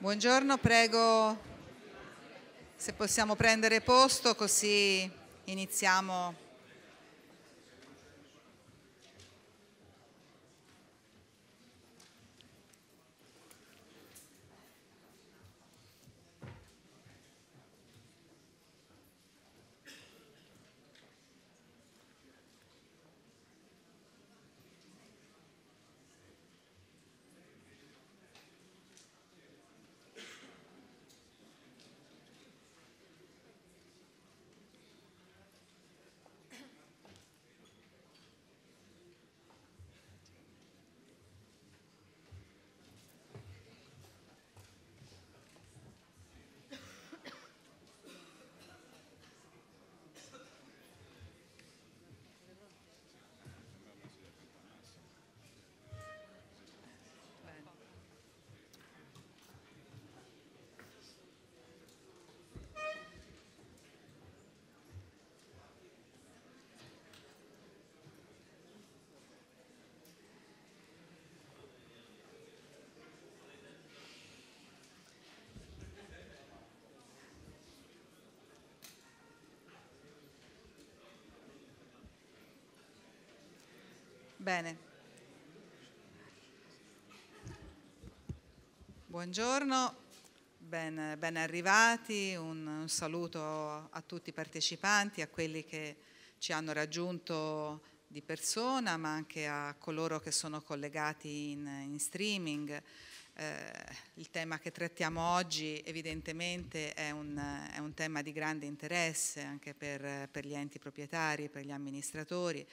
Buongiorno, prego se possiamo prendere posto così iniziamo Bene. Buongiorno, ben, ben arrivati, un, un, saluto a tutti i partecipanti, a quelli che ci hanno raggiunto di persona, ma anche a coloro che sono collegati in, in streaming. Eh, il tema che trattiamo oggi evidentemente è un, è un tema di grande interesse anche per, per gli enti proprietari, per gli amministratori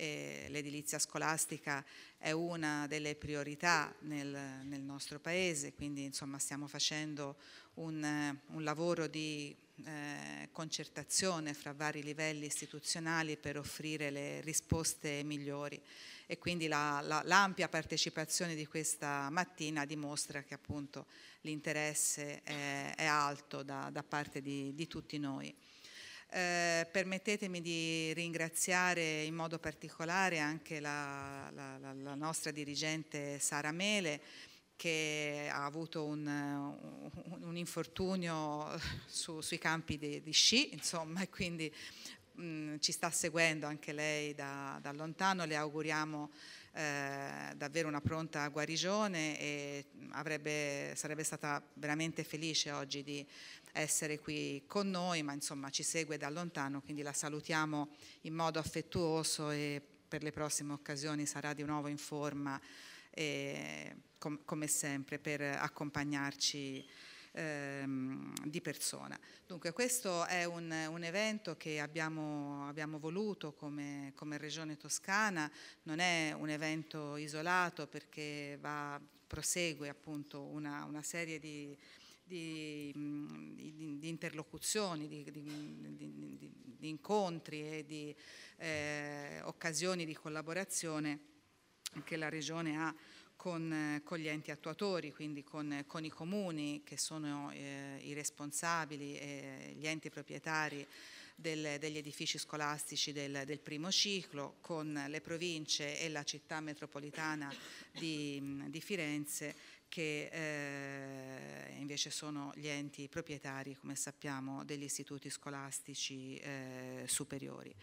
eh, l'edilizia scolastica è una delle priorità nel, nel nostro Paese, quindi insomma, stiamo facendo un, un lavoro di eh, concertazione fra vari livelli istituzionali per offrire le risposte migliori e quindi l'ampia la, la, partecipazione di questa mattina dimostra che appunto l'interesse è, è, alto da, da parte di, di tutti noi. Eh, permettetemi di ringraziare in modo particolare anche la, la, la, la nostra dirigente Sara Mele che ha avuto un, un, un infortunio su, sui campi di, di, sci, insomma, e quindi mh, mm, ci sta seguendo anche lei da, da lontano, le auguriamo eh, davvero una pronta guarigione e avrebbe, sarebbe stata veramente felice oggi di essere qui con noi, ma insomma ci segue da lontano, quindi la salutiamo in modo affettuoso e per le prossime occasioni sarà di nuovo in forma, e, com come sempre, per accompagnarci ehm, di persona. Dunque questo è un, un evento che abbiamo, abbiamo voluto come, come Regione Toscana, non è un evento isolato perché va, prosegue appunto una, una serie di di, di, di interlocuzioni, di, di, incontri e di eh, occasioni di collaborazione che la Regione ha con, eh, con, gli enti attuatori, quindi con, con i comuni che sono eh, i responsabili e gli enti proprietari del, degli edifici scolastici del, del, primo ciclo, con le province e la città metropolitana di, di Firenze che eh, invece sono gli enti proprietari, come sappiamo, degli istituti scolastici eh, superiori.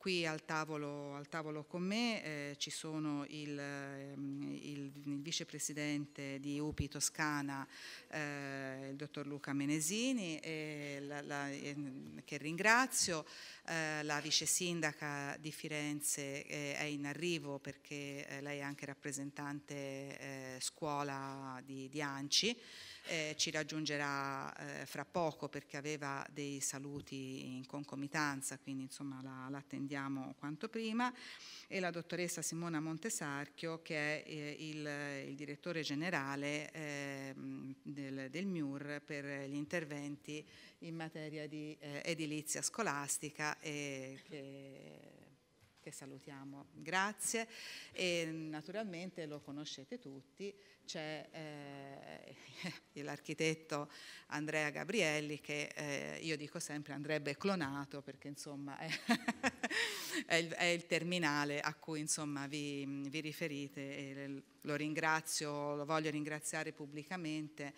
Qui al tavolo, al tavolo con me eh, ci sono il, ehm, il, il, vicepresidente di UPI Toscana, eh, il dottor Luca Menesini, la, la, ehm, che ringrazio, eh, la vice sindaca di Firenze è in arrivo perché eh, lei è anche rappresentante eh, scuola di, di Anci eh, ci raggiungerà eh, fra poco perché aveva dei saluti in concomitanza, quindi insomma la, la attendiamo quanto prima, e la dottoressa Simona Montesarchio che è eh, il, il, direttore generale ehm, del, del, MIUR per gli interventi in materia di eh, edilizia scolastica e che che salutiamo, grazie. E naturalmente lo conoscete tutti, c'è eh, l'architetto Andrea Gabrielli che eh, io dico sempre andrebbe clonato perché insomma è, è, il, è il, terminale a cui insomma vi, vi riferite e lo ringrazio, lo voglio ringraziare pubblicamente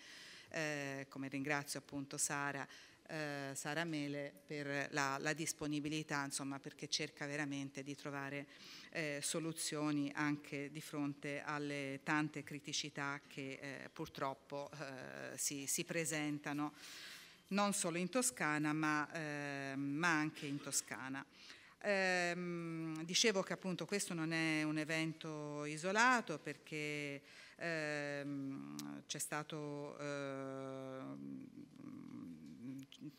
eh, come ringrazio appunto Sara eh, Sara Mele per la, la disponibilità, insomma, perché cerca veramente di trovare eh, soluzioni anche di fronte alle tante criticità che eh, purtroppo eh, si, si, presentano non solo in Toscana ma, eh, ma anche in Toscana. Ehm, dicevo che appunto questo non è un evento isolato perché ehm, c'è stato ehm,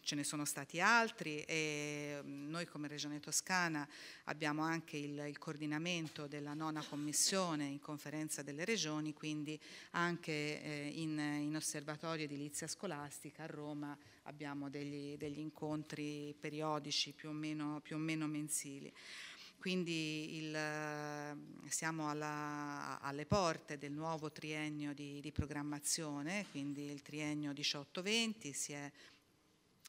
ce ne sono stati altri e mm, noi come Regione Toscana abbiamo anche il, il coordinamento della nona commissione in conferenza delle regioni, quindi anche eh, in, in, osservatorio edilizia scolastica a Roma abbiamo degli, degli incontri periodici più o meno, più o meno mensili quindi il, siamo alla, alle porte del nuovo triennio di, di programmazione, quindi il triennio 18-20, si è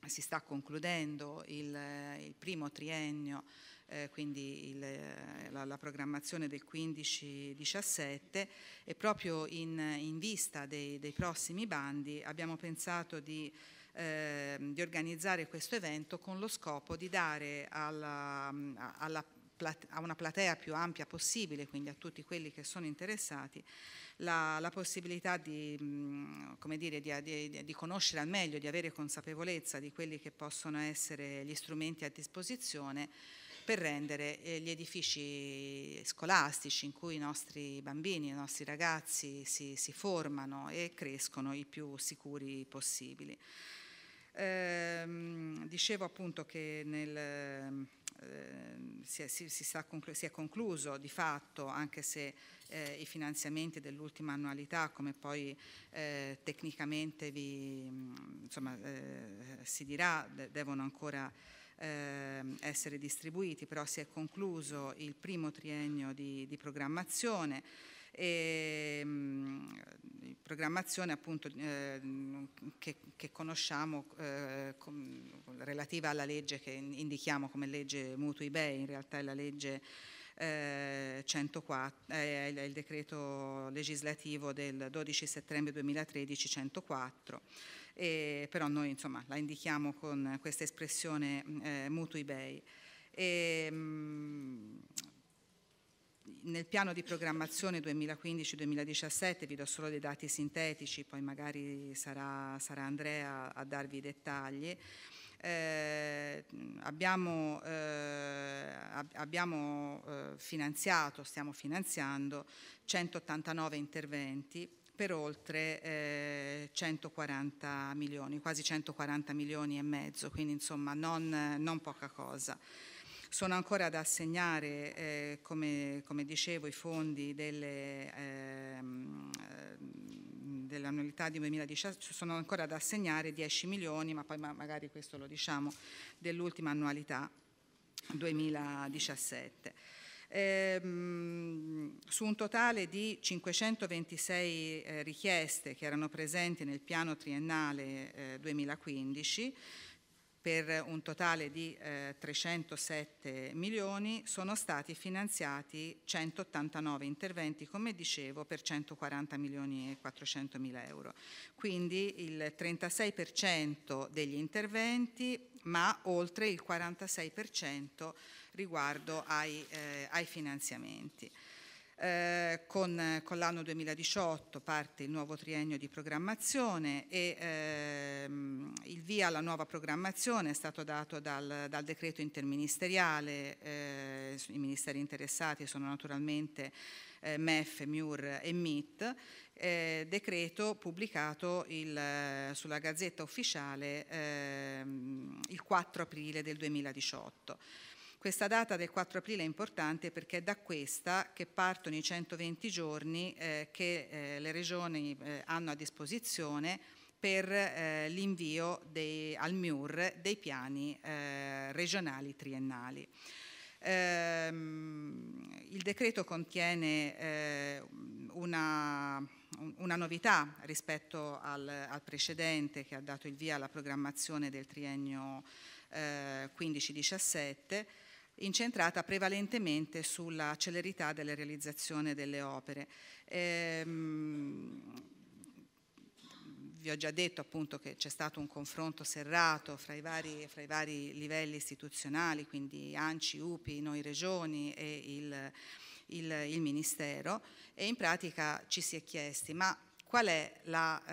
si sta concludendo il, eh, il primo triennio, eh, quindi il, eh, la, la, programmazione del 15-17 e proprio in, in vista dei, dei, prossimi bandi abbiamo pensato di, eh, di, organizzare questo evento con lo scopo di dare alla, alla, a una platea più ampia possibile, quindi a tutti quelli che sono interessati, la, la possibilità di, mm, come dire, di, di, di, conoscere al meglio, di avere consapevolezza di quelli che possono essere gli strumenti a disposizione per rendere eh, gli edifici scolastici in cui i nostri bambini, i nostri ragazzi si, si formano e crescono i più sicuri possibili. Ehm, dicevo appunto che nel, ehm, si si, si, sta, si è, concluso di fatto, anche se eh, i finanziamenti dell'ultima annualità, come poi eh, tecnicamente vi, mm, insomma, eh, si dirà, de devono ancora eh, essere distribuiti, però si è concluso il primo triennio di, di programmazione e, mh, mm, programmazione appunto eh, che, che, conosciamo eh, com, relativa alla legge che indichiamo come legge mutui bei, in realtà è la legge eh, 104, eh, il decreto legislativo del 12 settembre 2013 104. E, però noi insomma, la indichiamo con questa espressione mm, eh, mutui bei. E, ehm, mh, nel piano di programmazione 2015-2017, vi do solo dei dati sintetici, poi magari sarà, sarà Andrea a darvi i dettagli, eh, abbiamo, eh, abbiamo eh, finanziato, stiamo finanziando 189 interventi per oltre eh, 140 milioni, quasi 140 milioni e mezzo, quindi insomma non, non poca cosa. Sono ancora da assegnare, eh, come, come, dicevo, i fondi delle... Eh, dell'annualità di 2017 sono ancora da assegnare 10 milioni, ma poi magari questo lo diciamo, dell'ultima annualità 2017. Ehm, su un totale di 526 eh, richieste che erano presenti nel piano triennale eh, 2015, per un totale di eh, 307 milioni, sono stati finanziati 189 interventi, come dicevo, per 140 milioni e 400 mila euro. Quindi il 36% degli interventi, ma oltre il 46% riguardo ai, eh, ai finanziamenti. Eh, con, con l'anno 2018 parte il nuovo triennio di programmazione e ehm, il via alla nuova programmazione è stato dato dal, dal decreto interministeriale, eh, i ministeri interessati sono naturalmente eh, MEF, MIUR e MIT, eh, decreto pubblicato il, sulla Gazzetta Ufficiale ehm, il 4 aprile del 2018. Questa data del 4 aprile è importante perché è da questa che partono i 120 giorni eh, che eh, le regioni eh, hanno a disposizione per eh, l'invio al MIUR dei piani eh, regionali triennali. Ehm, il decreto contiene eh, una, una novità rispetto al, al, precedente che ha dato il via alla programmazione del triennio 15-17 incentrata prevalentemente sulla celerità della realizzazione delle opere. Ehm, vi ho già detto appunto che c'è stato un confronto serrato fra i, vari, fra i vari, livelli istituzionali, quindi ANCI, UPI, noi regioni e il, il, il Ministero e in pratica ci si è chiesti ma qual è la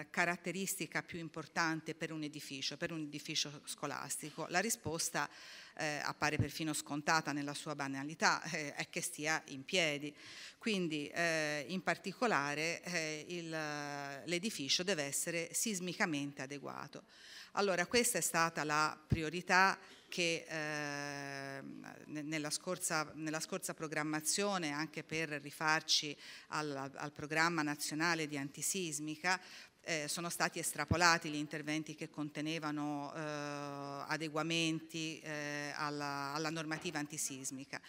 eh, caratteristica più importante per un edificio, per un edificio scolastico? La risposta è eh, appare perfino scontata nella sua banalità, eh, è che stia in piedi. Quindi eh, in particolare eh, il, l'edificio deve essere sismicamente adeguato. Allora questa è stata la priorità che eh, nella, scorsa, nella, scorsa, programmazione, anche per rifarci al, al, programma nazionale di antisismica, eh, sono stati estrapolati gli interventi che contenevano eh, adeguamenti eh, alla, alla normativa antisismica.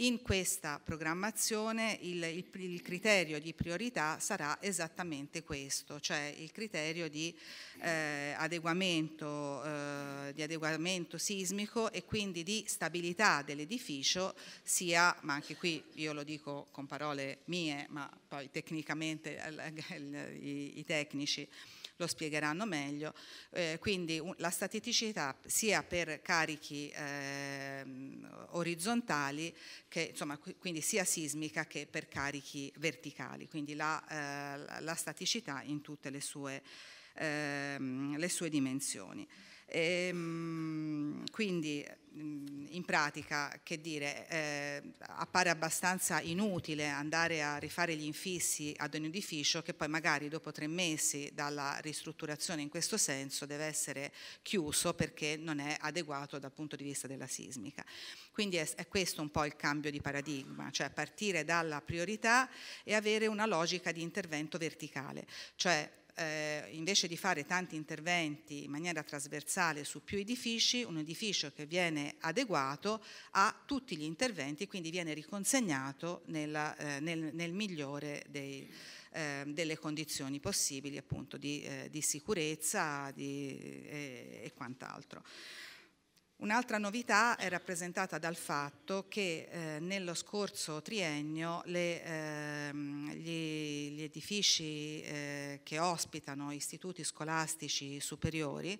In questa programmazione il, il, il criterio di priorità sarà esattamente questo, cioè il criterio di, eh, adeguamento, eh, di adeguamento sismico e quindi di stabilità dell'edificio sia, ma anche qui io lo dico con parole mie, ma poi tecnicamente eh, i, i tecnici lo spiegheranno meglio. Eh, quindi un, la staticità sia per carichi eh, orizzontali, che, insomma, quindi sia sismica che per carichi verticali, quindi la, eh, la staticità in tutte le sue, ehm, le sue dimensioni. E, ehm, quindi in pratica, che dire, eh, appare abbastanza inutile andare a rifare gli infissi ad un edificio che poi magari dopo tre mesi dalla ristrutturazione in questo senso deve essere chiuso perché non è adeguato dal punto di vista della sismica. Quindi è, è questo un po' il cambio di paradigma, cioè partire dalla priorità e avere una logica di intervento verticale, cioè eh, invece di fare tanti interventi in maniera trasversale su più edifici, un edificio che viene adeguato a tutti gli interventi e quindi viene riconsegnato nella, eh, nel, nel, migliore dei, eh, delle condizioni possibili appunto di, eh, di sicurezza di, eh, e quant'altro. Un'altra novità è rappresentata dal fatto che eh, nello scorso triennio le, eh, gli, gli, edifici eh, che ospitano istituti scolastici superiori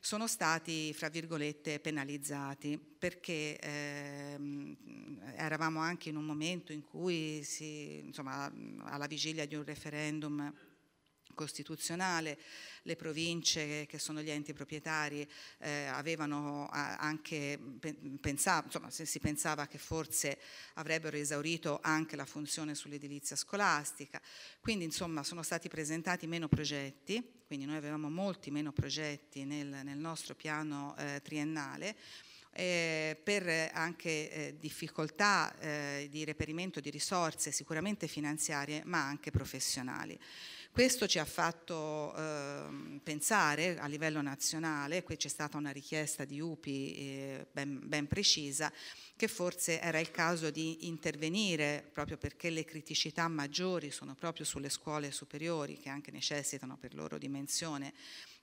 sono stati, fra virgolette, penalizzati perché ehm, eravamo anche in un momento in cui, si, insomma, alla vigilia di un referendum costituzionale, le province che sono gli enti proprietari eh, avevano anche pensato, insomma si pensava che forse avrebbero esaurito anche la funzione sull'edilizia scolastica, quindi insomma sono stati presentati meno progetti, quindi noi avevamo molti meno progetti nel, nel nostro piano eh, triennale. Eh, per anche eh, difficoltà eh, di reperimento di risorse sicuramente finanziarie ma anche professionali. Questo ci ha fatto eh, pensare a livello nazionale, qui c'è stata una richiesta di UPI eh, ben, ben precisa, che forse era il caso di intervenire proprio perché le criticità maggiori sono proprio sulle scuole superiori che anche necessitano per loro dimensione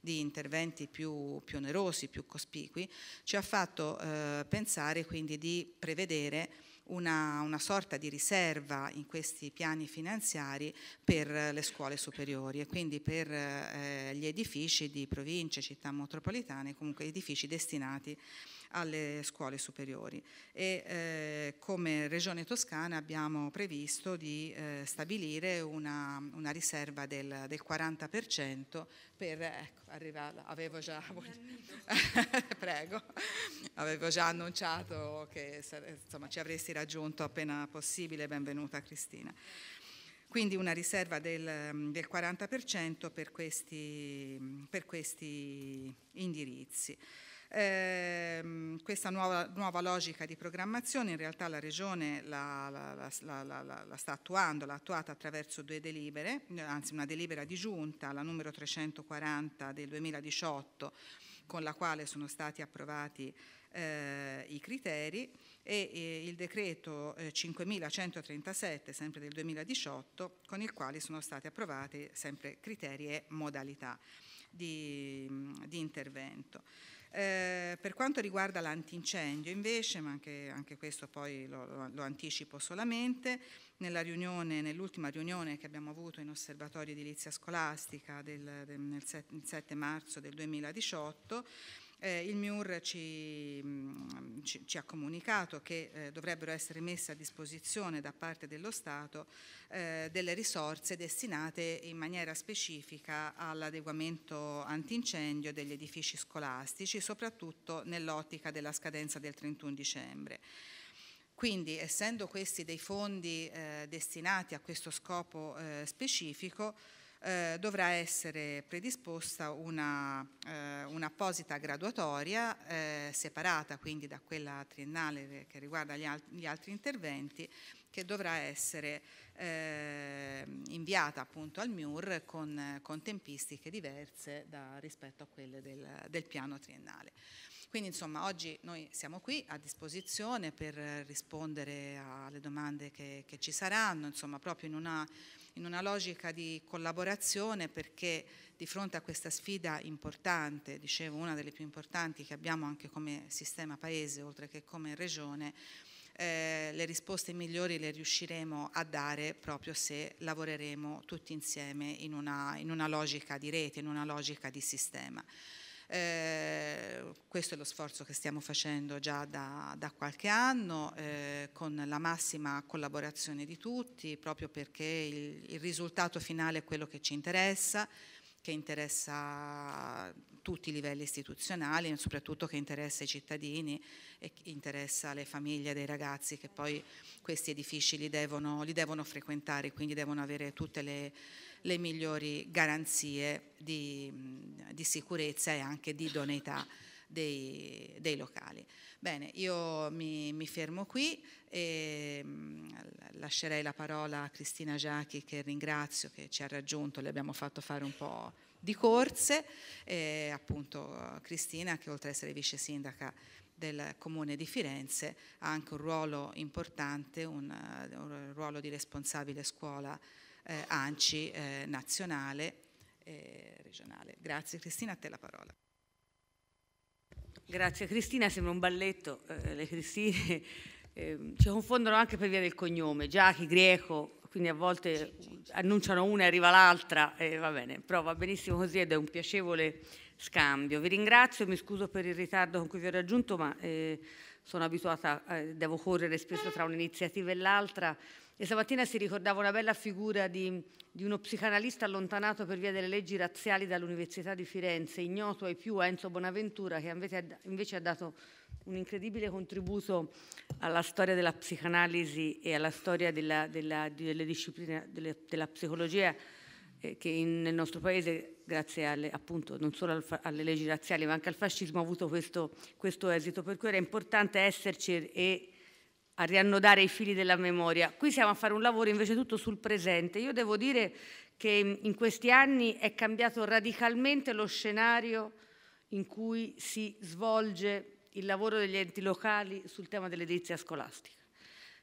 di interventi più, più onerosi, più cospicui, ci ha fatto eh, pensare quindi di prevedere una, una, sorta di riserva in questi piani finanziari per le scuole superiori e quindi per eh, gli edifici di province, città metropolitane, comunque edifici destinati alle scuole superiori. E, eh, come Regione Toscana abbiamo previsto di eh, stabilire una, una, riserva del, del 40% per, ecco, arriva, avevo, già, prego, avevo già, annunciato che insomma, ci avresti raggiunto appena possibile, benvenuta Cristina quindi una riserva del, del 40% per questi, per questi indirizzi. Eh, questa nuova, nuova, logica di programmazione in realtà la Regione la, la, la, la, sta attuando, l'ha attuata attraverso due delibere, anzi una delibera di giunta, la numero 340 del 2018, con la quale sono stati approvati eh, i criteri e eh, il decreto 5137, eh, sempre del 2018, con il quale sono stati approvati sempre criteri e modalità di, di intervento. Eh, per quanto riguarda l'antincendio invece, ma anche, anche questo poi lo, lo, anticipo solamente, nella riunione, nell'ultima riunione che abbiamo avuto in osservatorio edilizia scolastica del, del, nel 7 marzo del 2018, eh, il MIUR ci, mm, ci, ci, ha comunicato che eh, dovrebbero essere messe a disposizione da parte dello Stato eh, delle risorse destinate in maniera specifica all'adeguamento antincendio degli edifici scolastici, soprattutto nell'ottica della scadenza del 31 dicembre. Quindi, essendo questi dei fondi eh, destinati a questo scopo eh, specifico, eh, dovrà essere predisposta eh, un'apposita eh, un graduatoria eh, separata quindi da quella triennale che riguarda gli, alt gli altri interventi che dovrà essere eh, inviata appunto al MIUR con, con tempistiche diverse da, rispetto a quelle del, del piano triennale. Quindi insomma oggi noi siamo qui a disposizione per rispondere alle domande che, che ci saranno, insomma proprio in una, in una logica di collaborazione perché di fronte a questa sfida importante, dicevo una delle più importanti che abbiamo anche come sistema paese oltre che come regione, eh, le risposte migliori le riusciremo a dare proprio se lavoreremo tutti insieme in una, in una logica di rete, in una logica di sistema. Eh, questo è lo sforzo che stiamo facendo già da, da qualche anno eh, con la massima collaborazione di tutti, proprio perché il, il risultato finale è quello che ci interessa che interessa tutti i livelli istituzionali, soprattutto che interessa i cittadini e interessa le famiglie dei ragazzi che poi questi edifici li devono, li devono frequentare, quindi devono avere tutte le, le migliori garanzie di, di sicurezza e anche di idoneità dei, dei locali. Bene, io mi, mi, fermo qui e lascerei la parola a Cristina Giachi che ringrazio, che ci ha raggiunto, le abbiamo fatto fare un po' di corse, e appunto Cristina che oltre ad essere vice sindaca del comune di Firenze ha anche un ruolo importante, un, un ruolo di responsabile scuola eh, ANCI eh, nazionale e eh, regionale. Grazie Cristina, a te la parola. Grazie Cristina, sembra un balletto, eh, le Cristine ehm, ci confondono anche per via del cognome, Giachi, Greco, quindi a volte annunciano una e arriva l'altra, e eh, va bene, però va benissimo così ed è un piacevole scambio. Vi ringrazio, mi scuso per il ritardo con cui vi ho raggiunto, ma eh, sono abituata, eh, devo correre spesso tra un'iniziativa e l'altra. E stamattina si ricordava una bella figura di, di, uno psicanalista allontanato per via delle leggi razziali dall'Università di Firenze, ignoto ai più Enzo Bonaventura, che invece, ha dato un incredibile contributo alla storia della psicanalisi e alla storia della, della, delle discipline, delle, della psicologia eh, che in, nel nostro paese, grazie alle, appunto non solo al, alle leggi razziali ma anche al fascismo, ha avuto questo, questo esito. Per cui era importante esserci e a riannodare i fili della memoria. Qui siamo a fare un lavoro invece tutto sul presente. Io devo dire che in questi anni è cambiato radicalmente lo scenario in cui si svolge il lavoro degli enti locali sul tema dell'edilizia scolastica.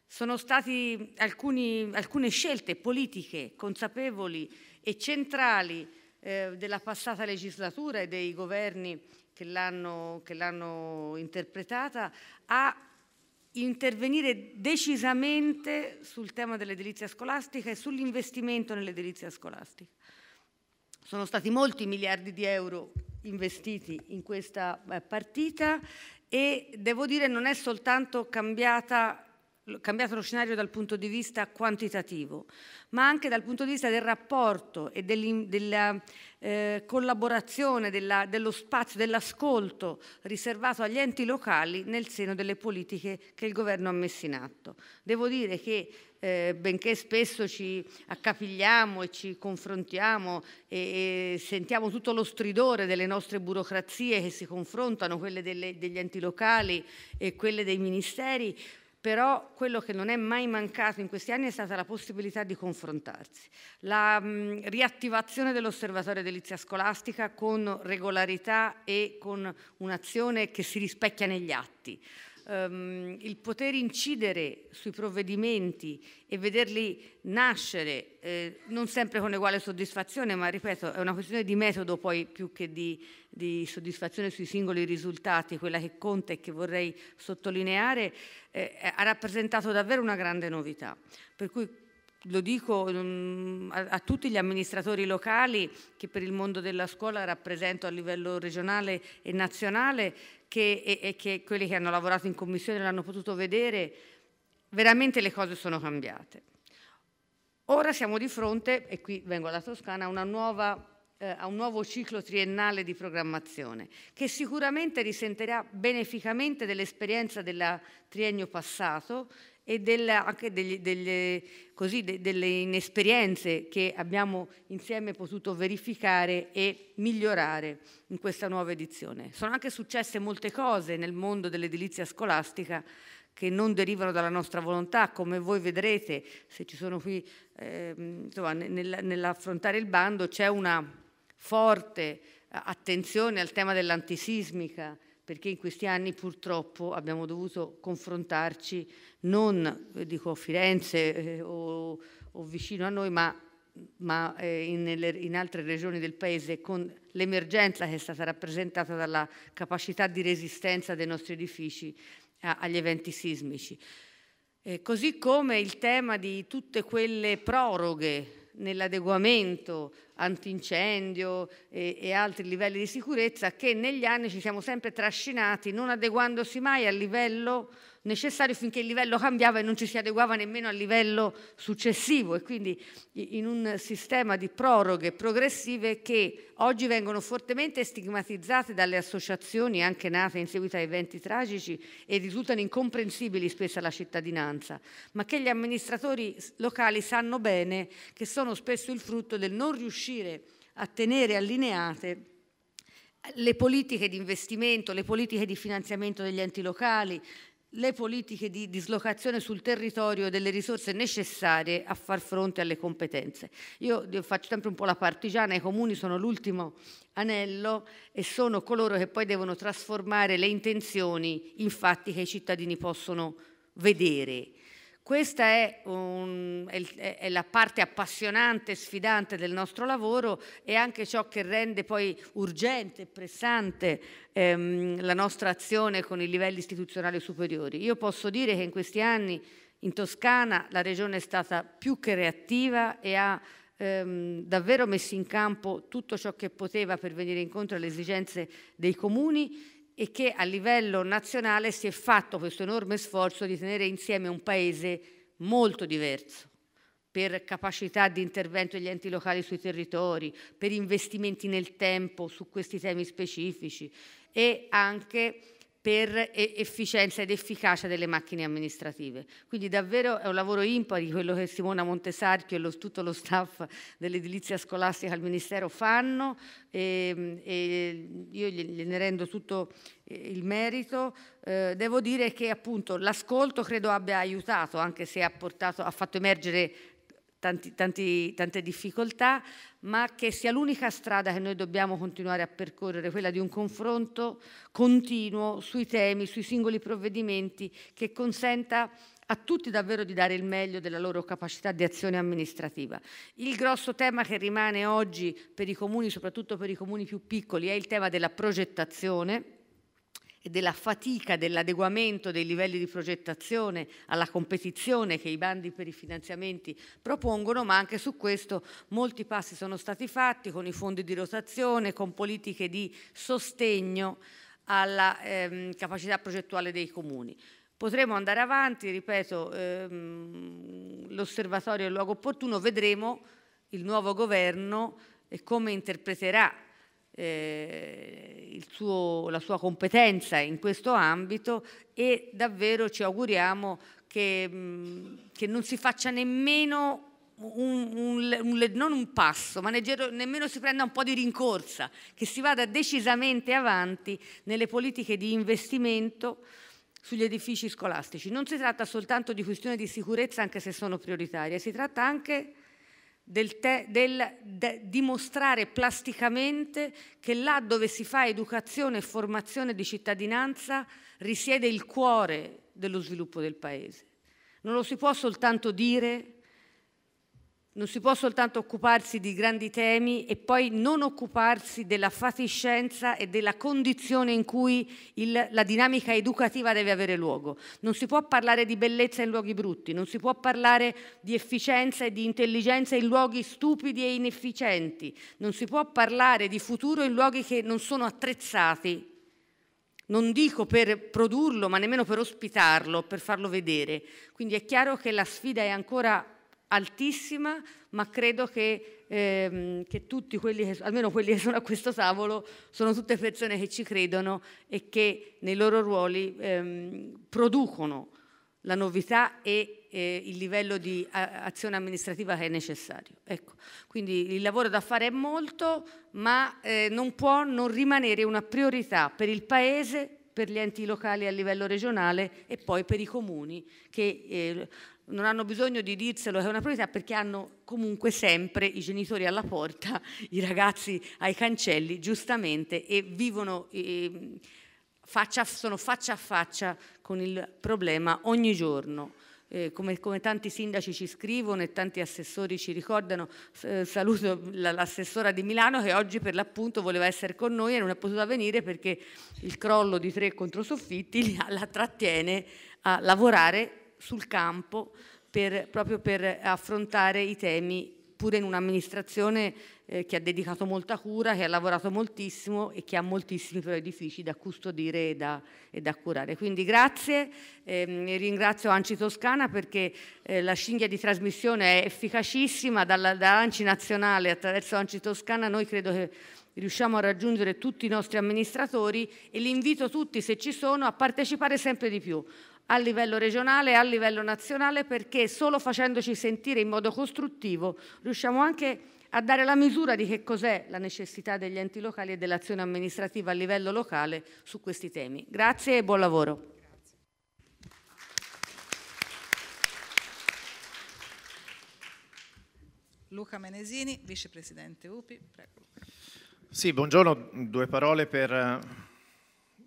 Sono state alcune scelte politiche consapevoli e centrali eh, della passata legislatura e dei governi che l'hanno interpretata a intervenire decisamente sul tema dell'edilizia scolastica e sull'investimento nell'edilizia scolastica. Sono stati molti miliardi di euro investiti in questa eh, partita e devo dire non è soltanto cambiata cambiato lo scenario dal punto di vista quantitativo, ma anche dal punto di vista del rapporto e della eh, collaborazione, della, dello spazio, dell'ascolto riservato agli enti locali nel seno delle politiche che il governo ha messo in atto. Devo dire che eh, benché spesso ci accapigliamo e ci confrontiamo e, e, sentiamo tutto lo stridore delle nostre burocrazie che si confrontano, quelle delle, degli enti locali e quelle dei ministeri, però quello che non è mai mancato in questi anni è stata la possibilità di confrontarsi. La mh, riattivazione dell'osservatorio edilizia scolastica con regolarità e con un'azione che si rispecchia negli atti ehm, il poter incidere sui provvedimenti e vederli nascere, eh, non sempre con uguale soddisfazione, ma ripeto, è una questione di metodo poi più che di, di soddisfazione sui singoli risultati, quella che conta e che vorrei sottolineare, eh, ha rappresentato davvero una grande novità. Per cui lo dico mm, a, tutti gli amministratori locali che per il mondo della scuola rappresento a livello regionale e nazionale che, e, e che quelli che hanno lavorato in commissione l'hanno potuto vedere, veramente le cose sono cambiate. Ora siamo di fronte, e qui vengo alla Toscana, a, nuova, eh, a un nuovo ciclo triennale di programmazione che sicuramente risenterà beneficamente dell'esperienza del triennio passato e della, anche degli, delle, così, de, delle inesperienze che abbiamo insieme potuto verificare e migliorare in questa nuova edizione. Sono anche successe molte cose nel mondo dell'edilizia scolastica che non derivano dalla nostra volontà, come voi vedrete se ci sono qui, eh, nel, nell'affrontare il bando c'è una forte eh, attenzione al tema dell'antisismica, perché in questi anni purtroppo abbiamo dovuto confrontarci non eh, dico a Firenze eh, o, o, vicino a noi, ma, ma eh, in, nelle, in, altre regioni del paese con l'emergenza che è stata rappresentata dalla capacità di resistenza dei nostri edifici a, agli eventi sismici. Eh, così come il tema di tutte quelle proroghe nell'adeguamento antincendio e, e, altri livelli di sicurezza che negli anni ci siamo sempre trascinati non adeguandosi mai al livello necessario finché il livello cambiava e non ci si adeguava nemmeno al livello successivo e quindi in un sistema di proroghe progressive che oggi vengono fortemente stigmatizzate dalle associazioni anche nate in seguito a eventi tragici e risultano incomprensibili spesso alla cittadinanza, ma che gli amministratori locali sanno bene che sono spesso il frutto del non riuscire riuscire a tenere allineate le politiche di investimento, le politiche di finanziamento degli enti locali, le politiche di dislocazione sul territorio delle risorse necessarie a far fronte alle competenze. Io faccio sempre un po' la partigiana, i comuni sono l'ultimo anello e sono coloro che poi devono trasformare le intenzioni in fatti che i cittadini possono vedere questa è, un, è, è, la parte appassionante, e sfidante del nostro lavoro e anche ciò che rende poi urgente e pressante ehm, la nostra azione con i livelli istituzionali superiori. Io posso dire che in questi anni in Toscana la Regione è stata più che reattiva e ha ehm, davvero messo in campo tutto ciò che poteva per venire incontro alle esigenze dei comuni e che a livello nazionale si è fatto questo enorme sforzo di tenere insieme un paese molto diverso per capacità di intervento degli enti locali sui territori, per investimenti nel tempo su questi temi specifici e anche per efficienza ed efficacia delle macchine amministrative. Quindi davvero è un lavoro impari quello che Simona Montesarchio e lo, tutto lo staff dell'edilizia scolastica al Ministero fanno e, ehm, e io gliene rendo tutto eh, il merito. Eh, devo dire che appunto l'ascolto credo abbia aiutato, anche se ha, portato, ha fatto emergere tanti, tanti, tante difficoltà, ma che sia l'unica strada che noi dobbiamo continuare a percorrere, quella di un confronto continuo sui temi, sui singoli provvedimenti, che consenta a tutti davvero di dare il meglio della loro capacità di azione amministrativa. Il grosso tema che rimane oggi per i comuni, soprattutto per i comuni più piccoli, è il tema della progettazione e della fatica dell'adeguamento dei livelli di progettazione alla competizione che i bandi per i finanziamenti propongono, ma anche su questo molti passi sono stati fatti con i fondi di rotazione, con politiche di sostegno alla ehm, capacità progettuale dei comuni. Potremo andare avanti, ripeto, ehm, l'osservatorio è il luogo opportuno, vedremo il nuovo governo e come interpreterà eh, suo, la sua competenza in questo ambito e davvero ci auguriamo che, che non si faccia nemmeno un, un, un, non un passo, ma nemmeno, nemmeno si prenda un po' di rincorsa, che si vada decisamente avanti nelle politiche di investimento sugli edifici scolastici. Non si tratta soltanto di questioni di sicurezza, anche se sono prioritarie, si tratta anche del, te, del de, dimostrare plasticamente che là dove si fa educazione e formazione di cittadinanza risiede il cuore dello sviluppo del Paese. Non lo si può soltanto dire non si può soltanto occuparsi di grandi temi e poi non occuparsi della fatiscenza e della condizione in cui il, la dinamica educativa deve avere luogo. Non si può parlare di bellezza in luoghi brutti, non si può parlare di efficienza e di intelligenza in luoghi stupidi e inefficienti, non si può parlare di futuro in luoghi che non sono attrezzati non dico per produrlo, ma nemmeno per ospitarlo, per farlo vedere. Quindi è chiaro che la sfida è ancora altissima, ma credo che, ehm, che tutti quelli che, almeno quelli che sono a questo tavolo, sono tutte persone che ci credono e che nei loro ruoli ehm, producono la novità e eh, il livello di azione amministrativa che è necessario. Ecco. Quindi il lavoro da fare è molto, ma eh, non può non rimanere una priorità per il Paese, per gli enti locali a livello regionale e poi per i comuni che eh, non hanno bisogno di dirselo che è una priorità perché hanno comunque sempre i genitori alla porta, i ragazzi ai cancelli, giustamente, e vivono, e faccia, sono faccia a faccia con il problema ogni giorno. Eh, come, come, tanti sindaci ci scrivono e tanti assessori ci ricordano, eh, saluto l'assessora di Milano che oggi per l'appunto voleva essere con noi e non è potuta venire perché il crollo di tre controsoffitti la trattiene a lavorare sul campo per, proprio per affrontare i temi pure in un'amministrazione eh, che ha dedicato molta cura, che ha lavorato moltissimo e che ha moltissimi però edifici da custodire e da, e da curare. Quindi grazie, ehm, ringrazio Anci Toscana perché eh, la scinghia di trasmissione è efficacissima, dalla, da Anci Nazionale attraverso Anci Toscana noi credo che riusciamo a raggiungere tutti i nostri amministratori e li invito tutti, se ci sono, a partecipare sempre di più a livello regionale e a livello nazionale perché solo facendoci sentire in modo costruttivo riusciamo anche a dare la misura di che cos'è la necessità degli enti locali e dell'azione amministrativa a livello locale su questi temi. Grazie e buon lavoro. Luca Menesini, vicepresidente UPI. Prego. Sì, buongiorno. Due parole per eh,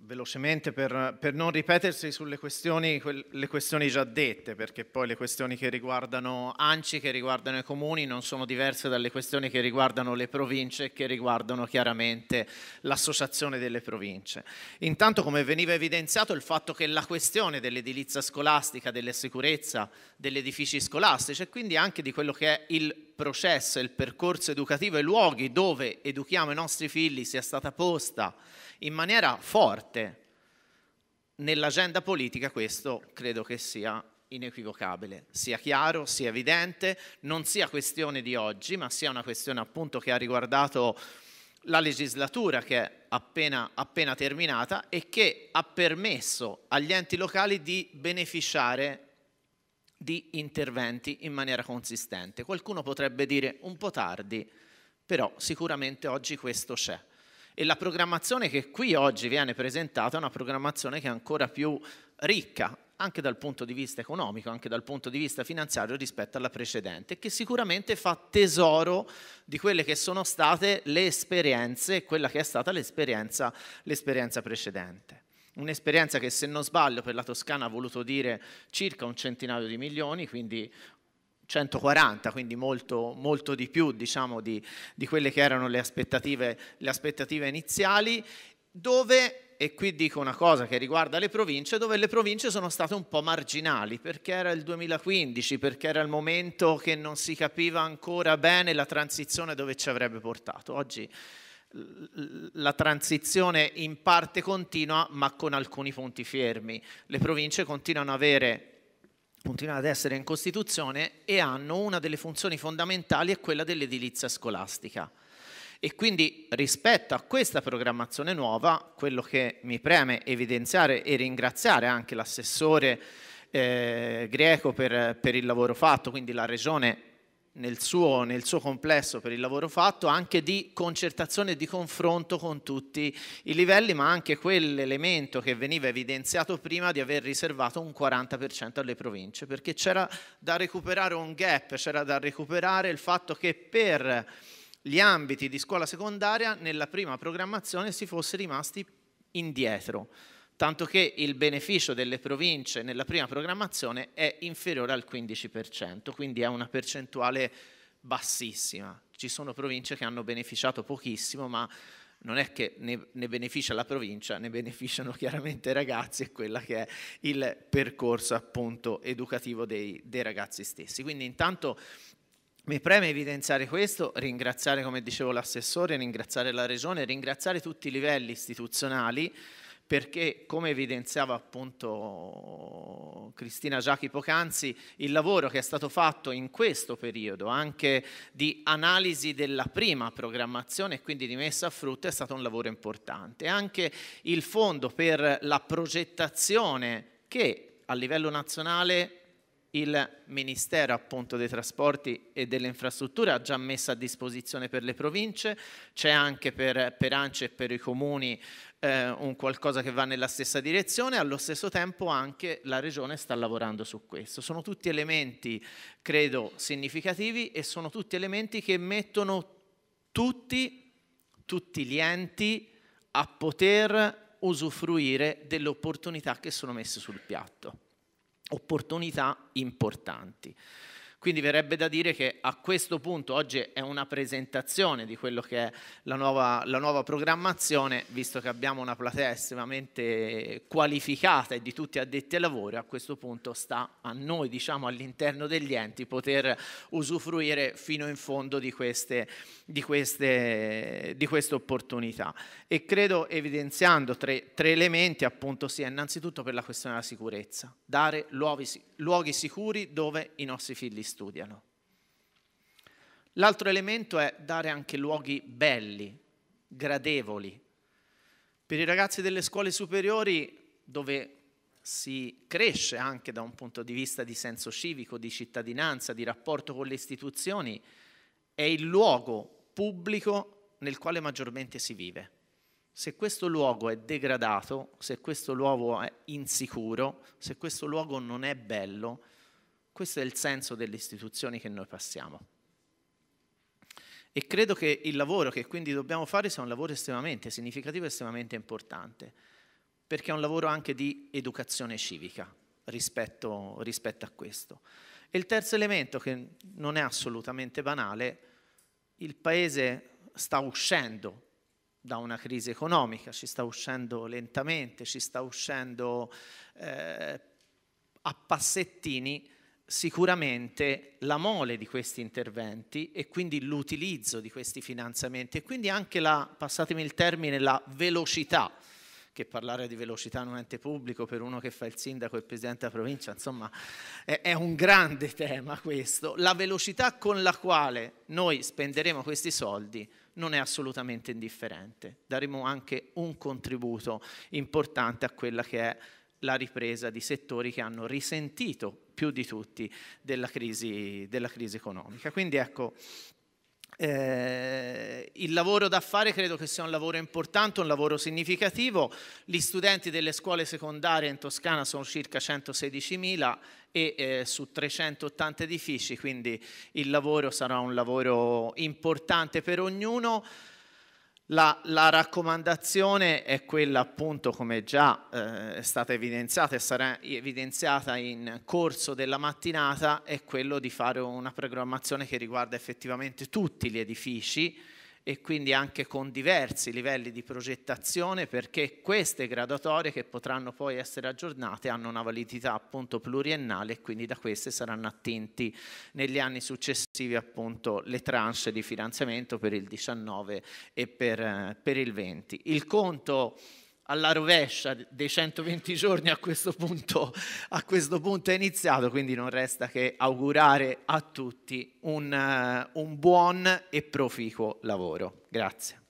velocemente per, per, non ripetersi sulle questioni, quel, questioni, già dette, perché poi le questioni che riguardano ANCI, che riguardano i comuni, non sono diverse dalle questioni che riguardano le province, e che riguardano chiaramente l'associazione delle province. Intanto, come veniva evidenziato, il fatto che la questione dell'edilizia scolastica, della sicurezza degli edifici scolastici e quindi anche di quello che è il processo, il percorso educativo e i luoghi dove educhiamo i nostri figli sia stata posta in maniera forte. Nell'agenda politica questo credo che sia inequivocabile, sia chiaro, sia evidente, non sia questione di oggi, ma sia una questione appunto che ha riguardato la legislatura che è appena, appena terminata e che ha permesso agli enti locali di beneficiare di interventi in maniera consistente. Qualcuno potrebbe dire un po' tardi, però sicuramente oggi questo c'è. E la programmazione che qui oggi viene presentata è una programmazione che è ancora più ricca, anche dal punto di vista economico, anche dal punto di vista finanziario rispetto alla precedente, che sicuramente fa tesoro di quelle che sono state le esperienze, quella che è stata l'esperienza, l'esperienza precedente. Un'esperienza che se non sbaglio per la Toscana ha voluto dire circa un centinaio di milioni, quindi 140, quindi molto, molto di più diciamo, di, di, quelle che erano le aspettative, le aspettative iniziali, dove, e qui dico una cosa che riguarda le province, dove le province sono state un po' marginali, perché era il 2015, perché era il momento che non si capiva ancora bene la transizione dove ci avrebbe portato. Oggi la transizione in parte continua ma con alcuni punti fermi. Le province continuano ad avere continuano ad essere in Costituzione e hanno una delle funzioni fondamentali è quella dell'edilizia scolastica. E quindi rispetto a questa programmazione nuova, quello che mi preme evidenziare e ringraziare anche l'assessore eh, greco per, per il lavoro fatto, quindi la Regione nel suo, nel suo, complesso per il lavoro fatto anche di concertazione e di confronto con tutti i livelli, ma anche quell'elemento che veniva evidenziato prima di aver riservato un 40% alle province, perché c'era da recuperare un gap, c'era da recuperare il fatto che per gli ambiti di scuola secondaria nella prima programmazione si fosse rimasti indietro tanto che il beneficio delle province nella prima programmazione è inferiore al 15%, quindi è una percentuale bassissima. Ci sono province che hanno beneficiato pochissimo, ma non è che ne, ne, beneficia la provincia, ne beneficiano chiaramente i ragazzi e quella che è il percorso appunto educativo dei, dei ragazzi stessi. Quindi intanto mi preme evidenziare questo, ringraziare come dicevo l'assessore, ringraziare la regione, ringraziare tutti i livelli istituzionali perché come evidenziava appunto Cristina Giacchi poc'anzi, il lavoro che è stato fatto in questo periodo anche di analisi della prima programmazione e quindi di messa a frutto è stato un lavoro importante. Anche il fondo per la progettazione che a livello nazionale il Ministero appunto, dei Trasporti e delle Infrastrutture ha già messo a disposizione per le province, c'è anche per, per Ance e per i comuni eh, un qualcosa che va nella stessa direzione, allo stesso tempo anche la Regione sta lavorando su questo. Sono tutti elementi, credo, significativi e sono tutti elementi che mettono tutti, tutti gli enti a poter usufruire delle opportunità che sono messe sul piatto opportunità importanti. Quindi verrebbe da dire che a questo punto oggi è una presentazione di quello che è la nuova, la nuova programmazione, visto che abbiamo una platea estremamente qualificata e di tutti addetti ai lavori, a questo punto sta a noi, diciamo all'interno degli enti, poter usufruire fino in fondo di queste, di queste, di queste opportunità. E credo evidenziando tre, tre elementi appunto sia sì, innanzitutto per la questione della sicurezza, dare luoghi, luoghi sicuri dove i nostri figli stanno studiano. L'altro elemento è dare anche luoghi belli, gradevoli. Per i ragazzi delle scuole superiori, dove si cresce anche da un punto di vista di senso civico, di cittadinanza, di rapporto con le istituzioni, è il luogo pubblico nel quale maggiormente si vive. Se questo luogo è degradato, se questo luogo è insicuro, se questo luogo non è bello, questo è il senso delle istituzioni che noi passiamo. E credo che il lavoro che quindi dobbiamo fare sia un lavoro estremamente significativo e estremamente importante, perché è un lavoro anche di educazione civica rispetto, rispetto a questo. E il terzo elemento, che non è assolutamente banale, il Paese sta uscendo da una crisi economica, ci sta uscendo lentamente, ci sta uscendo eh, a passettini sicuramente la mole di questi interventi e quindi l'utilizzo di questi finanziamenti e quindi anche la, passatemi il termine, la velocità, che parlare di velocità in un ente pubblico per uno che fa il sindaco e il presidente della provincia, insomma è, è un grande tema questo, la velocità con la quale noi spenderemo questi soldi non è assolutamente indifferente, daremo anche un contributo importante a quella che è la ripresa di settori che hanno risentito più di tutti della crisi, della crisi economica. Quindi ecco, eh, il lavoro da fare credo che sia un lavoro importante, un lavoro significativo. Gli studenti delle scuole secondarie in Toscana sono circa 116.000 e eh, su 380 edifici, quindi il lavoro sarà un lavoro importante per ognuno. La, la, raccomandazione è quella appunto come già eh, è stata evidenziata e sarà evidenziata in corso della mattinata, è quello di fare una programmazione che riguarda effettivamente tutti gli edifici e quindi anche con diversi livelli di progettazione perché queste graduatorie che potranno poi essere aggiornate hanno una validità appunto pluriennale e quindi da queste saranno attinti negli anni successivi appunto le tranche di finanziamento per il 19 e per, eh, per il 20. Il conto alla rovescia dei 120 giorni a questo, punto, a questo punto è iniziato, quindi non resta che augurare a tutti un, uh, un buon e proficuo lavoro. Grazie.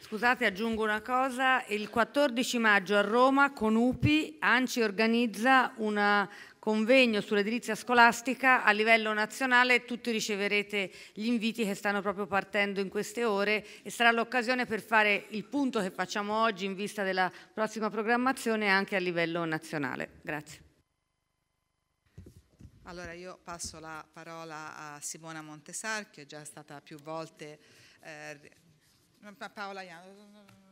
Scusate, aggiungo una cosa. Il 14 maggio a Roma con UPI ANCI organizza una convegno sull'edilizia scolastica a livello nazionale, tutti riceverete gli inviti che stanno proprio partendo in queste ore e sarà l'occasione per fare il punto che facciamo oggi in vista della prossima programmazione anche a livello nazionale. Grazie. Allora io passo la parola a Simona Montesar che è già stata più volte... Eh, Paola Iano.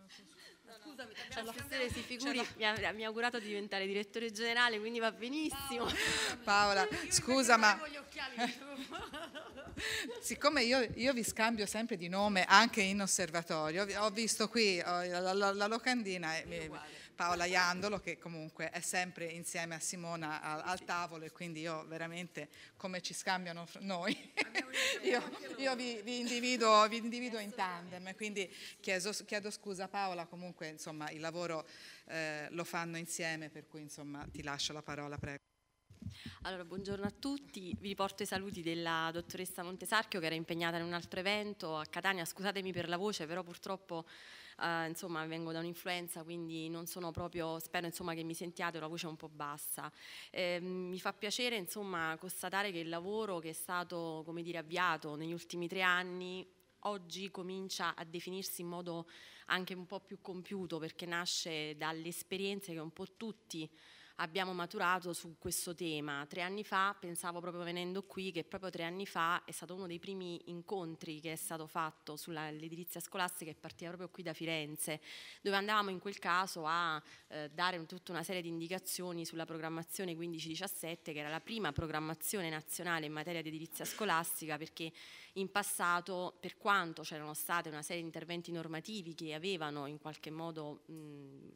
Scusami, cioè, l'offessore si figuri, cioè, mi, ha, mi, ha, augurato di diventare direttore generale, quindi va benissimo. Paola, Paola scusa, ma... Occhiali, Siccome io, io, vi scambio sempre di nome anche in osservatorio, ho visto qui la, la, la locandina. E mi, Paola Iandolo che comunque è sempre insieme a Simona al, al tavolo e quindi io veramente come ci scambiano noi, io, io vi, vi, individuo, vi, individuo, in tandem, quindi chiedo, chiedo scusa a Paola, comunque insomma il lavoro eh, lo fanno insieme per cui insomma ti lascio la parola prego. Allora, buongiorno a tutti, vi porto i saluti della dottoressa Montesarchio che era impegnata in un altro evento a Catania, scusatemi per la voce però purtroppo eh, insomma vengo da un'influenza, quindi non sono proprio, spero insomma che mi sentiate, ho la voce un po' bassa. Eh, mi fa piacere insomma constatare che il lavoro che è stato come dire avviato negli ultimi tre anni oggi comincia a definirsi in modo anche un po' più compiuto perché nasce dalle esperienze che un po' tutti abbiamo maturato su questo tema. Tre anni fa, pensavo proprio venendo qui, che proprio tre anni fa è stato uno dei primi incontri che è stato fatto sull'edilizia scolastica che partiva proprio qui da Firenze, dove andavamo in quel caso a eh, dare un, tutta una serie di indicazioni sulla programmazione 15-17, che era la prima programmazione nazionale in materia di edilizia scolastica, perché in passato, per quanto c'erano state una serie di interventi normativi che avevano in qualche modo mh,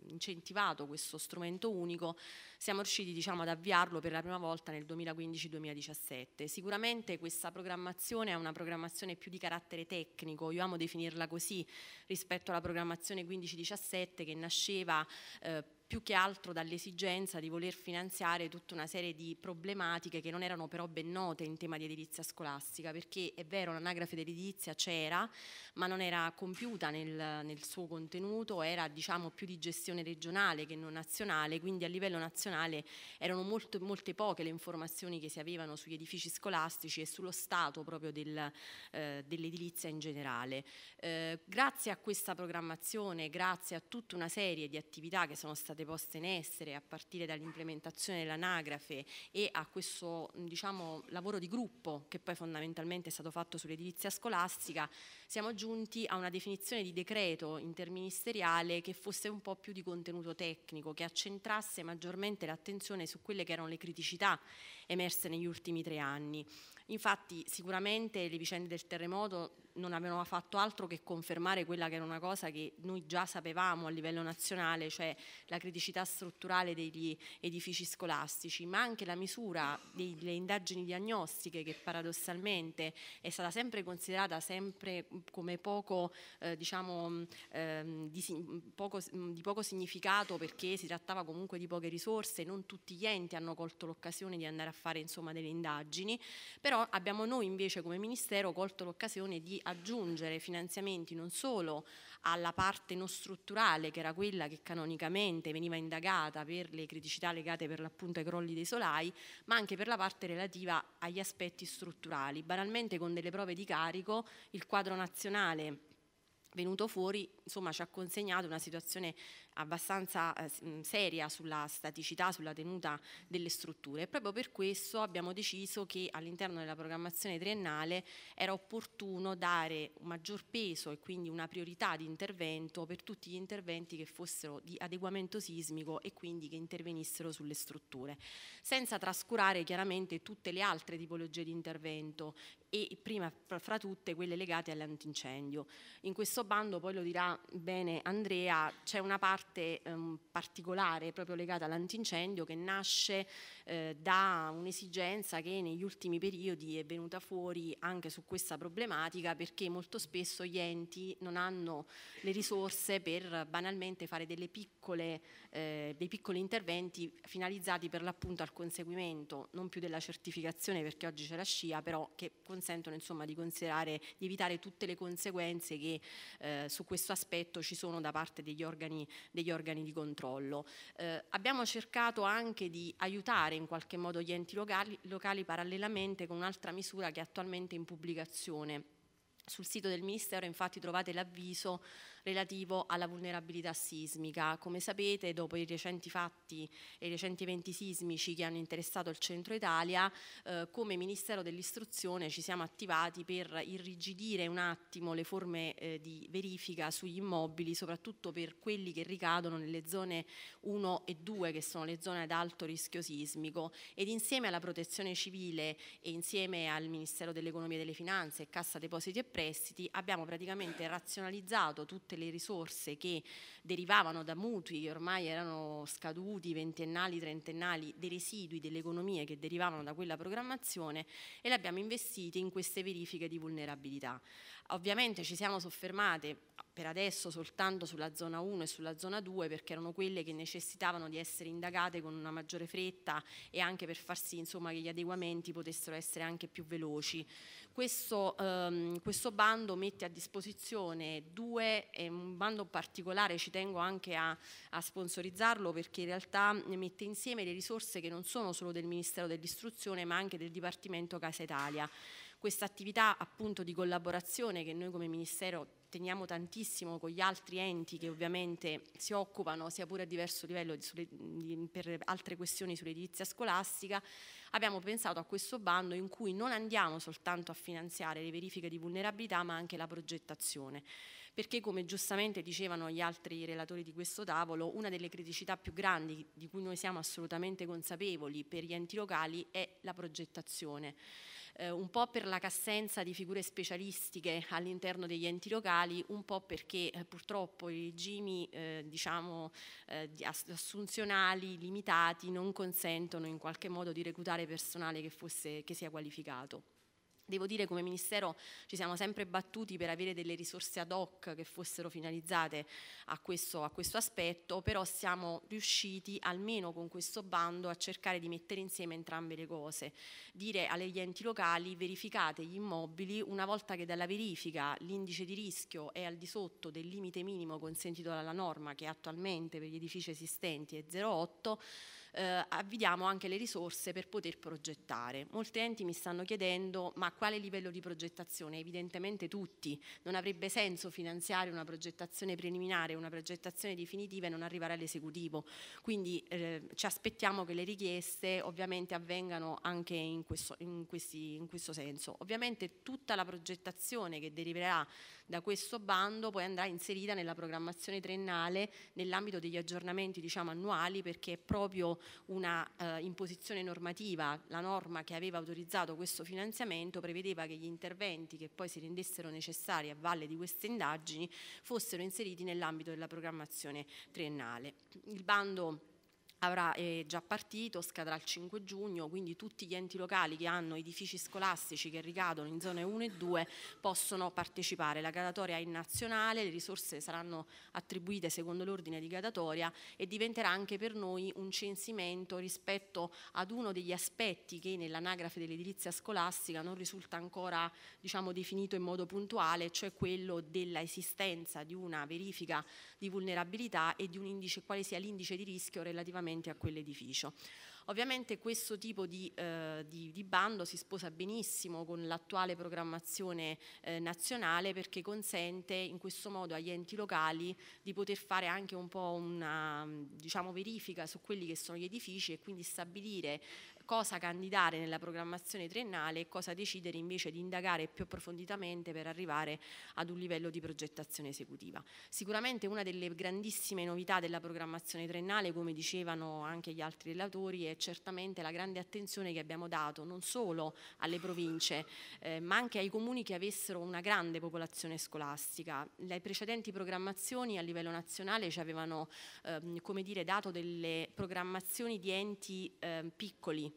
incentivato questo strumento unico, siamo riusciti diciamo, ad avviarlo per la prima volta nel 2015-2017. Sicuramente questa programmazione è una programmazione più di carattere tecnico, io amo definirla così rispetto alla programmazione 15-17 che nasceva eh, più che altro dall'esigenza di voler finanziare tutta una serie di problematiche che non erano però ben note in tema di edilizia scolastica, perché è vero l'anagrafe dell'edilizia c'era, ma non era compiuta nel, nel suo contenuto, era diciamo più di gestione regionale che non nazionale, quindi a livello nazionale erano molto, molte poche le informazioni che si avevano sugli edifici scolastici e sullo stato proprio del, eh, dell'edilizia in generale. Eh, grazie a questa programmazione, grazie a tutta una serie di attività che sono state state poste in essere a partire dall'implementazione dell'anagrafe e a questo diciamo, lavoro di gruppo che poi fondamentalmente è stato fatto sull'edilizia scolastica, siamo giunti a una definizione di decreto interministeriale che fosse un po' più di contenuto tecnico, che accentrasse maggiormente l'attenzione su quelle che erano le criticità emerse negli ultimi tre anni. Infatti sicuramente le vicende del terremoto non avevano fatto altro che confermare quella che era una cosa che noi già sapevamo a livello nazionale, cioè la criticità strutturale degli edifici scolastici, ma anche la misura delle indagini diagnostiche che paradossalmente è stata sempre considerata sempre come poco, eh, diciamo, ehm, di, poco, di poco significato perché si trattava comunque di poche risorse, non tutti gli enti hanno colto l'occasione di andare a fare insomma, delle indagini, però abbiamo noi invece come Ministero colto l'occasione di aggiungere finanziamenti non solo alla parte non strutturale che era quella che canonicamente veniva indagata per le criticità legate per l'appunto ai crolli dei solai, ma anche per la parte relativa agli aspetti strutturali. Banalmente con delle prove di carico il quadro nazionale venuto fuori insomma, ci ha consegnato una situazione abbastanza eh, seria sulla staticità, sulla tenuta delle strutture. E proprio per questo abbiamo deciso che all'interno della programmazione triennale era opportuno dare un maggior peso e quindi una priorità di intervento per tutti gli interventi che fossero di adeguamento sismico e quindi che intervenissero sulle strutture, senza trascurare chiaramente tutte le altre tipologie di intervento e prima fra tutte quelle legate all'antincendio. In questo bando, poi lo dirà bene Andrea, c'è una parte ehm, particolare proprio legata all'antincendio che nasce eh, da un'esigenza che negli ultimi periodi è venuta fuori anche su questa problematica perché molto spesso gli enti non hanno le risorse per banalmente fare piccole, eh, dei piccoli interventi finalizzati per l'appunto al conseguimento, non più della certificazione perché oggi c'è la scia, però che consentono insomma, di, di evitare tutte le conseguenze che eh, su questo aspetto ci sono da parte degli organi, degli organi di controllo. Eh, abbiamo cercato anche di aiutare in qualche modo gli enti locali, locali parallelamente con un'altra misura che è attualmente in pubblicazione. Sul sito del Ministero infatti trovate l'avviso relativo alla vulnerabilità sismica. Come sapete, dopo i recenti fatti e i recenti eventi sismici che hanno interessato il centro Italia, eh, come Ministero dell'Istruzione ci siamo attivati per irrigidire un attimo le forme eh, di verifica sugli immobili, soprattutto per quelli che ricadono nelle zone 1 e 2, che sono le zone ad alto rischio sismico, ed insieme alla protezione civile e insieme al Ministero dell'Economia e delle Finanze e Cassa Depositi e Prestiti abbiamo praticamente razionalizzato tutto tutte le risorse che derivavano da mutui che ormai erano scaduti, ventennali, trentennali, dei residui delle economie che derivavano da quella programmazione e le abbiamo investite in queste verifiche di vulnerabilità. Ovviamente ci siamo soffermate per adesso soltanto sulla zona 1 e sulla zona 2 perché erano quelle che necessitavano di essere indagate con una maggiore fretta e anche per far sì insomma, che gli adeguamenti potessero essere anche più veloci. Questo, ehm, questo bando mette a disposizione due, è un bando particolare, ci tengo anche a, a sponsorizzarlo perché in realtà mette insieme le risorse che non sono solo del Ministero dell'Istruzione ma anche del Dipartimento Casa Italia questa attività appunto di collaborazione che noi come Ministero teniamo tantissimo con gli altri enti che ovviamente si occupano sia pure a diverso livello di, sulle, di, per altre questioni sull'edilizia scolastica, abbiamo pensato a questo bando in cui non andiamo soltanto a finanziare le verifiche di vulnerabilità ma anche la progettazione perché come giustamente dicevano gli altri relatori di questo tavolo, una delle criticità più grandi di cui noi siamo assolutamente consapevoli per gli enti locali è la progettazione eh, un po' per la cassenza di figure specialistiche all'interno degli enti locali, un po' perché eh, purtroppo i regimi eh, diciamo, eh, assunzionali limitati non consentono in qualche modo di reclutare personale che, fosse, che sia qualificato. Devo dire come Ministero ci siamo sempre battuti per avere delle risorse ad hoc che fossero finalizzate a questo, a questo, aspetto, però siamo riusciti almeno con questo bando a cercare di mettere insieme entrambe le cose, dire agli enti locali verificate gli immobili una volta che dalla verifica l'indice di rischio è al di sotto del limite minimo consentito dalla norma che attualmente per gli edifici esistenti è 0,8 eh, avvidiamo anche le risorse per poter progettare. Molti enti mi stanno chiedendo ma quale livello di progettazione? Evidentemente tutti, non avrebbe senso finanziare una progettazione preliminare, una progettazione definitiva e non arrivare all'esecutivo, quindi eh, ci aspettiamo che le richieste ovviamente avvengano anche in questo, in, questi, in questo senso. Ovviamente tutta la progettazione che deriverà da questo bando poi andrà inserita nella programmazione triennale nell'ambito degli aggiornamenti diciamo, annuali perché è proprio una eh, imposizione normativa, la norma che aveva autorizzato questo finanziamento prevedeva che gli interventi che poi si rendessero necessari a valle di queste indagini fossero inseriti nell'ambito della programmazione triennale. Il bando avrà eh, già partito, scadrà il 5 giugno, quindi tutti gli enti locali che hanno edifici scolastici che ricadono in zone 1 e 2 possono partecipare. La gradatoria è nazionale, le risorse saranno attribuite secondo l'ordine di gradatoria e diventerà anche per noi un censimento rispetto ad uno degli aspetti che nell'anagrafe dell'edilizia scolastica non risulta ancora diciamo, definito in modo puntuale, cioè quello dell'esistenza di una verifica di vulnerabilità e di un indice, quale sia l'indice di rischio relativamente direttamente a quell'edificio. Ovviamente questo tipo di, eh, di, di, bando si sposa benissimo con l'attuale programmazione eh, nazionale perché consente in questo modo agli enti locali di poter fare anche un po' una diciamo, verifica su quelli che sono gli edifici e quindi stabilire cosa candidare nella programmazione triennale e cosa decidere invece di indagare più approfonditamente per arrivare ad un livello di progettazione esecutiva. Sicuramente una delle grandissime novità della programmazione triennale, come dicevano anche gli altri relatori, è certamente la grande attenzione che abbiamo dato non solo alle province, eh, ma anche ai comuni che avessero una grande popolazione scolastica. Le precedenti programmazioni a livello nazionale ci avevano ehm, come dire, dato delle programmazioni di enti eh, piccoli,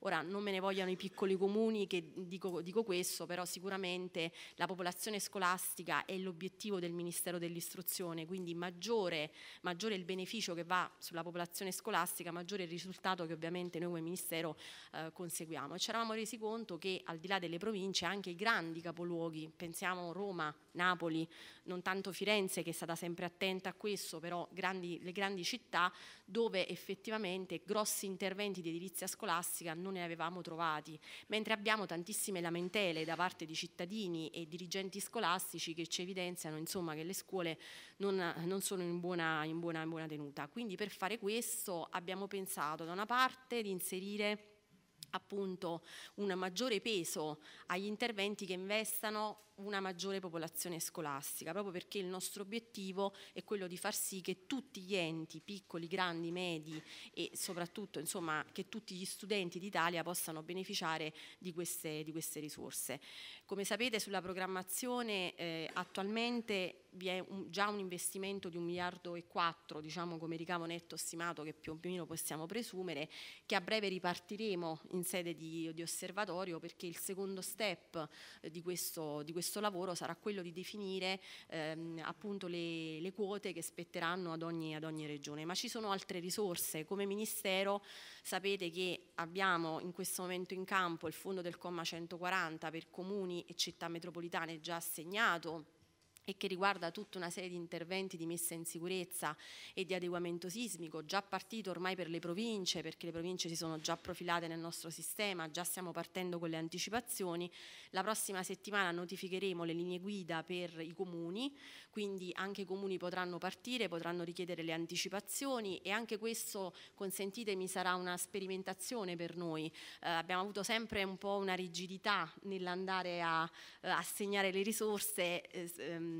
Ora non me ne vogliano i piccoli comuni che dico, dico questo, però sicuramente la popolazione scolastica è l'obiettivo del Ministero dell'Istruzione, quindi maggiore, maggiore il beneficio che va sulla popolazione scolastica, maggiore il risultato che ovviamente noi come Ministero eh, conseguiamo. E ci eravamo resi conto che al di là delle province anche i grandi capoluoghi, pensiamo Roma, Napoli, non tanto Firenze che è stata sempre attenta a questo, però grandi, le grandi città dove effettivamente grossi interventi di edilizia scolastica politica non ne avevamo trovati, mentre abbiamo tantissime lamentele da parte di cittadini e dirigenti scolastici che ci evidenziano insomma, che le scuole non, non sono in buona, in, buona, in buona tenuta. Quindi per fare questo abbiamo pensato da una parte di inserire appunto un maggiore peso agli interventi che investano una maggiore popolazione scolastica, proprio perché il nostro obiettivo è quello di far sì che tutti gli enti, piccoli, grandi, medi e soprattutto insomma, che tutti gli studenti d'Italia possano beneficiare di queste, di queste, risorse. Come sapete sulla programmazione eh, attualmente vi è un, già un investimento di un miliardo e quattro, diciamo come ricavo netto stimato che più o meno possiamo presumere, che a breve ripartiremo in sede di, di osservatorio perché il secondo step eh, di questo, di questo questo lavoro sarà quello di definire ehm, appunto le, le, quote che spetteranno ad ogni, ad ogni regione, ma ci sono altre risorse, come Ministero sapete che abbiamo in questo momento in campo il fondo del comma 140 per comuni e città metropolitane già assegnato, e che riguarda tutta una serie di interventi di messa in sicurezza e di adeguamento sismico, già partito ormai per le province, perché le province si sono già profilate nel nostro sistema, già stiamo partendo con le anticipazioni. La prossima settimana notificheremo le linee guida per i comuni, quindi anche i comuni potranno partire, potranno richiedere le anticipazioni e anche questo, consentitemi, sarà una sperimentazione per noi. Eh, abbiamo avuto sempre un po' una rigidità nell'andare a eh, assegnare le risorse. Eh, ehm,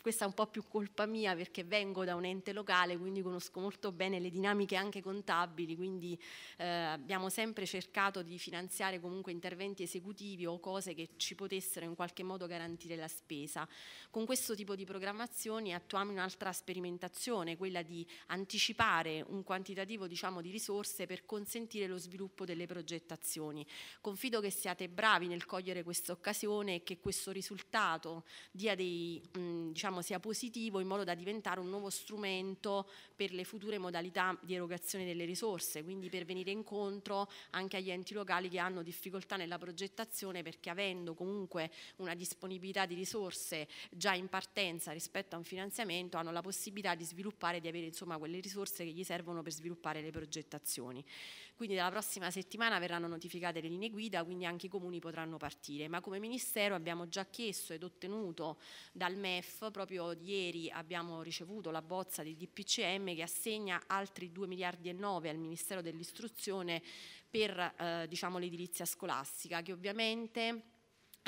questa è un po' più colpa mia perché vengo da un ente locale, quindi conosco molto bene le dinamiche anche contabili, quindi eh, abbiamo sempre cercato di finanziare comunque interventi esecutivi o cose che ci potessero in qualche modo garantire la spesa. Con questo tipo di programmazioni attuiamo un'altra sperimentazione, quella di anticipare un quantitativo diciamo, di risorse per consentire lo sviluppo delle progettazioni. Confido che siate bravi nel cogliere questa occasione e che questo risultato dia dei cui mh, diciamo, sia positivo in modo da diventare un nuovo strumento per le future modalità di erogazione delle risorse, quindi per venire incontro anche agli enti locali che hanno difficoltà nella progettazione perché avendo comunque una disponibilità di risorse già in partenza rispetto a un finanziamento hanno la possibilità di sviluppare, di avere insomma quelle risorse che gli servono per sviluppare le progettazioni. Quindi dalla prossima settimana verranno notificate le linee guida, quindi anche i comuni potranno partire. Ma come Ministero abbiamo già chiesto ed ottenuto dal MEF, proprio ieri abbiamo ricevuto la bozza del DPCM che assegna altri 2 miliardi e 9 al Ministero dell'Istruzione per eh, diciamo, l'edilizia scolastica, che ovviamente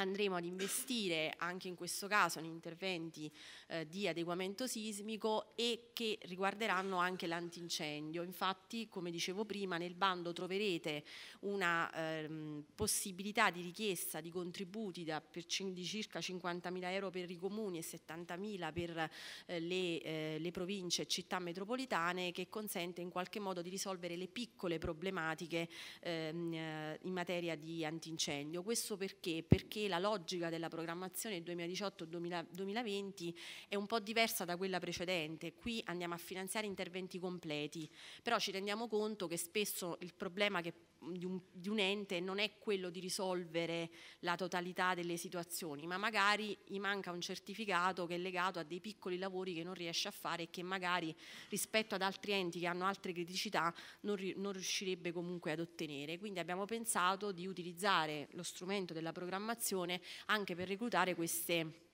andremo ad investire anche in questo caso in interventi eh, di adeguamento sismico e che riguarderanno anche l'antincendio. Infatti, come dicevo prima, nel bando troverete una ehm, possibilità di richiesta di contributi da, per, di circa 50.000 euro per i comuni e 70.000 per eh, le, eh, le province e città metropolitane che consente in qualche modo di risolvere le piccole problematiche ehm, eh, in materia di antincendio. Questo perché? Perché la logica della programmazione 2018-2020 è un po' diversa da quella precedente. Qui andiamo a finanziare interventi completi, però ci rendiamo conto che spesso il problema che di un, di un, ente non è quello di risolvere la totalità delle situazioni, ma magari gli manca un certificato che è legato a dei piccoli lavori che non riesce a fare e che magari rispetto ad altri enti che hanno altre criticità non, non riuscirebbe comunque ad ottenere. Quindi abbiamo pensato di utilizzare lo strumento della programmazione formazione anche per reclutare queste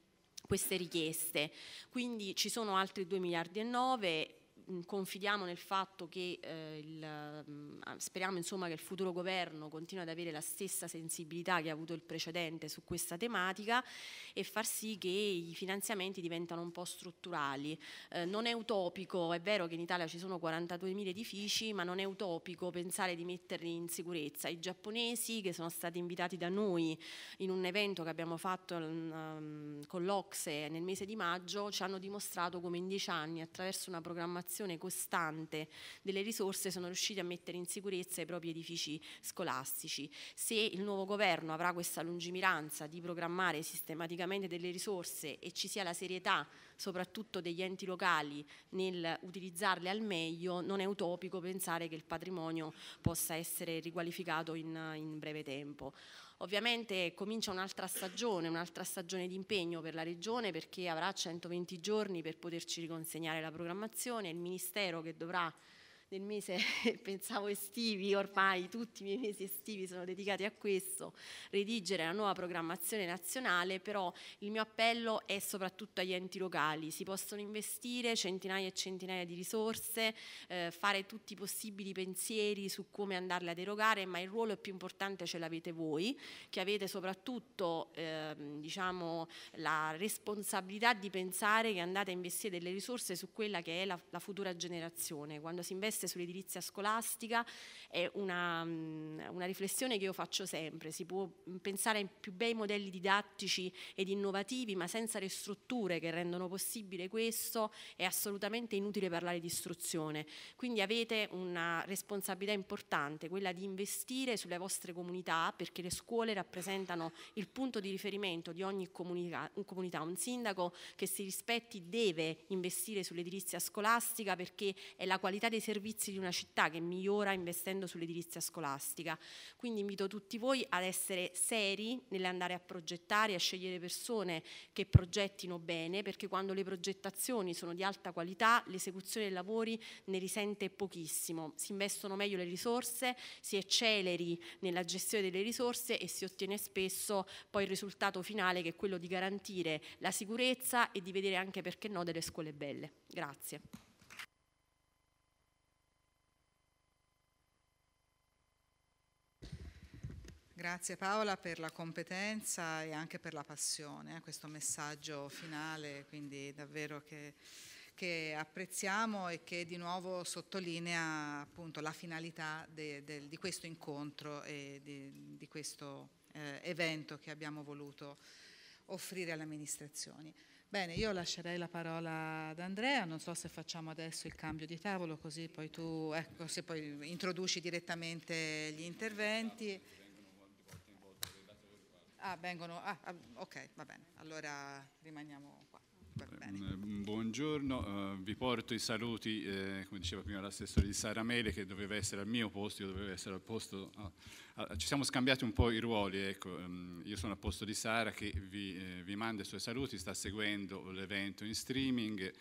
queste richieste. Quindi ci sono altri 2 miliardi e 9 Mm, confidiamo nel fatto che eh, il, mm, ah, speriamo insomma, che il futuro governo continui ad avere la stessa sensibilità che ha avuto il precedente su questa tematica e far sì che i finanziamenti diventano un po' strutturali. Eh, non è utopico, è vero che in Italia ci sono 42.000 edifici, ma non è utopico pensare di metterli in sicurezza. I giapponesi che sono stati invitati da noi in un evento che abbiamo fatto um, con l'Ocse nel mese di maggio ci hanno dimostrato come in dieci anni attraverso una programmazione dotazione costante delle risorse sono riusciti a mettere in sicurezza i propri edifici scolastici. Se il nuovo governo avrà questa lungimiranza di programmare sistematicamente delle risorse e ci sia la serietà soprattutto degli enti locali nel utilizzarle al meglio, non è utopico pensare che il patrimonio possa essere riqualificato in, in breve tempo. Ovviamente comincia un'altra stagione, un'altra stagione di impegno per la Regione perché avrà 120 giorni per poterci riconsegnare la programmazione, il Ministero che dovrà nel mese, pensavo estivi, ormai tutti i miei mesi estivi sono dedicati a questo, redigere la nuova programmazione nazionale, però il mio appello è soprattutto agli enti locali, si possono investire centinaia e centinaia di risorse, eh, fare tutti i possibili pensieri su come andarle ad erogare, ma il ruolo più importante ce l'avete voi, che avete soprattutto eh, diciamo, la responsabilità di pensare che andate a investire delle risorse su quella che è la, la futura generazione. Quando si investe richieste sull'edilizia scolastica è una, mm, una riflessione che io faccio sempre, si può mm, pensare ai più bei modelli didattici ed innovativi, ma senza le strutture che rendono possibile questo è assolutamente inutile parlare di istruzione. Quindi avete una responsabilità importante, quella di investire sulle vostre comunità, perché le scuole rappresentano il punto di riferimento di ogni comunica, comunità. Un sindaco che si rispetti deve investire sull'edilizia scolastica perché è la qualità dei servizi servizi di una città che migliora investendo sull'edilizia scolastica. Quindi invito tutti voi ad essere seri nell'andare a progettare, a scegliere persone che progettino bene, perché quando le progettazioni sono di alta qualità l'esecuzione dei lavori ne risente pochissimo. Si investono meglio le risorse, si è celeri nella gestione delle risorse e si ottiene spesso poi il risultato finale che è quello di garantire la sicurezza e di vedere anche perché no delle scuole belle. Grazie. Grazie Paola per la competenza e anche per la passione, eh, questo messaggio finale, quindi davvero che, che, apprezziamo e che di nuovo sottolinea appunto la finalità de, de, di questo incontro e di, di questo eh, evento che abbiamo voluto offrire alle amministrazioni. Bene, io lascerei la parola ad Andrea, non so se facciamo adesso il cambio di tavolo così poi tu ecco, se poi introduci direttamente gli interventi. Ah, vengono. Ah, ah, ok, va bene. Allora rimaniamo qua. Mm, mm, buongiorno, uh, vi porto i saluti, eh, come diceva prima l'assessore di Sara Mele che doveva essere al mio posto, io dovevo essere al posto, ah, ah ci siamo scambiati un po' i ruoli, ecco, mm, io sono al posto di Sara che vi, eh, vi manda i suoi saluti, sta seguendo l'evento in streaming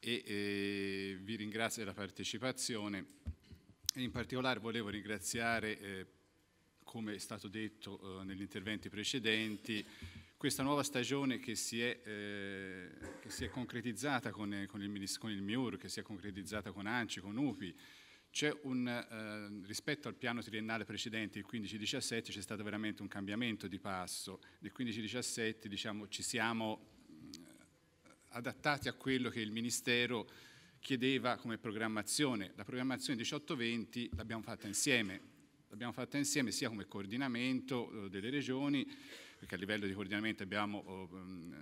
e eh, vi ringrazio della partecipazione. In particolare volevo ringraziare eh, come è stato detto eh, negli interventi precedenti, questa nuova stagione che si è, eh, che si è concretizzata con, eh, con, il, con, il, MIUR, che si è concretizzata con ANCI, con UPI, c'è un, eh, rispetto al piano triennale precedente, il 15-17, c'è stato veramente un cambiamento di passo. Nel 15-17 diciamo, ci siamo eh, adattati a quello che il Ministero chiedeva come programmazione. La programmazione 18-20 l'abbiamo fatta insieme, L'abbiamo fatta insieme sia come coordinamento eh, delle regioni, perché a livello di coordinamento abbiamo oh, mm,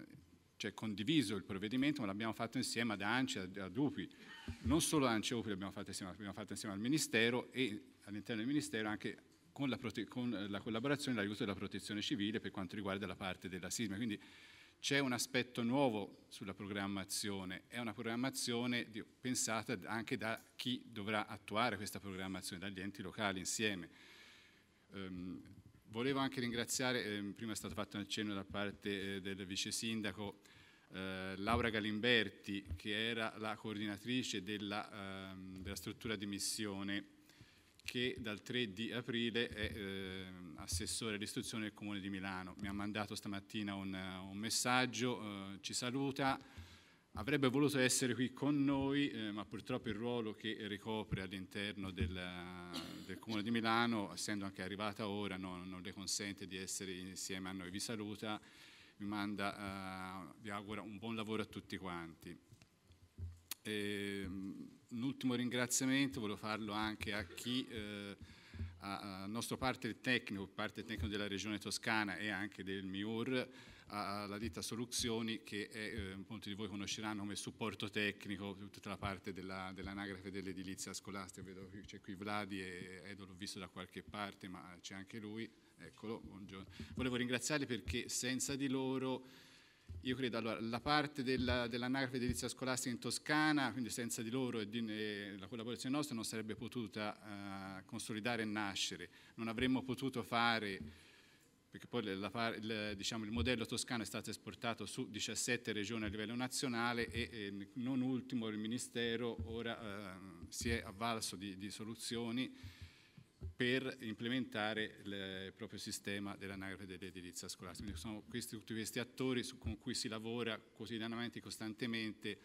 cioè, condiviso il provvedimento, ma l'abbiamo fatto insieme ad ANCI, ad UPI. Non solo ad ANCI e UPI l'abbiamo fatto insieme, l'abbiamo fatto insieme al Ministero e all'interno del Ministero anche con la, con la collaborazione e l'aiuto della protezione civile per quanto riguarda la parte della sisma. Quindi c'è un aspetto nuovo sulla programmazione, è una programmazione di, pensata anche da chi dovrà attuare questa programmazione, dagli enti locali insieme. Um, volevo anche ringraziare, eh, prima è stato fatto un accenno da parte eh, del vice sindaco, eh, Laura Galimberti, che era la coordinatrice della, ehm, della struttura di missione che dal 3 di aprile è eh, assessore all'istruzione del Comune di Milano. Mi ha mandato stamattina un, eh, un messaggio, eh, ci saluta, avrebbe voluto essere qui con noi, eh, ma purtroppo il ruolo che ricopre all'interno del, eh, del, Comune di Milano, essendo anche arrivata ora, no, non le consente di essere insieme a noi. Vi saluta, vi manda, eh, vi augura un buon lavoro a tutti quanti. E, ehm, un ultimo ringraziamento, volevo farlo anche a chi, eh, a, a nostro parte tecnico, parte tecnico della regione toscana e anche del MIUR, alla ditta Soluzioni che è, eh, molti di voi conosceranno come supporto tecnico tutta la parte della, dell'anagrafe dell'edilizia scolastica, vedo che c'è qui Vladi e Edo l'ho visto da qualche parte ma c'è anche lui, eccolo, buongiorno. Volevo ringraziarli perché senza di loro io credo, allora, la parte della, dell'anagrafe edilizia scolastica in Toscana, quindi senza di loro e, di, e la collaborazione nostra non sarebbe potuta eh, consolidare e nascere, non avremmo potuto fare, perché poi la, la, diciamo, il modello toscano è stato esportato su 17 regioni a livello nazionale e, e non ultimo il Ministero ora eh, si è avvalso di, di soluzioni per implementare il eh, proprio sistema dell'anagrafe dell'edilizia scolastica. Quindi sono questi, tutti questi attori su, con cui si lavora quotidianamente, costantemente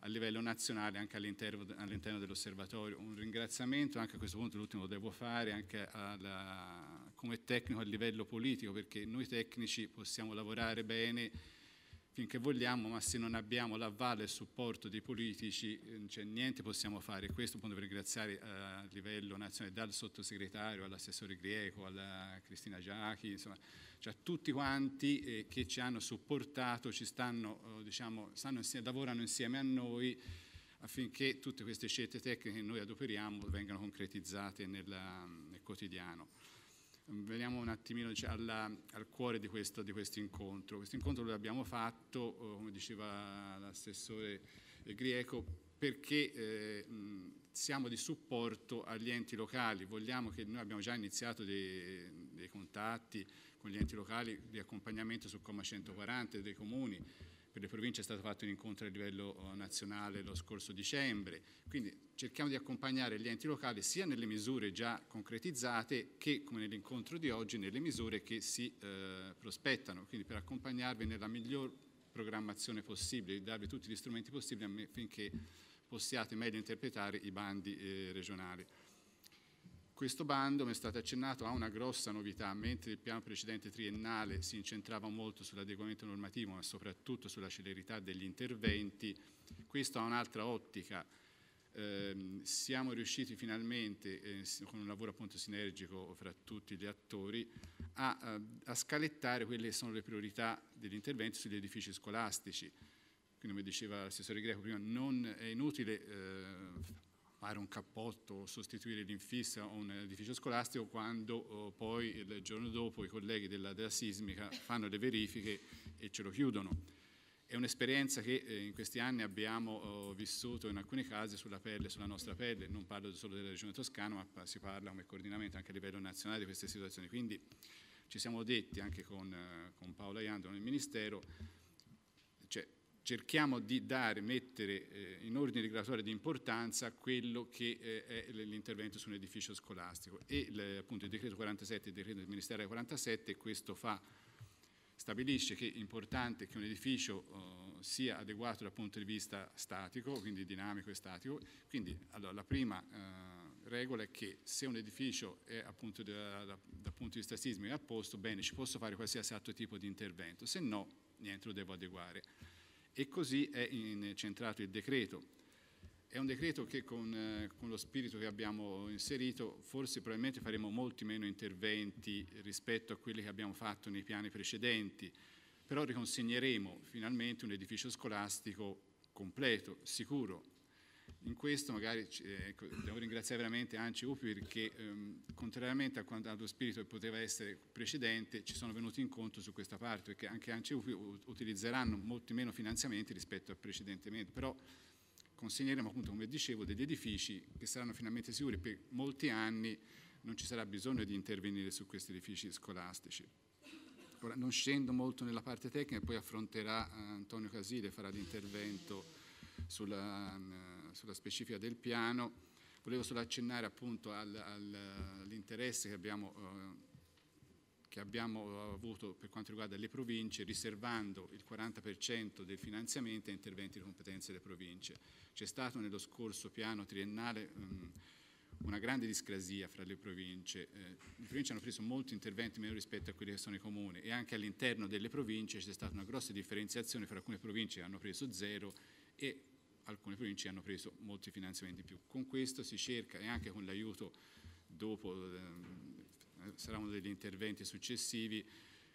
a livello nazionale, anche all'interno, all dell'osservatorio. Un ringraziamento, anche a questo punto l'ultimo lo devo fare, anche alla, come tecnico a livello politico, perché noi tecnici possiamo lavorare bene finché vogliamo, ma se non abbiamo l'avvale e il supporto dei politici eh, non c'è niente possiamo fare. Questo appunto per ringraziare eh, a livello nazionale, dal sottosegretario all'assessore greco, alla Cristina Giachi, insomma, cioè tutti quanti eh, che ci hanno supportato, ci stanno, eh, diciamo, insieme, lavorano insieme a noi affinché tutte queste scelte tecniche che noi adoperiamo vengano concretizzate nella, nel quotidiano. Veniamo un attimino diciamo, alla, al cuore di questo, di questo incontro. Questo incontro lo abbiamo fatto, eh, come diceva l'assessore Grieco, perché eh, siamo di supporto agli enti locali, vogliamo che noi abbiamo già iniziato dei, dei contatti con gli enti locali di accompagnamento sul Coma 140 dei comuni, per le province è stato fatto un incontro a livello eh, nazionale lo scorso dicembre, quindi cerchiamo di accompagnare gli enti locali sia nelle misure già concretizzate che, come nell'incontro di oggi, nelle misure che si eh, prospettano, quindi per accompagnarvi nella miglior programmazione possibile, darvi tutti gli strumenti possibili affinché possiate meglio interpretare i bandi eh, regionali. Questo bando, mi è stato accennato, ha una grossa novità, mentre il piano precedente triennale si incentrava molto sull'adeguamento normativo, ma soprattutto sulla celerità degli interventi, questo ha un'altra ottica. Eh, siamo riusciti finalmente, eh, con un lavoro appunto sinergico fra tutti gli attori, a, eh, a scalettare quelle che sono le priorità degli interventi sugli edifici scolastici. Quindi, come diceva l'assessore Greco prima, non è inutile eh, fare un cappotto, sostituire l'infissa o un edificio scolastico, quando oh, poi il giorno dopo i colleghi della, della sismica fanno le verifiche e ce lo chiudono. È un'esperienza che eh, in questi anni abbiamo oh, vissuto in alcuni casi sulla pelle, sulla nostra pelle, non parlo solo della regione toscana, ma si parla come coordinamento anche a livello nazionale di queste situazioni. Quindi ci siamo detti anche con, eh, con Paola Iandro nel Ministero cerchiamo di dare, mettere eh, in ordine regolatorio di importanza quello che eh, è l'intervento su un edificio scolastico e appunto il decreto 47, il decreto del Ministero 47, questo fa, stabilisce che è importante che un edificio uh, sia adeguato dal punto di vista statico, quindi dinamico e statico, quindi allora, la prima uh, regola è che se un edificio è appunto da, da, dal punto di vista sismico è a posto, bene, ci posso fare qualsiasi altro tipo di intervento, se no niente, lo devo adeguare. E così è centrato il decreto. È un decreto che con, eh, con, lo spirito che abbiamo inserito forse probabilmente faremo molti meno interventi rispetto a quelli che abbiamo fatto nei piani precedenti, però riconsegneremo finalmente un edificio scolastico completo, sicuro, in questo magari eh, ecco, devo ringraziare veramente Anci Upi perché ehm, contrariamente quando, allo spirito che poteva essere precedente ci sono venuti incontro su questa parte perché anche Anci Upi utilizzeranno molti meno finanziamenti rispetto a precedentemente, però consegneremo appunto come dicevo degli edifici che saranno finalmente sicuri per molti anni non ci sarà bisogno di intervenire su questi edifici scolastici. Ora non scendo molto nella parte tecnica, poi affronterà eh, Antonio Casile, farà l'intervento sulla, sulla specifica del piano. Volevo solo accennare appunto al, al, all'interesse che abbiamo, eh, che abbiamo, avuto per quanto riguarda le province, riservando il 40% del finanziamento a interventi di competenza delle province. C'è stato nello scorso piano triennale mh, ehm, una grande discrasia fra le province. Eh, le province hanno preso molti interventi meno rispetto a quelli che sono i comuni e anche all'interno delle province c'è stata una grossa differenziazione fra alcune province che hanno preso zero e alcune province hanno preso molti finanziamenti in più. Con questo si cerca, e anche con l'aiuto dopo, ehm, saranno degli interventi successivi,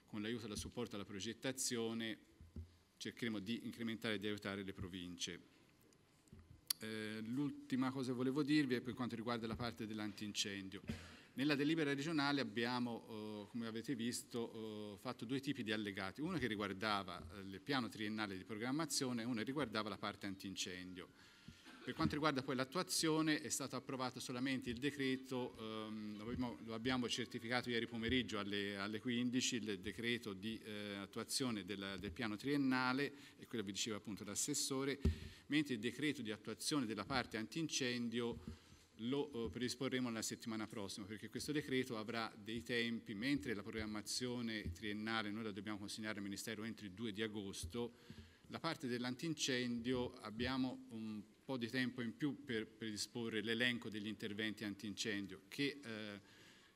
con l'aiuto e supporto alla progettazione cercheremo di incrementare e di aiutare le province. Eh, l'ultima cosa che volevo dirvi è per quanto riguarda la parte dell'antincendio. Nella delibera regionale abbiamo, eh, come avete visto, eh, fatto due tipi di allegati, uno che riguardava eh, il piano triennale di programmazione e uno che riguardava la parte antincendio. Per quanto riguarda poi l'attuazione è stato approvato solamente il decreto, ehm, lo, abbiamo, certificato ieri pomeriggio alle, 15, il decreto di attuazione del piano triennale, e quello vi diceva appunto l'assessore, mentre il decreto di attuazione della parte antincendio lo eh, predisporremo la settimana prossima perché questo decreto avrà dei tempi, mentre la programmazione triennale noi la dobbiamo consegnare al Ministero entro il 2 di agosto, la parte dell'antincendio abbiamo un po' di tempo in più per predisporre l'elenco degli interventi antincendio che, eh,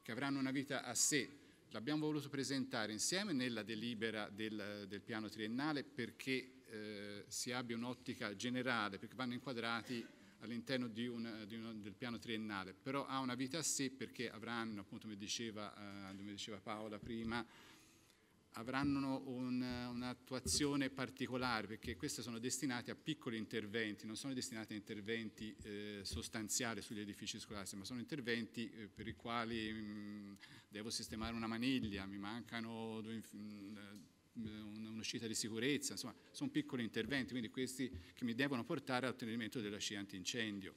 che avranno una vita a sé. L'abbiamo voluto presentare insieme nella delibera del, del piano triennale perché eh, si abbia un'ottica generale, perché vanno inquadrati all'interno eh, del piano triennale, però ha una vita a sé perché avranno, appunto come diceva, eh, diceva Paola prima, avranno eh, un'attuazione particolare perché queste sono destinate a piccoli interventi, non sono destinate a interventi eh, sostanziali sugli edifici scolastici, ma sono interventi eh, per i quali mh, mm, devo sistemare una maniglia, mi mancano due, mh, mm, eh, eh, un'uscita di sicurezza, insomma, sono piccoli interventi, quindi questi che mi devono portare al tenimento della scia antincendio.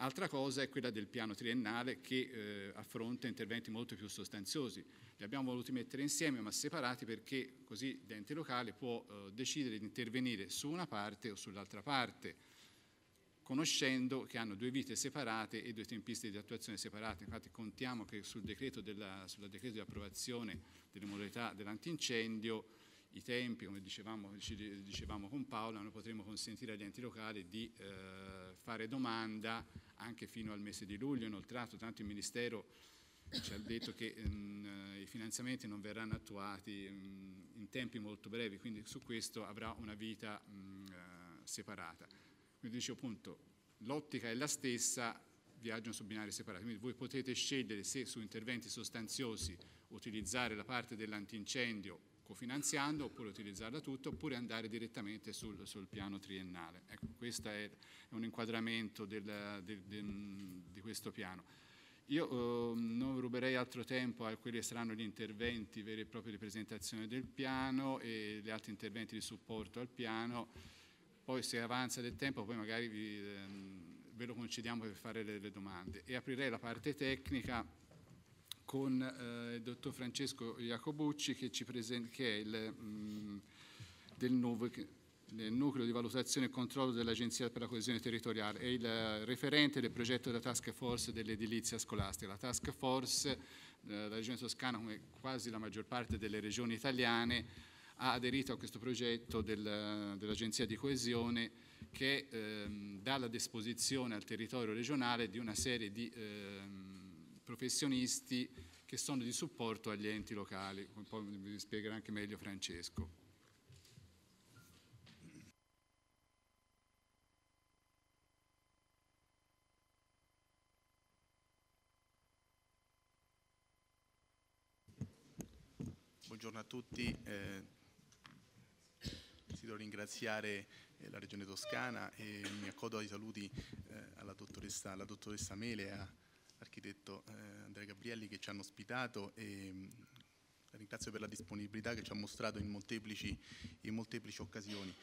Altra cosa è quella del piano triennale che eh, affronta interventi molto più sostanziosi. Li abbiamo voluti mettere insieme ma separati perché così l'ente locale può eh, decidere di intervenire su una parte o sull'altra parte conoscendo che hanno due vite separate e due tempiste di attuazione separate. Infatti contiamo che sul decreto, della, sul decreto di approvazione delle modalità dell'antincendio i tempi, come dicevamo, dicevamo, con Paola, noi potremo consentire agli enti locali di eh, fare domanda anche fino al mese di luglio, inoltrato tanto il Ministero ci ha detto che mh, ehm, i finanziamenti non verranno attuati mh, ehm, in tempi molto brevi, quindi su questo avrà una vita mh, eh, separata. Quindi dicevo appunto, l'ottica è la stessa, viaggiano su binari separati, quindi voi potete scegliere se su interventi sostanziosi utilizzare la parte dell'antincendio cofinanziando oppure utilizzarla tutta oppure andare direttamente sul, sul piano triennale. Ecco, questo è, un inquadramento del, del, del, di questo piano. Io eh, non ruberei altro tempo a quelli che saranno gli interventi veri e propri di presentazione del piano e gli altri interventi di supporto al piano poi se avanza del tempo poi magari vi, ehm, ve lo concediamo per fare delle domande. E aprirei la parte tecnica con eh, il dottor Francesco Iacobucci che, che è il, mh, mm, del nuovo del nucleo di valutazione e controllo dell'Agenzia per la coesione territoriale, è il referente del progetto della task force dell'edilizia scolastica. La task force, eh, la regione toscana come quasi la maggior parte delle regioni italiane, ha aderito a questo progetto del, dell'Agenzia di Coesione che ehm, dà la disposizione al territorio regionale di una serie di ehm, professionisti che sono di supporto agli enti locali, poi vi spiegherà anche meglio Francesco. Buongiorno a tutti, eh, desidero ringraziare eh, la Regione Toscana e mi accodo ai saluti eh, alla, dottoressa, alla, dottoressa, Mele e all'architetto eh, Andrea Gabrielli che ci hanno ospitato e mh, mm, ringrazio per la disponibilità che ci ha mostrato in molteplici, in molteplici occasioni.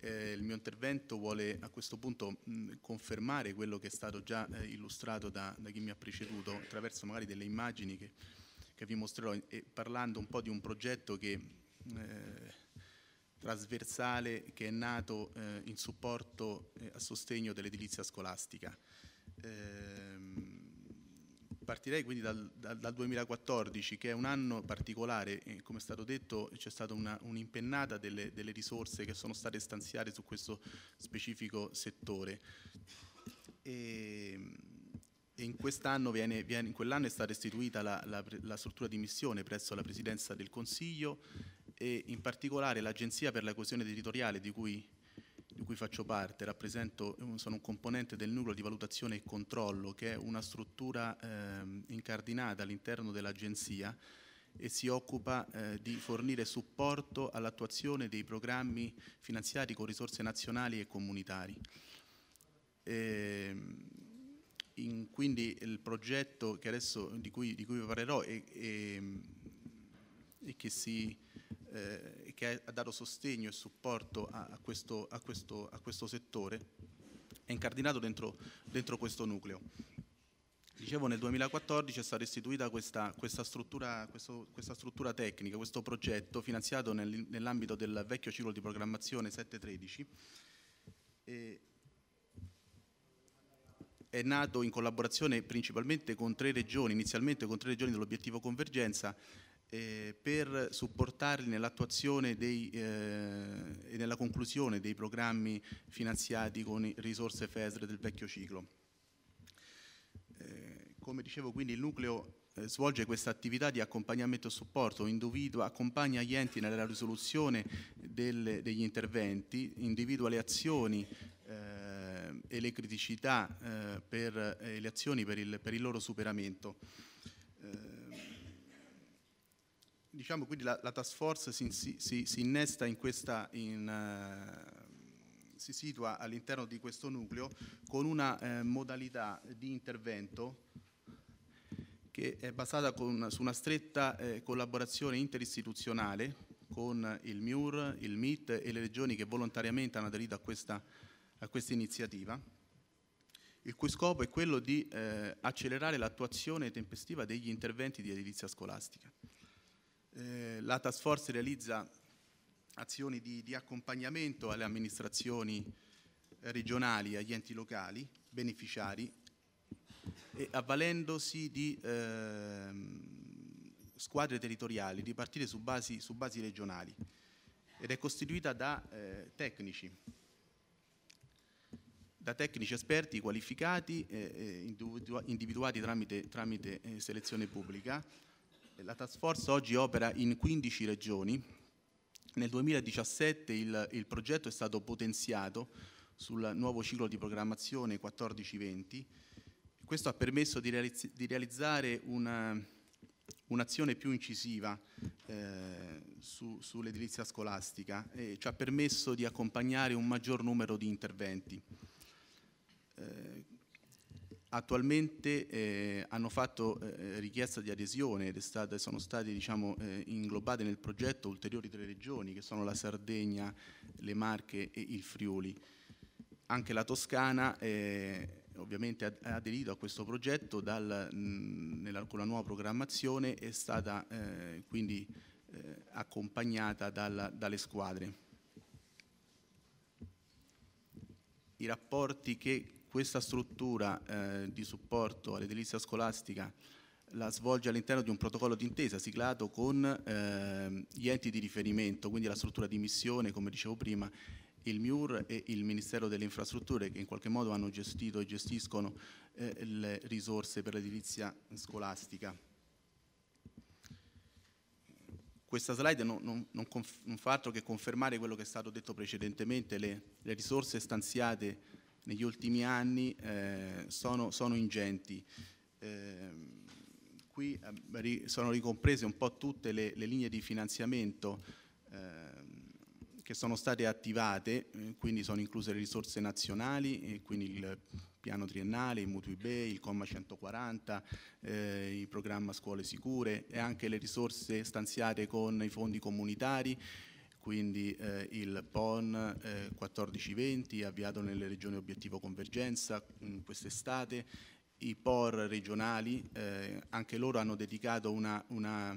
Eh, il mio intervento vuole a questo punto mh, mm, confermare quello che è stato già eh, illustrato da, da, chi mi ha preceduto attraverso magari delle immagini che, che vi mostrerò e parlando un po' di un progetto che eh, trasversale che è nato eh, in supporto eh, a sostegno dell'edilizia scolastica. Ehm, partirei quindi dal, dal, dal, 2014 che è un anno particolare, eh, come è stato detto c'è stata un'impennata un delle, delle risorse che sono state stanziate su questo specifico settore. Ehm, e, in quest'anno quell'anno è stata istituita la, la, la, struttura di missione presso la Presidenza del Consiglio e in particolare l'Agenzia per la coesione territoriale di cui, di cui faccio parte, sono un componente del nucleo di valutazione e controllo che è una struttura eh, incardinata all'interno dell'Agenzia e si occupa eh, di fornire supporto all'attuazione dei programmi finanziari con risorse nazionali e comunitari. E, ehm, in, quindi il progetto adesso, di, cui, di, cui, vi parlerò e, ehm, e che si eh, che ha dato sostegno e supporto a questo, a questo, a questo settore, è incardinato dentro, dentro, questo nucleo. Dicevo, nel 2014 è stata istituita questa, questa, struttura, questo, questa struttura, tecnica, questo progetto finanziato nel, nell'ambito del vecchio ciclo di programmazione 713. E, è nato in collaborazione principalmente con tre regioni, inizialmente con tre regioni dell'obiettivo convergenza, eh, per supportarli nell'attuazione dei, eh, e nella conclusione dei programmi finanziati con risorse FESR del vecchio ciclo. Eh, come dicevo quindi il nucleo eh, svolge questa attività di accompagnamento e supporto, individua, accompagna gli enti nella risoluzione del, degli interventi, individua le azioni eh, e le criticità eh, per eh, le azioni per il, per il loro superamento. Eh, diciamo quindi la, la, task force si, si, si innesta in questa, in, uh, si situa all'interno di questo nucleo con una eh, modalità di intervento che è basata con, su una stretta eh, collaborazione interistituzionale con il MIUR, il MIT e le regioni che volontariamente hanno aderito a questa, a questa iniziativa, il cui scopo è quello di eh, accelerare l'attuazione tempestiva degli interventi di edilizia scolastica. Eh, la task force realizza azioni di, di accompagnamento alle amministrazioni regionali, agli enti locali, beneficiari, e avvalendosi di eh, squadre territoriali, di partire su basi, su basi, regionali ed è costituita da eh, tecnici, da tecnici esperti qualificati, eh, eh individuati tramite, tramite eh, selezione pubblica, la task force oggi opera in 15 regioni. Nel 2017 il, il progetto è stato potenziato sul nuovo ciclo di programmazione 14-20. Questo ha permesso di, realizz di realizzare un'azione più incisiva eh, su, sull'edilizia scolastica e ci ha permesso di accompagnare un maggior numero di interventi. Eh, attualmente eh, hanno fatto eh, eh richiesta di adesione ed state, sono state diciamo, eh, inglobate nel progetto ulteriori tre regioni che sono la Sardegna, le Marche e il Friuli. Anche la Toscana eh, ovviamente ha aderito a questo progetto dal, mh, nella, con la nuova programmazione è stata eh, quindi accompagnata dalla, dalle squadre. I rapporti che questa struttura eh, di supporto all'edilizia scolastica la svolge all'interno di un protocollo d'intesa siglato con eh, gli enti di riferimento, quindi la struttura di missione, come dicevo prima, il MIUR e il Ministero delle Infrastrutture che in qualche modo hanno gestito e gestiscono eh, le risorse per l'edilizia scolastica. Questa slide non, non, non, non, fa altro che confermare quello che è stato detto precedentemente, le, le risorse stanziate negli ultimi anni eh, sono, sono, ingenti. Eh, qui eh, sono ricomprese un po' tutte le, le linee di finanziamento eh, che sono state attivate, eh, quindi sono incluse le risorse nazionali, quindi il piano triennale, i mutui BEI, il comma 140, eh, il programma scuole sicure e anche le risorse stanziate con i fondi comunitari, quindi eh, il PON eh, 1420 avviato nelle regioni obiettivo convergenza mm, quest'estate, i POR regionali, eh, anche loro hanno dedicato una, una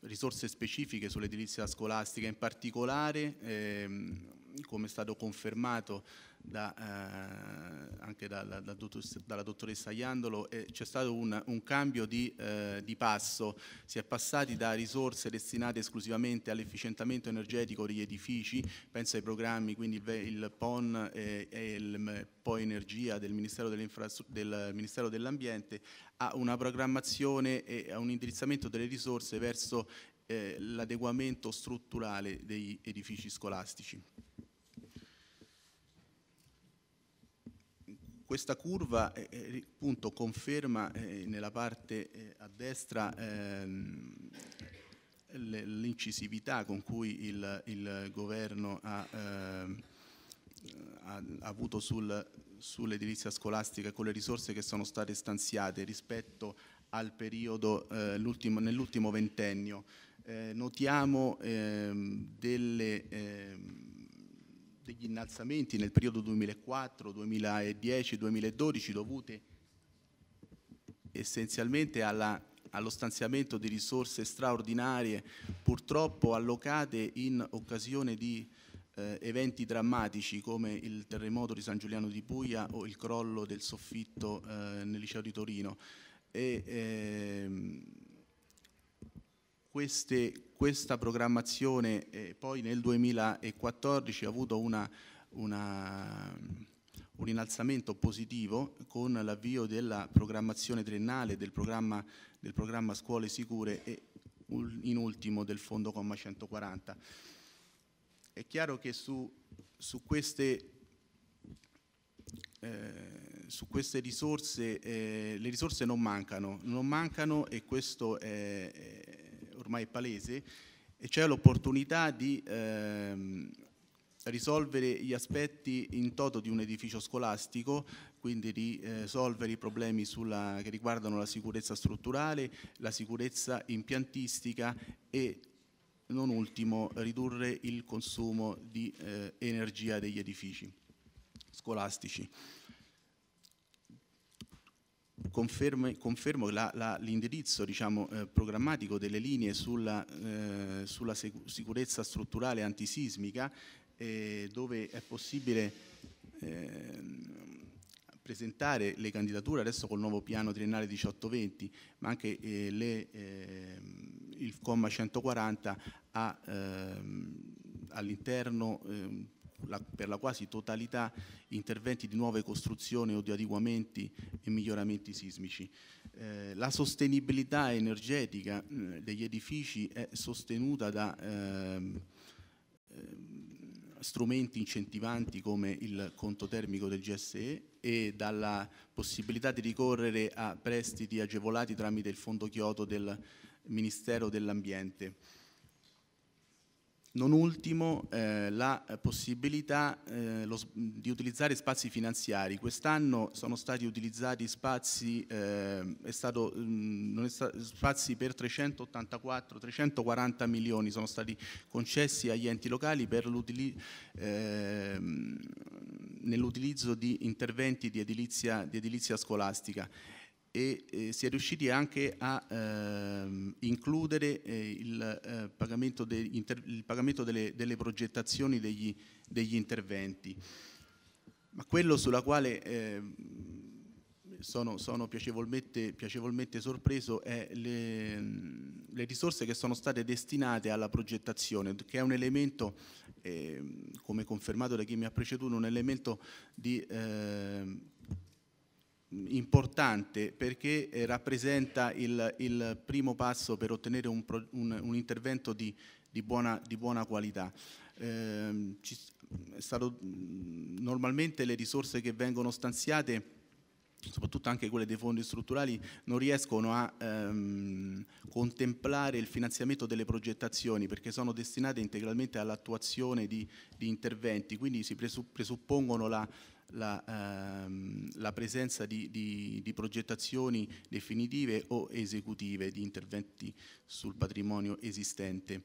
risorse specifiche sull'edilizia scolastica, in particolare, ehm, come è stato confermato da, eh, anche da, da, dottoressa, dalla dottoressa Iandolo, eh, c'è stato un, un cambio di, eh, di, passo, si è passati da risorse destinate esclusivamente all'efficientamento energetico degli edifici, penso ai programmi, quindi il, PON e, e il PO Energia del Ministero, del Ministero dell'Ambiente, a una programmazione e a un indirizzamento delle risorse verso eh, l'adeguamento strutturale degli edifici scolastici. Questa curva eh, eh, appunto, conferma eh, nella parte eh, a destra ehm, l'incisività con cui il, il governo ehm, ha, ha, avuto sul, sull'edilizia scolastica con le risorse che sono state stanziate rispetto al periodo eh, nell'ultimo ventennio. Eh, notiamo ehm, delle degli innalzamenti nel periodo 2004, 2010, 2012 dovute essenzialmente alla, allo stanziamento di risorse straordinarie purtroppo allocate in occasione di eh, eventi drammatici come il terremoto di San Giuliano di Puglia o il crollo del soffitto eh, nel liceo di Torino. E, ehm, queste questa programmazione eh, poi nel 2014 ha avuto una, una, un innalzamento positivo con l'avvio della programmazione triennale del programma, del programma Scuole Sicure e in ultimo del fondo comma 140. È chiaro che su, su, queste, eh, su queste, risorse, eh, le risorse non mancano, non mancano e questo è, ormai palese, e c'è l'opportunità di ehm, risolvere gli aspetti in toto di un edificio scolastico, quindi risolvere eh, i problemi sulla, che riguardano la sicurezza strutturale, la sicurezza impiantistica e non ultimo ridurre il consumo di eh, energia degli edifici scolastici confermo, confermo l'indirizzo diciamo, eh, programmatico delle linee sulla, eh, sulla sicurezza strutturale antisismica eh, dove è possibile ehm, presentare le candidature adesso col nuovo piano triennale 18-20 ma anche eh, le, ehm, il comma 140 ehm, all'interno la, per la quasi totalità interventi di nuove costruzioni o di adeguamenti e miglioramenti sismici. Eh, la sostenibilità energetica eh, degli edifici è sostenuta da eh, strumenti incentivanti come il conto termico del GSE e dalla possibilità di ricorrere a prestiti agevolati tramite il fondo Chioto del Ministero dell'Ambiente. Non ultimo eh, la possibilità eh, lo, di utilizzare spazi finanziari. Quest'anno sono stati utilizzati spazi, eh, è stato, mh, mm, è sta, spazi per 384, 340 milioni, sono stati concessi agli enti locali ehm, nell'utilizzo di interventi di edilizia, di edilizia scolastica e eh, si è riusciti anche a ehm, includere eh, il, eh, pagamento de, inter, il, pagamento delle, delle progettazioni degli, degli, interventi. Ma quello sulla quale ehm, sono, sono piacevolmente, piacevolmente, sorpreso è le, le, risorse che sono state destinate alla progettazione, che è un elemento, ehm, come confermato da chi mi ha preceduto, un elemento di ehm, importante perché eh, rappresenta il, il primo passo per ottenere un, pro, un, un intervento di, di, buona, di, buona, qualità. Eh, ci, stato, mm, normalmente le risorse che vengono stanziate soprattutto anche quelle dei fondi strutturali, non riescono a ehm, contemplare il finanziamento delle progettazioni perché sono destinate integralmente all'attuazione di, di, interventi, quindi si presuppongono la, la, ehm, la presenza di, di, di, progettazioni definitive o esecutive di interventi sul patrimonio esistente.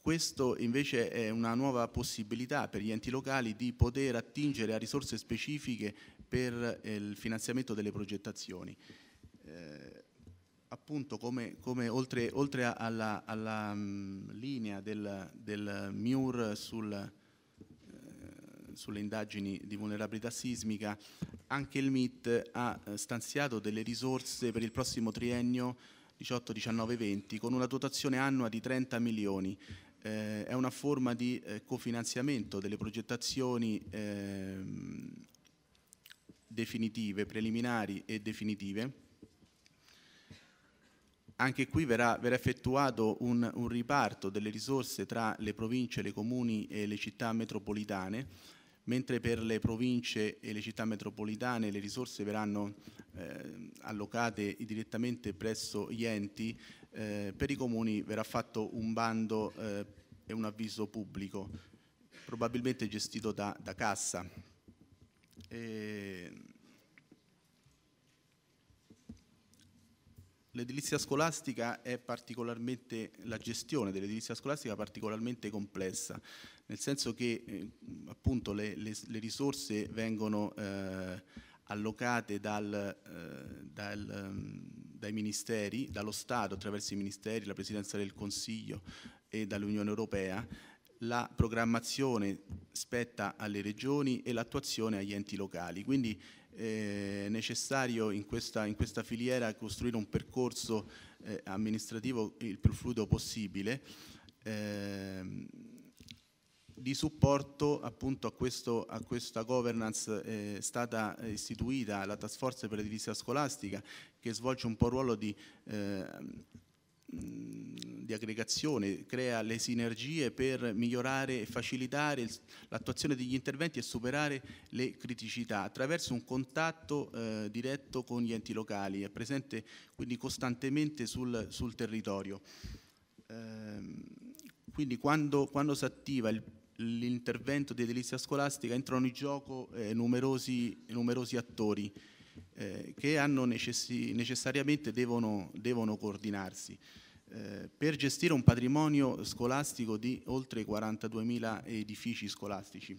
Questo invece è una nuova possibilità per gli enti locali di poter attingere a risorse specifiche per eh, il finanziamento delle progettazioni. Eh, appunto come, come oltre, oltre, alla, alla mh, linea del, del MIUR sul, sulle indagini di vulnerabilità sismica, anche il MIT ha eh, stanziato delle risorse per il prossimo triennio 18, 19, 20 con una dotazione annua di 30 milioni. Eh, è una forma di eh, cofinanziamento delle progettazioni eh, definitive, preliminari e definitive. Anche qui verrà, verrà effettuato un, un, riparto delle risorse tra le province, le comuni e le città metropolitane mentre per le province e le città metropolitane le risorse verranno eh, allocate direttamente presso gli enti, eh, per i comuni verrà fatto un bando eh, e un avviso pubblico, probabilmente gestito da, da cassa. E... L'edilizia scolastica è particolarmente, la gestione dell'edilizia scolastica è particolarmente complessa nel senso che eh, appunto le, le, le, risorse vengono eh, allocate dal, eh, dal, ehm, dai ministeri, dallo Stato attraverso i ministeri, la Presidenza del Consiglio e dall'Unione Europea, la programmazione spetta alle regioni e l'attuazione agli enti locali. Quindi eh, è necessario in questa, in questa filiera costruire un percorso eh, amministrativo il più fluido possibile ehm, di supporto appunto a, questo, a questa governance è eh, stata istituita la task force per l'edilizia scolastica che svolge un po' il ruolo di, eh, di aggregazione, crea le sinergie per migliorare e facilitare l'attuazione degli interventi e superare le criticità attraverso un contatto eh, diretto con gli enti locali, è presente quindi costantemente sul, sul territorio. Ehm, quindi quando, quando si attiva il l'intervento di edilizia scolastica entrano in gioco eh, numerosi, numerosi, attori eh, che necessi, necessariamente devono, devono coordinarsi. Eh, per gestire un patrimonio scolastico di oltre 42.000 edifici scolastici.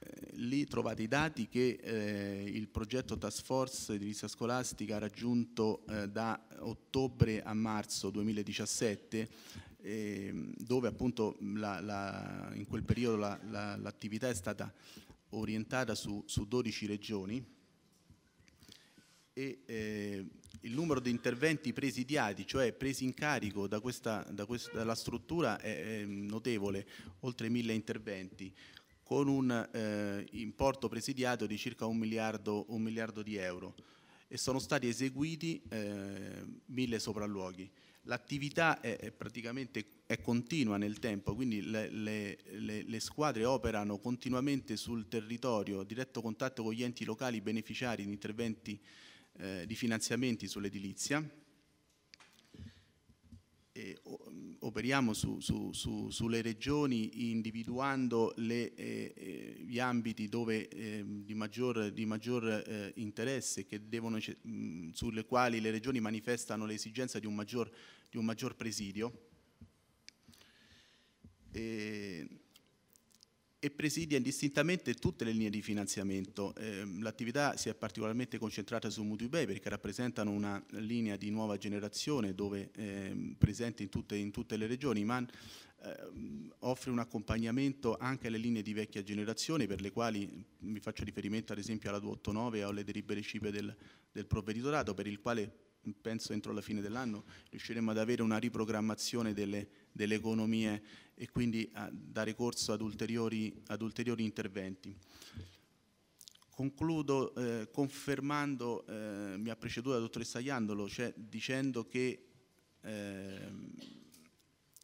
Eh, lì trovate i dati che eh, il progetto Task Force Edilizia Scolastica ha raggiunto eh, da ottobre a marzo 2017 Ehm, dove appunto la, la, in quel periodo la, l'attività è stata orientata su, su 12 regioni e eh, il numero di interventi presidiati, cioè presi in carico da questa, da questa, dalla struttura è, è notevole, oltre mille interventi, con un eh, importo presidiato di circa un miliardo, un miliardo, di euro e sono stati eseguiti eh, mille sopralluoghi l'attività è, è, praticamente è continua nel tempo, quindi le, le, le, squadre operano continuamente sul territorio, diretto contatto con gli enti locali beneficiari di interventi eh, di finanziamenti sull'edilizia operiamo su, su, su, sulle regioni individuando le, eh, eh gli ambiti dove, eh, di maggior, di maggior eh, interesse, devono, mh, sulle quali le regioni manifestano l'esigenza di un maggior, di un maggior presidio. E e presidia indistintamente tutte le linee di finanziamento. Ehm, l'attività si è particolarmente concentrata su mutui perché rappresentano una linea di nuova generazione dove eh, presente in tutte, in tutte, le regioni, ma ehm, offre un accompagnamento anche alle linee di vecchia generazione per le quali mi faccio riferimento ad esempio alla 289 o alle delibere cipe del, del provveditorato per il quale penso entro la fine dell'anno riusciremo ad avere una riprogrammazione delle, delle economie e quindi a ah, dare corso ad ulteriori, ad ulteriori interventi. Concludo eh, confermando, eh, mi ha preceduto la dottoressa Iandolo, cioè dicendo che eh,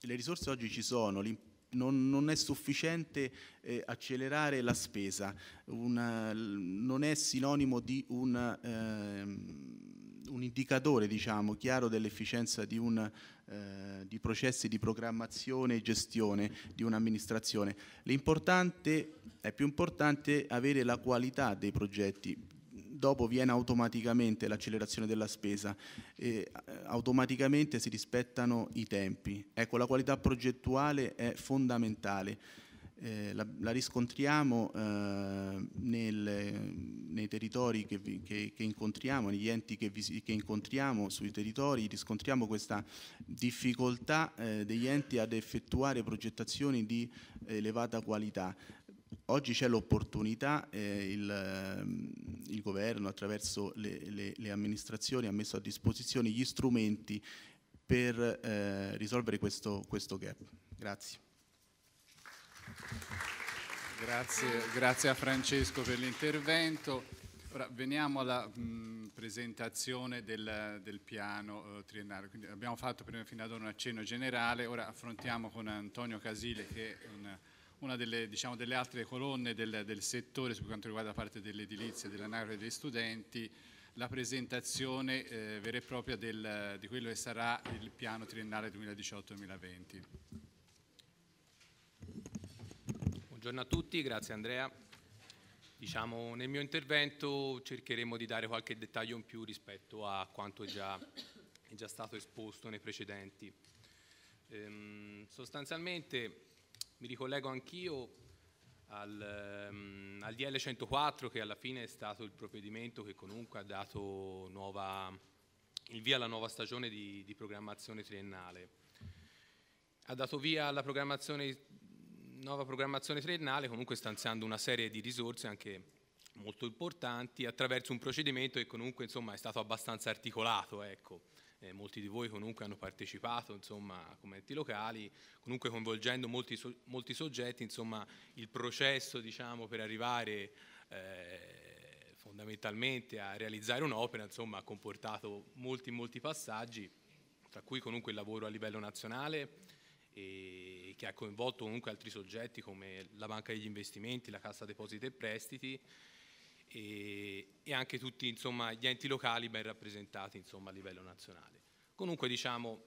le risorse oggi ci sono, non, non, è sufficiente eh, accelerare la spesa, una, non è sinonimo di un, eh, un indicatore diciamo, chiaro dell'efficienza di, un eh, di processi di programmazione e gestione di un'amministrazione. L'importante, è più importante avere la qualità dei progetti, dopo viene automaticamente l'accelerazione della spesa, e eh, automaticamente si rispettano i tempi. Ecco, la qualità progettuale è fondamentale eh, la, la, riscontriamo eh, nel, nei territori che, vi, che, che, incontriamo, negli enti che, vi, che, incontriamo sui territori, riscontriamo questa difficoltà eh, degli enti ad effettuare progettazioni di elevata qualità. Oggi c'è l'opportunità, eh, il, il, governo attraverso le, le, le amministrazioni ha messo a disposizione gli strumenti per eh, risolvere questo, questo gap. Grazie. Grazie, grazie, a Francesco per l'intervento. Ora veniamo alla mh, presentazione del, del piano eh, triennale. Quindi abbiamo fatto prima, fino ad ora un accenno generale, ora affrontiamo con Antonio Casile che è una, una delle, diciamo, delle, altre colonne del, del, settore per quanto riguarda la parte dell'edilizia, dell'anagrafe dei studenti, la presentazione eh, vera e propria del, di quello che sarà il piano triennale 2018-2020. Buongiorno a tutti, grazie Andrea. Diciamo, nel mio intervento cercheremo di dare qualche dettaglio in più rispetto a quanto già, è già stato esposto nei precedenti. Ehm, sostanzialmente mi ricollego anch'io al, um, al DL 104 che alla fine è stato il provvedimento che comunque ha dato nuova, il via alla nuova stagione di, di programmazione triennale. Ha dato via alla programmazione nuova programmazione triennale comunque stanziando una serie di risorse anche molto importanti attraverso un procedimento che comunque insomma, è stato abbastanza articolato. Ecco. Eh, molti di voi comunque hanno partecipato insomma, come enti locali, comunque coinvolgendo molti, so molti soggetti, insomma, il processo diciamo, per arrivare eh, fondamentalmente a realizzare un'opera ha comportato molti, molti passaggi, tra cui comunque il lavoro a livello nazionale. E che ha coinvolto comunque altri soggetti come la Banca degli Investimenti, la Cassa Depositi e Prestiti e, e anche tutti insomma, gli enti locali ben rappresentati insomma, a livello nazionale. Comunque diciamo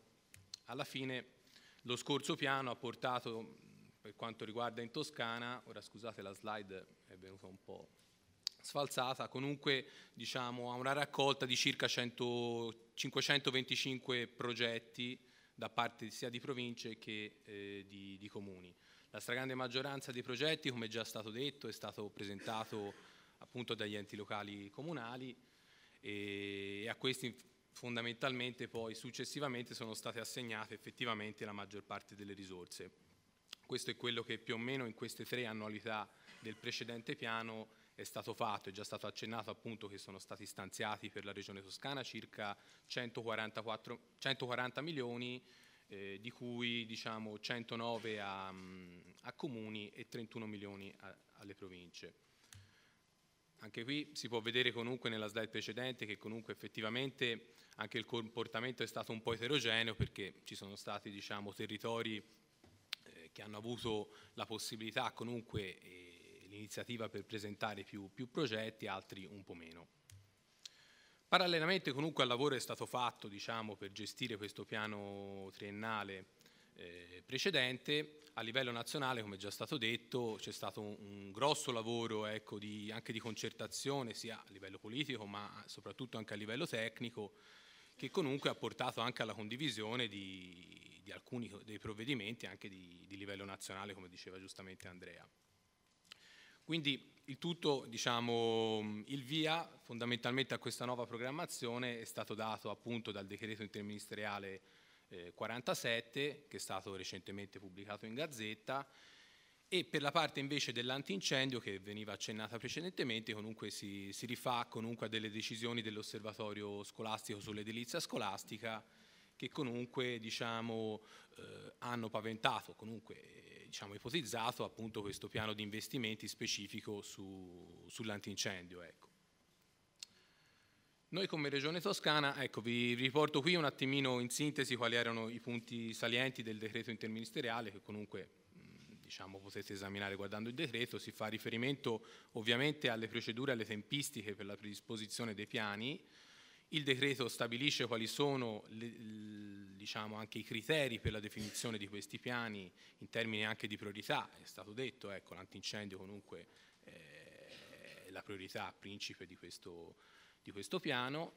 alla fine lo scorso piano ha portato per quanto riguarda in Toscana, ora scusate la slide è venuta un po' sfalsata, comunque diciamo, a una raccolta di circa 100, 525 progetti da parte sia di province che eh, di, di, comuni. La stragrande maggioranza dei progetti, come già stato detto, è stato presentato appunto dagli enti locali comunali e, e a questi fondamentalmente poi successivamente sono state assegnate effettivamente la maggior parte delle risorse. Questo è quello che più o meno in queste tre annualità del precedente piano è stato fatto, è già stato accennato appunto che sono stati stanziati per la Regione Toscana circa 144, 140 milioni, eh, di cui diciamo 109 a, mm, a comuni e 31 milioni a, alle province. Anche qui si può vedere comunque nella slide precedente che comunque effettivamente anche il comportamento è stato un po' eterogeneo perché ci sono stati diciamo, territori eh, che hanno avuto la possibilità comunque eh, l'iniziativa per presentare più, più progetti, altri un po' meno. Parallelamente comunque al lavoro è stato fatto diciamo, per gestire questo piano triennale eh, precedente, a livello nazionale, come già stato detto, c'è stato un, un grosso lavoro ecco, di, anche di concertazione sia a livello politico ma soprattutto anche a livello tecnico che comunque ha portato anche alla condivisione di, di alcuni dei provvedimenti anche di, di livello nazionale, come diceva giustamente Andrea. Quindi il tutto, diciamo, il via fondamentalmente a questa nuova programmazione è stato dato appunto dal decreto interministeriale eh, 47 che è stato recentemente pubblicato in Gazzetta e per la parte invece dell'antincendio che veniva accennata precedentemente comunque si, si rifà comunque a delle decisioni dell'osservatorio scolastico sull'edilizia scolastica che comunque diciamo, eh, hanno paventato comunque diciamo, ipotizzato appunto questo piano di investimenti specifico su, sull'antincendio. Ecco. Noi come Regione Toscana, ecco, vi riporto qui un attimino in sintesi quali erano i punti salienti del decreto interministeriale che comunque diciamo, potete esaminare guardando il decreto, si fa riferimento ovviamente alle procedure e alle tempistiche per la predisposizione dei piani, il decreto stabilisce quali sono le, diciamo, anche i criteri per la definizione di questi piani in termini anche di priorità, è stato detto, ecco, l'antincendio comunque eh, è la priorità principe di questo, di questo piano,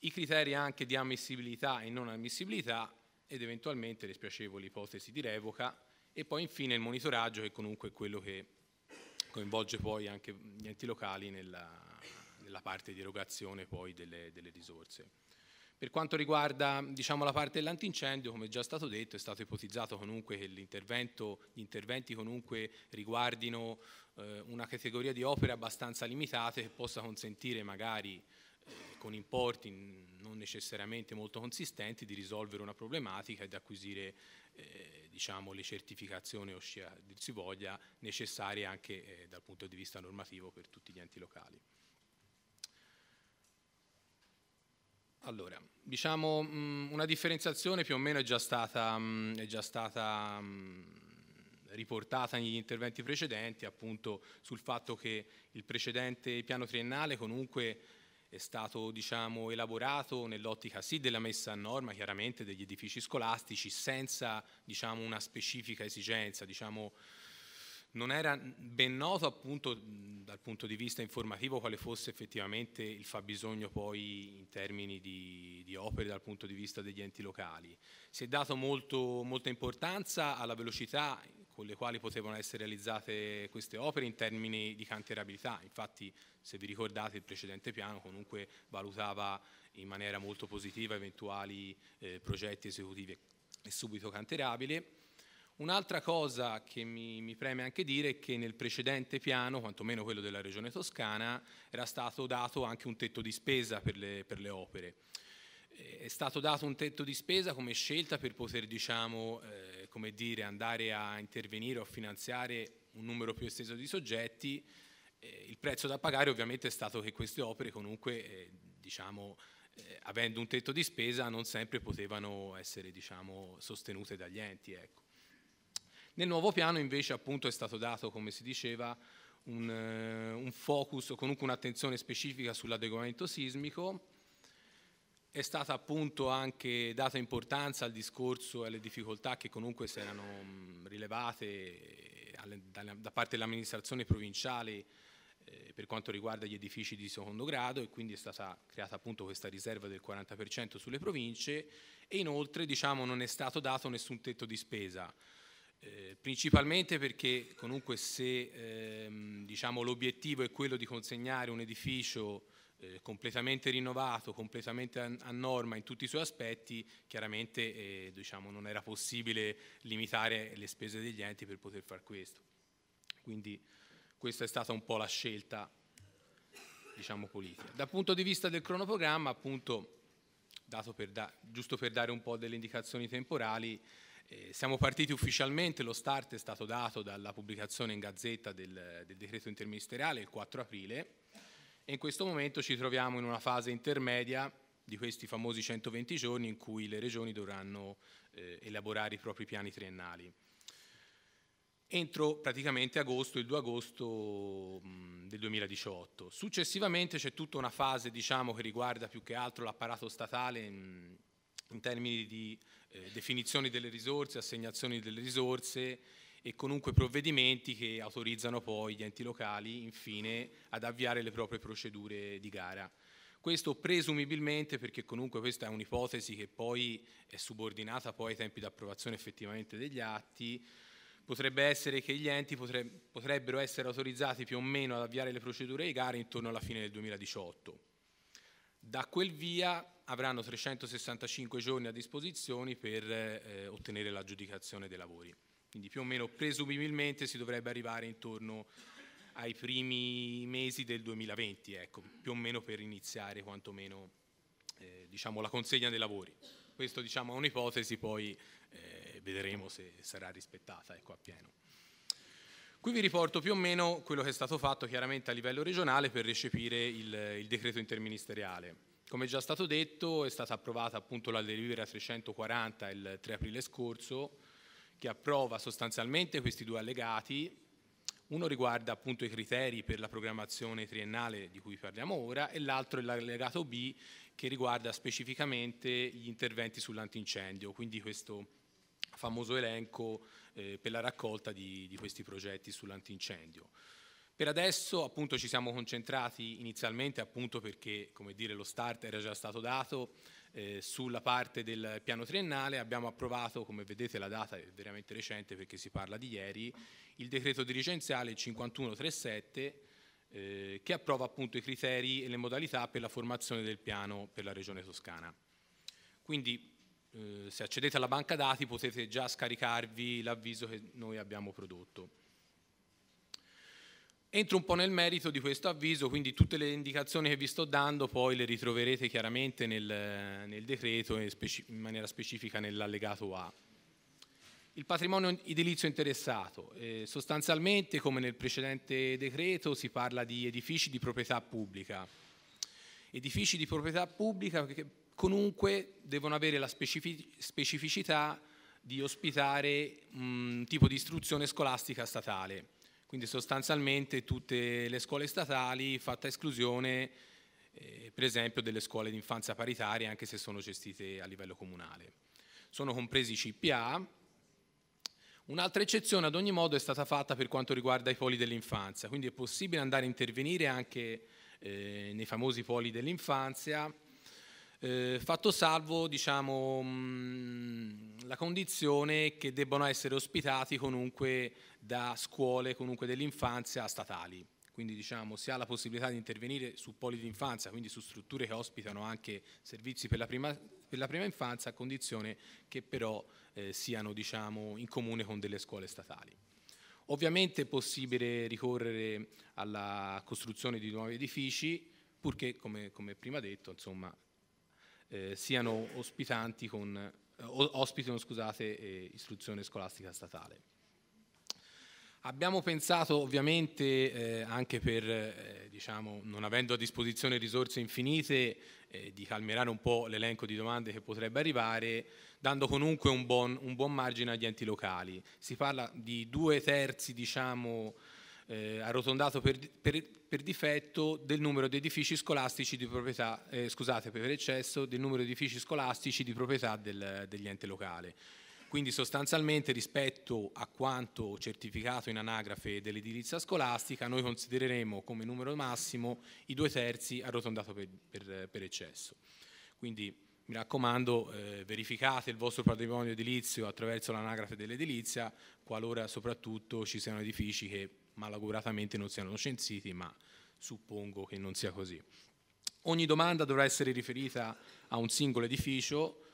i criteri anche di ammissibilità e non ammissibilità ed eventualmente le spiacevoli ipotesi di revoca e poi infine il monitoraggio che comunque è quello che coinvolge poi anche gli enti locali nella, la parte di erogazione poi delle, delle risorse. Per quanto riguarda diciamo, la parte dell'antincendio, come già stato detto, è stato ipotizzato comunque che gli interventi comunque riguardino eh, una categoria di opere abbastanza limitate che possa consentire magari eh, con importi non necessariamente molto consistenti di risolvere una problematica e di acquisire eh, diciamo, le certificazioni o si voglia necessarie anche eh, dal punto di vista normativo per tutti gli enti locali. Allora, diciamo mh, mm, una differenziazione più o meno è già stata, mh, mm, è già stata mh, mm, riportata negli interventi precedenti, appunto sul fatto che il precedente piano triennale comunque è stato diciamo, elaborato nell'ottica sì della messa a norma chiaramente degli edifici scolastici senza diciamo, una specifica esigenza, diciamo, non era ben noto appunto dal punto di vista informativo quale fosse effettivamente il fabbisogno poi in termini di, di opere dal punto di vista degli enti locali. Si è dato molto, molta importanza alla velocità con le quali potevano essere realizzate queste opere in termini di cantierabilità, infatti se vi ricordate il precedente piano comunque valutava in maniera molto positiva eventuali eh, progetti esecutivi e subito canterabili Un'altra cosa che mi, mi, preme anche dire è che nel precedente piano, quantomeno quello della Regione Toscana, era stato dato anche un tetto di spesa per le, per le opere. Eh, è stato dato un tetto di spesa come scelta per poter diciamo, eh, come dire, andare a intervenire o finanziare un numero più esteso di soggetti. Eh, il prezzo da pagare ovviamente è stato che queste opere comunque eh, diciamo, eh, avendo un tetto di spesa non sempre potevano essere diciamo, sostenute dagli enti. Ecco. Nel nuovo piano invece appunto è stato dato, come si diceva, un, eh, un focus o comunque un'attenzione specifica sull'adeguamento sismico, è stata appunto anche data importanza al discorso e alle difficoltà che comunque si erano mm, rilevate eh, da parte dell'amministrazione provinciale eh, per quanto riguarda gli edifici di secondo grado e quindi è stata creata appunto questa riserva del 40% sulle province e inoltre diciamo non è stato dato nessun tetto di spesa. Eh, principalmente perché comunque se ehm, diciamo, l'obiettivo è quello di consegnare un edificio eh, completamente rinnovato, completamente a, a, norma in tutti i suoi aspetti, chiaramente eh, diciamo, non era possibile limitare le spese degli enti per poter far questo. Quindi questa è stata un po' la scelta diciamo, politica. Dal punto di vista del cronoprogramma, appunto, per da, giusto per dare un po' delle indicazioni temporali, eh, siamo partiti ufficialmente, lo start è stato dato dalla pubblicazione in gazzetta del, del decreto interministeriale il 4 aprile e in questo momento ci troviamo in una fase intermedia di questi famosi 120 giorni in cui le regioni dovranno eh, elaborare i propri piani triennali. Entro praticamente agosto, il 2 agosto mh, del 2018. Successivamente c'è tutta una fase diciamo, che riguarda più che altro l'apparato statale mh, in termini di eh, definizione delle risorse, assegnazioni delle risorse e comunque provvedimenti che autorizzano poi gli enti locali infine ad avviare le proprie procedure di gara. Questo presumibilmente perché comunque questa è un'ipotesi che poi è subordinata poi ai tempi di approvazione effettivamente degli atti, potrebbe essere che gli enti potrebbero essere autorizzati più o meno ad avviare le procedure di gara intorno alla fine del 2018. Da quel via avranno 365 giorni a disposizione per eh, eh, ottenere l'aggiudicazione dei lavori. Quindi più o meno presumibilmente si dovrebbe arrivare intorno ai primi mesi del 2020, ecco, più o meno per iniziare quantomeno eh, diciamo, la consegna dei lavori. Questo diciamo, è un'ipotesi, poi eh, vedremo se sarà rispettata ecco, appieno. Qui vi riporto più o meno quello che è stato fatto chiaramente a livello regionale per recepire il, il decreto interministeriale. Come già stato detto, è stata approvata appunto la delibera 340 il 3 aprile scorso, che approva sostanzialmente questi due allegati. Uno riguarda appunto i criteri per la programmazione triennale di cui parliamo ora e l'altro è l'allegato B che riguarda specificamente gli interventi sull'antincendio, quindi questo famoso elenco eh, per la raccolta di, di questi progetti sull'antincendio. Per adesso appunto ci siamo concentrati inizialmente appunto perché come dire lo start era già stato dato eh, sulla parte del piano triennale, abbiamo approvato come vedete la data è veramente recente perché si parla di ieri, il decreto dirigenziale 5137 eh, che approva appunto i criteri e le modalità per la formazione del piano per la regione toscana. Quindi eh, se accedete alla banca dati potete già scaricarvi l'avviso che noi abbiamo prodotto. Entro un po' nel merito di questo avviso, quindi tutte le indicazioni che vi sto dando poi le ritroverete chiaramente nel, nel decreto e in maniera specifica nell'allegato A. Il patrimonio edilizio interessato. Eh, sostanzialmente, come nel precedente decreto, si parla di edifici di proprietà pubblica. Edifici di proprietà pubblica che comunque devono avere la specific specificità di ospitare un tipo di istruzione scolastica statale quindi sostanzialmente tutte le scuole statali fatta esclusione eh, per esempio delle scuole di infanzia paritarie, anche se sono gestite a livello comunale. Sono compresi i CPA. Un'altra eccezione ad ogni modo è stata fatta per quanto riguarda i poli dell'infanzia, quindi è possibile andare a intervenire anche eh, nei famosi poli dell'infanzia eh, fatto salvo diciamo, mm, la condizione che debbano essere ospitati comunque da scuole comunque dell'infanzia statali. Quindi diciamo, si ha la possibilità di intervenire su poli di infanzia, quindi su strutture che ospitano anche servizi per la prima, per la prima infanzia, a condizione che però eh, siano diciamo, in comune con delle scuole statali. Ovviamente è possibile ricorrere alla costruzione di nuovi edifici, purché, come, come prima detto, insomma, eh, siano ospitanti con, eh, ospitano scusate, eh, istruzione scolastica statale. Abbiamo pensato ovviamente eh, anche per, eh, diciamo, non avendo a disposizione risorse infinite, eh, di calmerare un po' l'elenco di domande che potrebbe arrivare, dando comunque un buon, un buon margine agli enti locali. Si parla di due terzi diciamo, eh, arrotondato per, per, per, difetto del numero di edifici scolastici di proprietà, eh, scusate per eccesso, del numero di edifici scolastici di proprietà del, degli ente locale. Quindi sostanzialmente rispetto a quanto certificato in anagrafe dell'edilizia scolastica noi considereremo come numero massimo i due terzi arrotondato per, per, per eccesso. Quindi mi raccomando eh, verificate il vostro patrimonio edilizio attraverso l'anagrafe dell'edilizia qualora soprattutto ci siano edifici che malaguratamente non siano censiti, ma suppongo che non sia così. Ogni domanda dovrà essere riferita a un singolo edificio,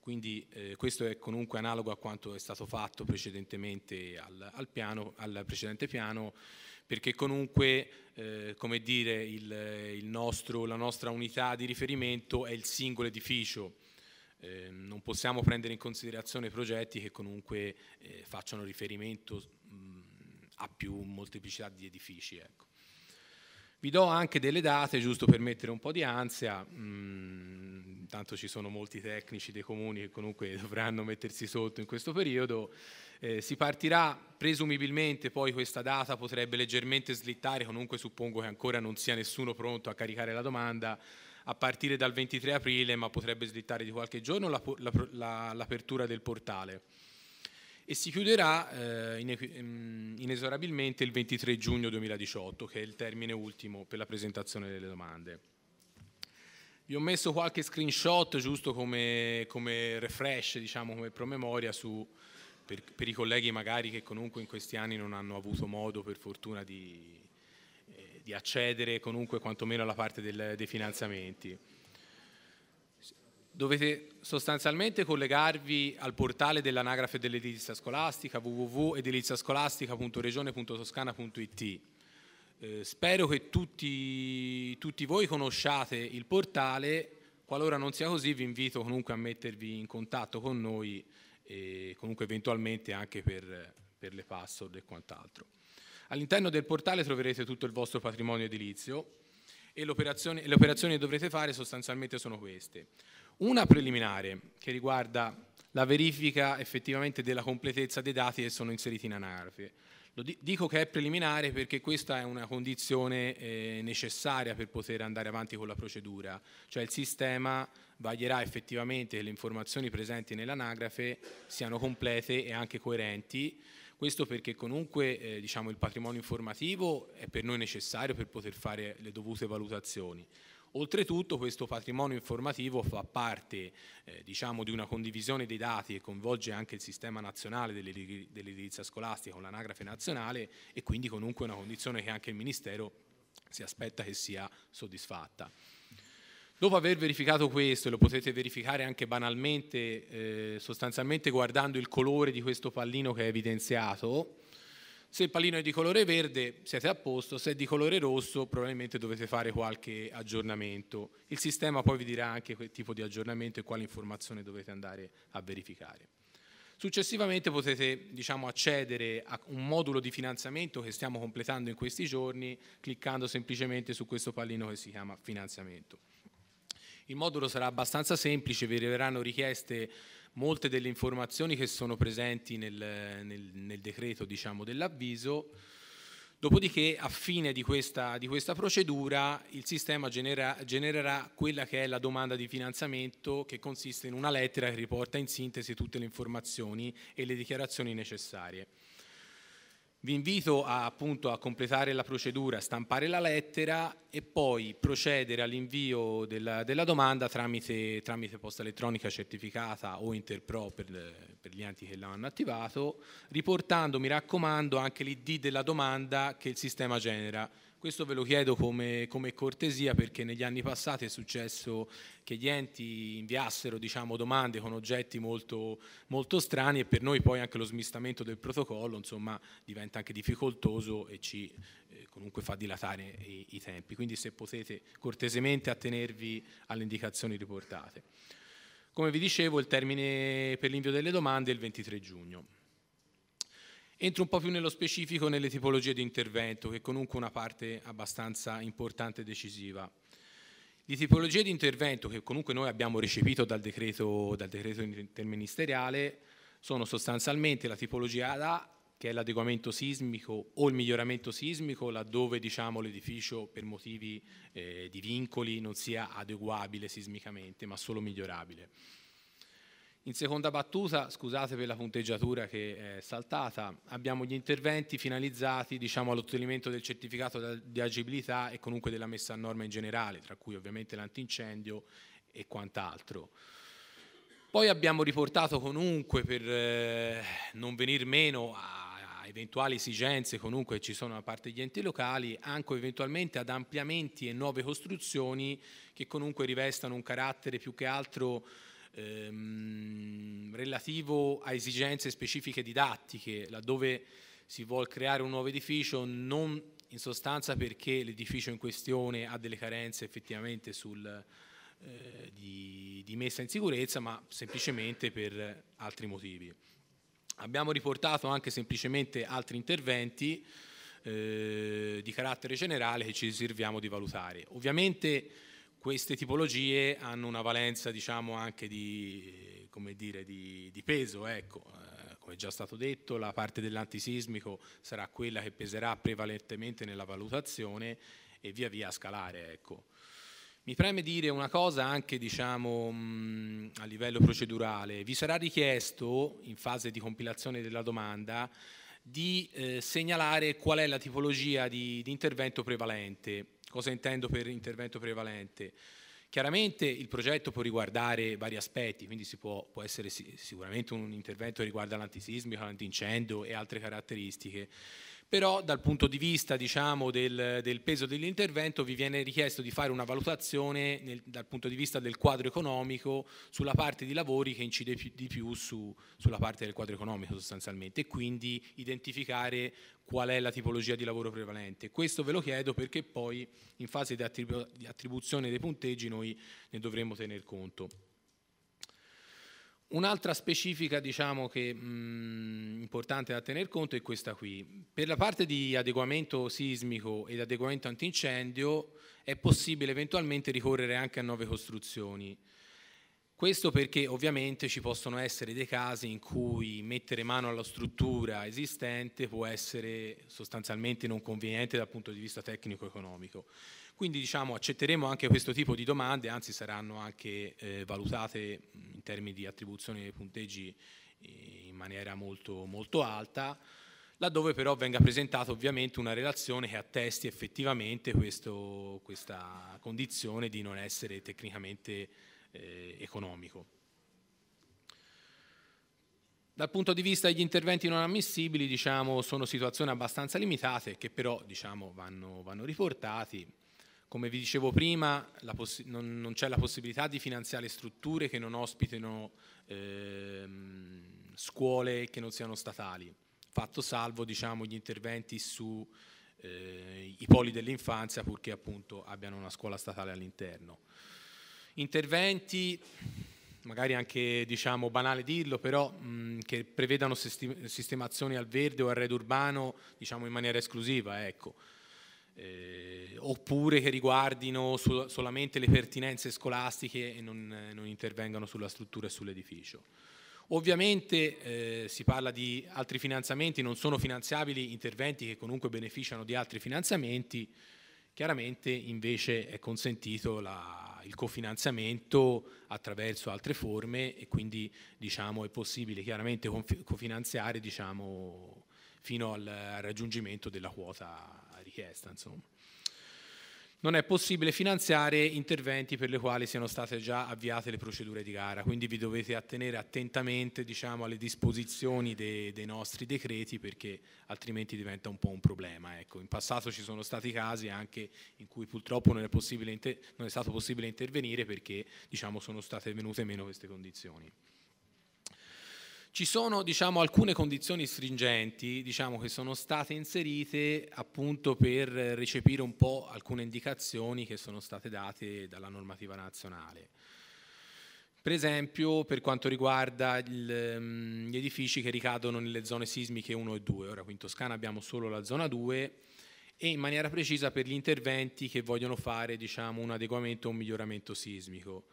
quindi eh, questo è comunque analogo a quanto è stato fatto precedentemente al, al, piano, al precedente piano, perché comunque eh, come dire, il, il nostro, la nostra unità di riferimento è il singolo edificio. Eh, non possiamo prendere in considerazione progetti che comunque eh, facciano riferimento mh, ha più molteplicità di edifici. Ecco. Vi do anche delle date giusto per mettere un po' di ansia, intanto mm, ci sono molti tecnici dei comuni che comunque dovranno mettersi sotto in questo periodo. Eh, si partirà presumibilmente, poi questa data potrebbe leggermente slittare, comunque suppongo che ancora non sia nessuno pronto a caricare la domanda, a partire dal 23 aprile, ma potrebbe slittare di qualche giorno l'apertura la, la, del portale e si chiuderà eh, mm, inesorabilmente il 23 giugno 2018, che è il termine ultimo per la presentazione delle domande. Vi ho messo qualche screenshot giusto come, come refresh, diciamo come promemoria su, per, per, i colleghi magari che comunque in questi anni non hanno avuto modo per fortuna di, eh, di accedere comunque quantomeno alla parte del, dei finanziamenti. Dovete sostanzialmente collegarvi al portale dell'anagrafe dell'edilizia scolastica www.ediliziascolastica.regione.toscana.it. Eh, spero che tutti, tutti voi conosciate il portale, qualora non sia così vi invito comunque a mettervi in contatto con noi e comunque eventualmente anche per, per le password e quant'altro. All'interno del portale troverete tutto il vostro patrimonio edilizio e le operazioni che dovrete fare sostanzialmente sono queste. Una preliminare che riguarda la verifica effettivamente della completezza dei dati che sono inseriti in anagrafe. Lo dico che è preliminare perché questa è una condizione eh, necessaria per poter andare avanti con la procedura, cioè il sistema vaglierà effettivamente che le informazioni presenti nell'anagrafe siano complete e anche coerenti. Questo perché comunque eh, diciamo, il patrimonio informativo è per noi necessario per poter fare le dovute valutazioni. Oltretutto questo patrimonio informativo fa parte eh, diciamo, di una condivisione dei dati che coinvolge anche il sistema nazionale dell'edilizia scolastica con l'anagrafe nazionale e quindi comunque una condizione che anche il Ministero si aspetta che sia soddisfatta. Dopo aver verificato questo, e lo potete verificare anche banalmente, eh, sostanzialmente guardando il colore di questo pallino che è evidenziato, se il pallino è di colore verde siete a posto, se è di colore rosso probabilmente dovete fare qualche aggiornamento. Il sistema poi vi dirà anche che tipo di aggiornamento e quale informazione dovete andare a verificare. Successivamente potete diciamo, accedere a un modulo di finanziamento che stiamo completando in questi giorni cliccando semplicemente su questo pallino che si chiama finanziamento. Il modulo sarà abbastanza semplice, vi arriveranno richieste molte delle informazioni che sono presenti nel, nel, nel decreto diciamo, dell'avviso. Dopodiché, a fine di questa, di questa procedura, il sistema genera, genererà quella che è la domanda di finanziamento, che consiste in una lettera che riporta in sintesi tutte le informazioni e le dichiarazioni necessarie. Vi invito a, appunto a completare la procedura, stampare la lettera e poi procedere all'invio della, della, domanda tramite, tramite, posta elettronica certificata o Interpro per, per gli enti che l'hanno attivato, riportando, mi raccomando, anche l'ID della domanda che il sistema genera. Questo ve lo chiedo come, come, cortesia perché negli anni passati è successo che gli enti inviassero diciamo, domande con oggetti molto, molto, strani e per noi poi anche lo smistamento del protocollo insomma, diventa anche difficoltoso e ci eh, comunque fa dilatare i, i tempi. Quindi se potete cortesemente attenervi alle indicazioni riportate. Come vi dicevo il termine per l'invio delle domande è il 23 giugno. Entro un po' più nello specifico nelle tipologie di intervento, che è comunque una parte abbastanza importante e decisiva. Le tipologie di intervento che comunque noi abbiamo recepito dal decreto, dal decreto interministeriale sono sostanzialmente la tipologia A, che è l'adeguamento sismico o il miglioramento sismico, laddove diciamo, l'edificio per motivi eh, di vincoli non sia adeguabile sismicamente, ma solo migliorabile in seconda battuta, scusate per la punteggiatura che è saltata, abbiamo gli interventi finalizzati diciamo, all'ottenimento del certificato di agibilità e comunque della messa a norma in generale, tra cui ovviamente l'antincendio e quant'altro. Poi abbiamo riportato comunque per eh, non venir meno a, a eventuali esigenze comunque ci sono da parte degli enti locali, anche eventualmente ad ampliamenti e nuove costruzioni che comunque rivestano un carattere più che altro ehm, relativo a esigenze specifiche didattiche, laddove si vuole creare un nuovo edificio, non in sostanza perché l'edificio in questione ha delle carenze effettivamente sul, eh, di, di messa in sicurezza, ma semplicemente per altri motivi. Abbiamo riportato anche semplicemente altri interventi eh, di carattere generale che ci riserviamo di valutare. Ovviamente queste tipologie hanno una valenza diciamo, anche di, dire, di, di peso, ecco. Eh, come già stato detto la parte dell'antisismico sarà quella che peserà prevalentemente nella valutazione e via via a scalare. Ecco. Mi preme dire una cosa anche diciamo, mm, a livello procedurale, vi sarà richiesto in fase di compilazione della domanda di eh, segnalare qual è la tipologia di, di intervento prevalente Cosa intendo per intervento prevalente? Chiaramente il progetto può riguardare vari aspetti, quindi può, può, essere sicuramente un intervento che riguarda l'antisismico, l'antincendio e altre caratteristiche però dal punto di vista diciamo, del, del, peso dell'intervento vi viene richiesto di fare una valutazione nel, dal punto di vista del quadro economico sulla parte di lavori che incide più, di più su, sulla parte del quadro economico sostanzialmente e quindi identificare qual è la tipologia di lavoro prevalente. Questo ve lo chiedo perché poi in fase di, attribu- di attribuzione dei punteggi noi ne dovremmo tener conto. Un'altra specifica diciamo, che, mh, importante da tener conto è questa qui. Per la parte di adeguamento sismico ed adeguamento antincendio è possibile eventualmente ricorrere anche a nuove costruzioni. Questo perché ovviamente ci possono essere dei casi in cui mettere mano alla struttura esistente può essere sostanzialmente non conveniente dal punto di vista tecnico-economico. Quindi diciamo, accetteremo anche questo tipo di domande, anzi saranno anche eh, valutate in termini di attribuzione dei punteggi eh, in maniera molto, molto alta, laddove però venga presentata ovviamente una relazione che attesti effettivamente questo, questa condizione di non essere tecnicamente eh, economico. Dal punto di vista degli interventi non ammissibili, diciamo, sono situazioni abbastanza limitate che però diciamo, vanno, vanno riportati. Come vi dicevo prima, non, non c'è la possibilità di finanziare strutture che non ospitino ehm, scuole che non siano statali, fatto salvo diciamo, gli interventi sui eh, poli dell'infanzia purché appunto abbiano una scuola statale all'interno. Interventi magari anche diciamo banale dirlo, però mh, che prevedano sistemazioni al verde o al red urbano diciamo in maniera esclusiva, ecco eh, oppure che riguardino so solamente le pertinenze scolastiche e non, non, intervengano sulla struttura e sull'edificio. Ovviamente eh, si parla di altri finanziamenti, non sono finanziabili interventi che comunque beneficiano di altri finanziamenti, chiaramente invece è consentito la, il cofinanziamento attraverso altre forme e quindi diciamo, è possibile chiaramente cofinanziare diciamo, fino al raggiungimento della quota richiesta. Insomma. Non è possibile finanziare interventi per le quali siano state già avviate le procedure di gara, quindi vi dovete attenere attentamente diciamo, alle disposizioni dei, dei, nostri decreti perché altrimenti diventa un po' un problema. Ecco. In passato ci sono stati casi anche in cui purtroppo non è, non è stato possibile intervenire perché diciamo, sono state venute meno queste condizioni. Ci sono diciamo, alcune condizioni stringenti diciamo, che sono state inserite appunto per recepire un po' alcune indicazioni che sono state date dalla normativa nazionale. Per esempio per quanto riguarda il, ehm, gli edifici che ricadono nelle zone sismiche 1 e 2, ora qui in Toscana abbiamo solo la zona 2 e in maniera precisa per gli interventi che vogliono fare diciamo, un adeguamento o un miglioramento sismico.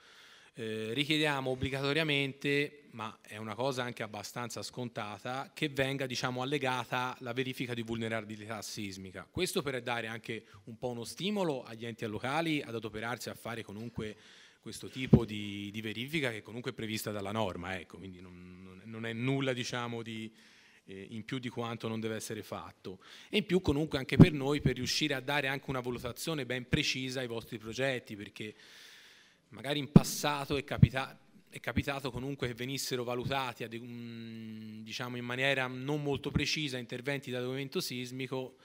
Eh, richiediamo obbligatoriamente, ma è una cosa anche abbastanza scontata, che venga diciamo, allegata la verifica di vulnerabilità sismica. Questo per dare anche un po' uno stimolo agli enti locali ad adoperarsi a fare comunque questo tipo di, di verifica che comunque è prevista dalla norma, ecco, quindi non, non è nulla diciamo, di, eh, in più di quanto non deve essere fatto. E in più comunque anche per noi per riuscire a dare anche una valutazione ben precisa ai vostri progetti, perché magari in passato è, capita è capitato comunque che venissero valutati diciamo, in maniera non molto precisa interventi di adeguamento sismico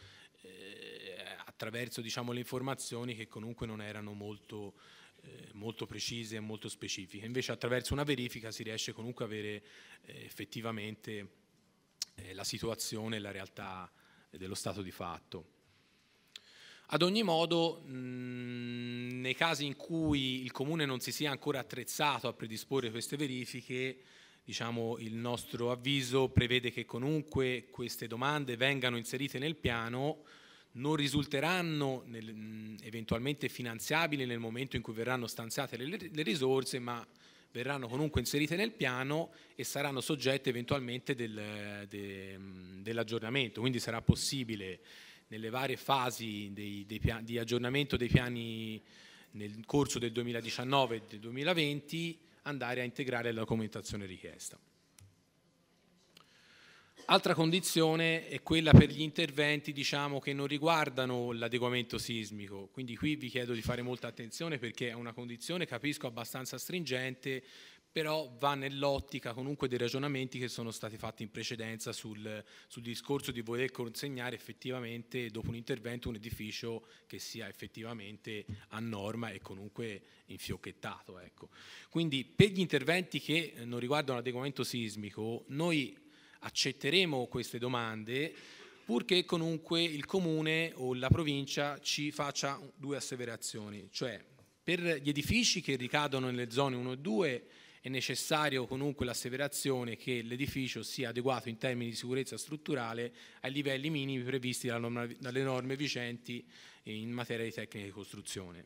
eh, attraverso diciamo, le informazioni che comunque non erano molto, eh, molto precise e molto specifiche. Invece attraverso una verifica si riesce comunque ad avere eh, effettivamente eh, la situazione e la realtà dello stato di fatto. Ad ogni modo, mm, nei casi in cui il comune non si sia ancora attrezzato a predisporre queste verifiche, diciamo, il nostro avviso prevede che comunque queste domande vengano inserite nel piano, non risulteranno nel, mm, eventualmente finanziabili nel momento in cui verranno stanziate le, le risorse, ma verranno comunque inserite nel piano e saranno soggette eventualmente del, de, mm, dell'aggiornamento, quindi sarà possibile nelle varie fasi dei, dei piani, di aggiornamento dei piani nel corso del 2019 e del 2020 andare a integrare la documentazione richiesta. Altra condizione è quella per gli interventi diciamo, che non riguardano l'adeguamento sismico, quindi qui vi chiedo di fare molta attenzione perché è una condizione, capisco, abbastanza stringente però va nell'ottica comunque dei ragionamenti che sono stati fatti in precedenza sul, sul, discorso di voler consegnare effettivamente dopo un intervento un edificio che sia effettivamente a norma e comunque infiocchettato. Ecco. Quindi per gli interventi che non riguardano l'adeguamento sismico noi accetteremo queste domande purché comunque il comune o la provincia ci faccia due asseverazioni, cioè per gli edifici che ricadono nelle zone 1 e 2 è necessario comunque l'asseverazione che l'edificio sia adeguato in termini di sicurezza strutturale ai livelli minimi previsti dalle norme vigenti in materia di tecniche di costruzione.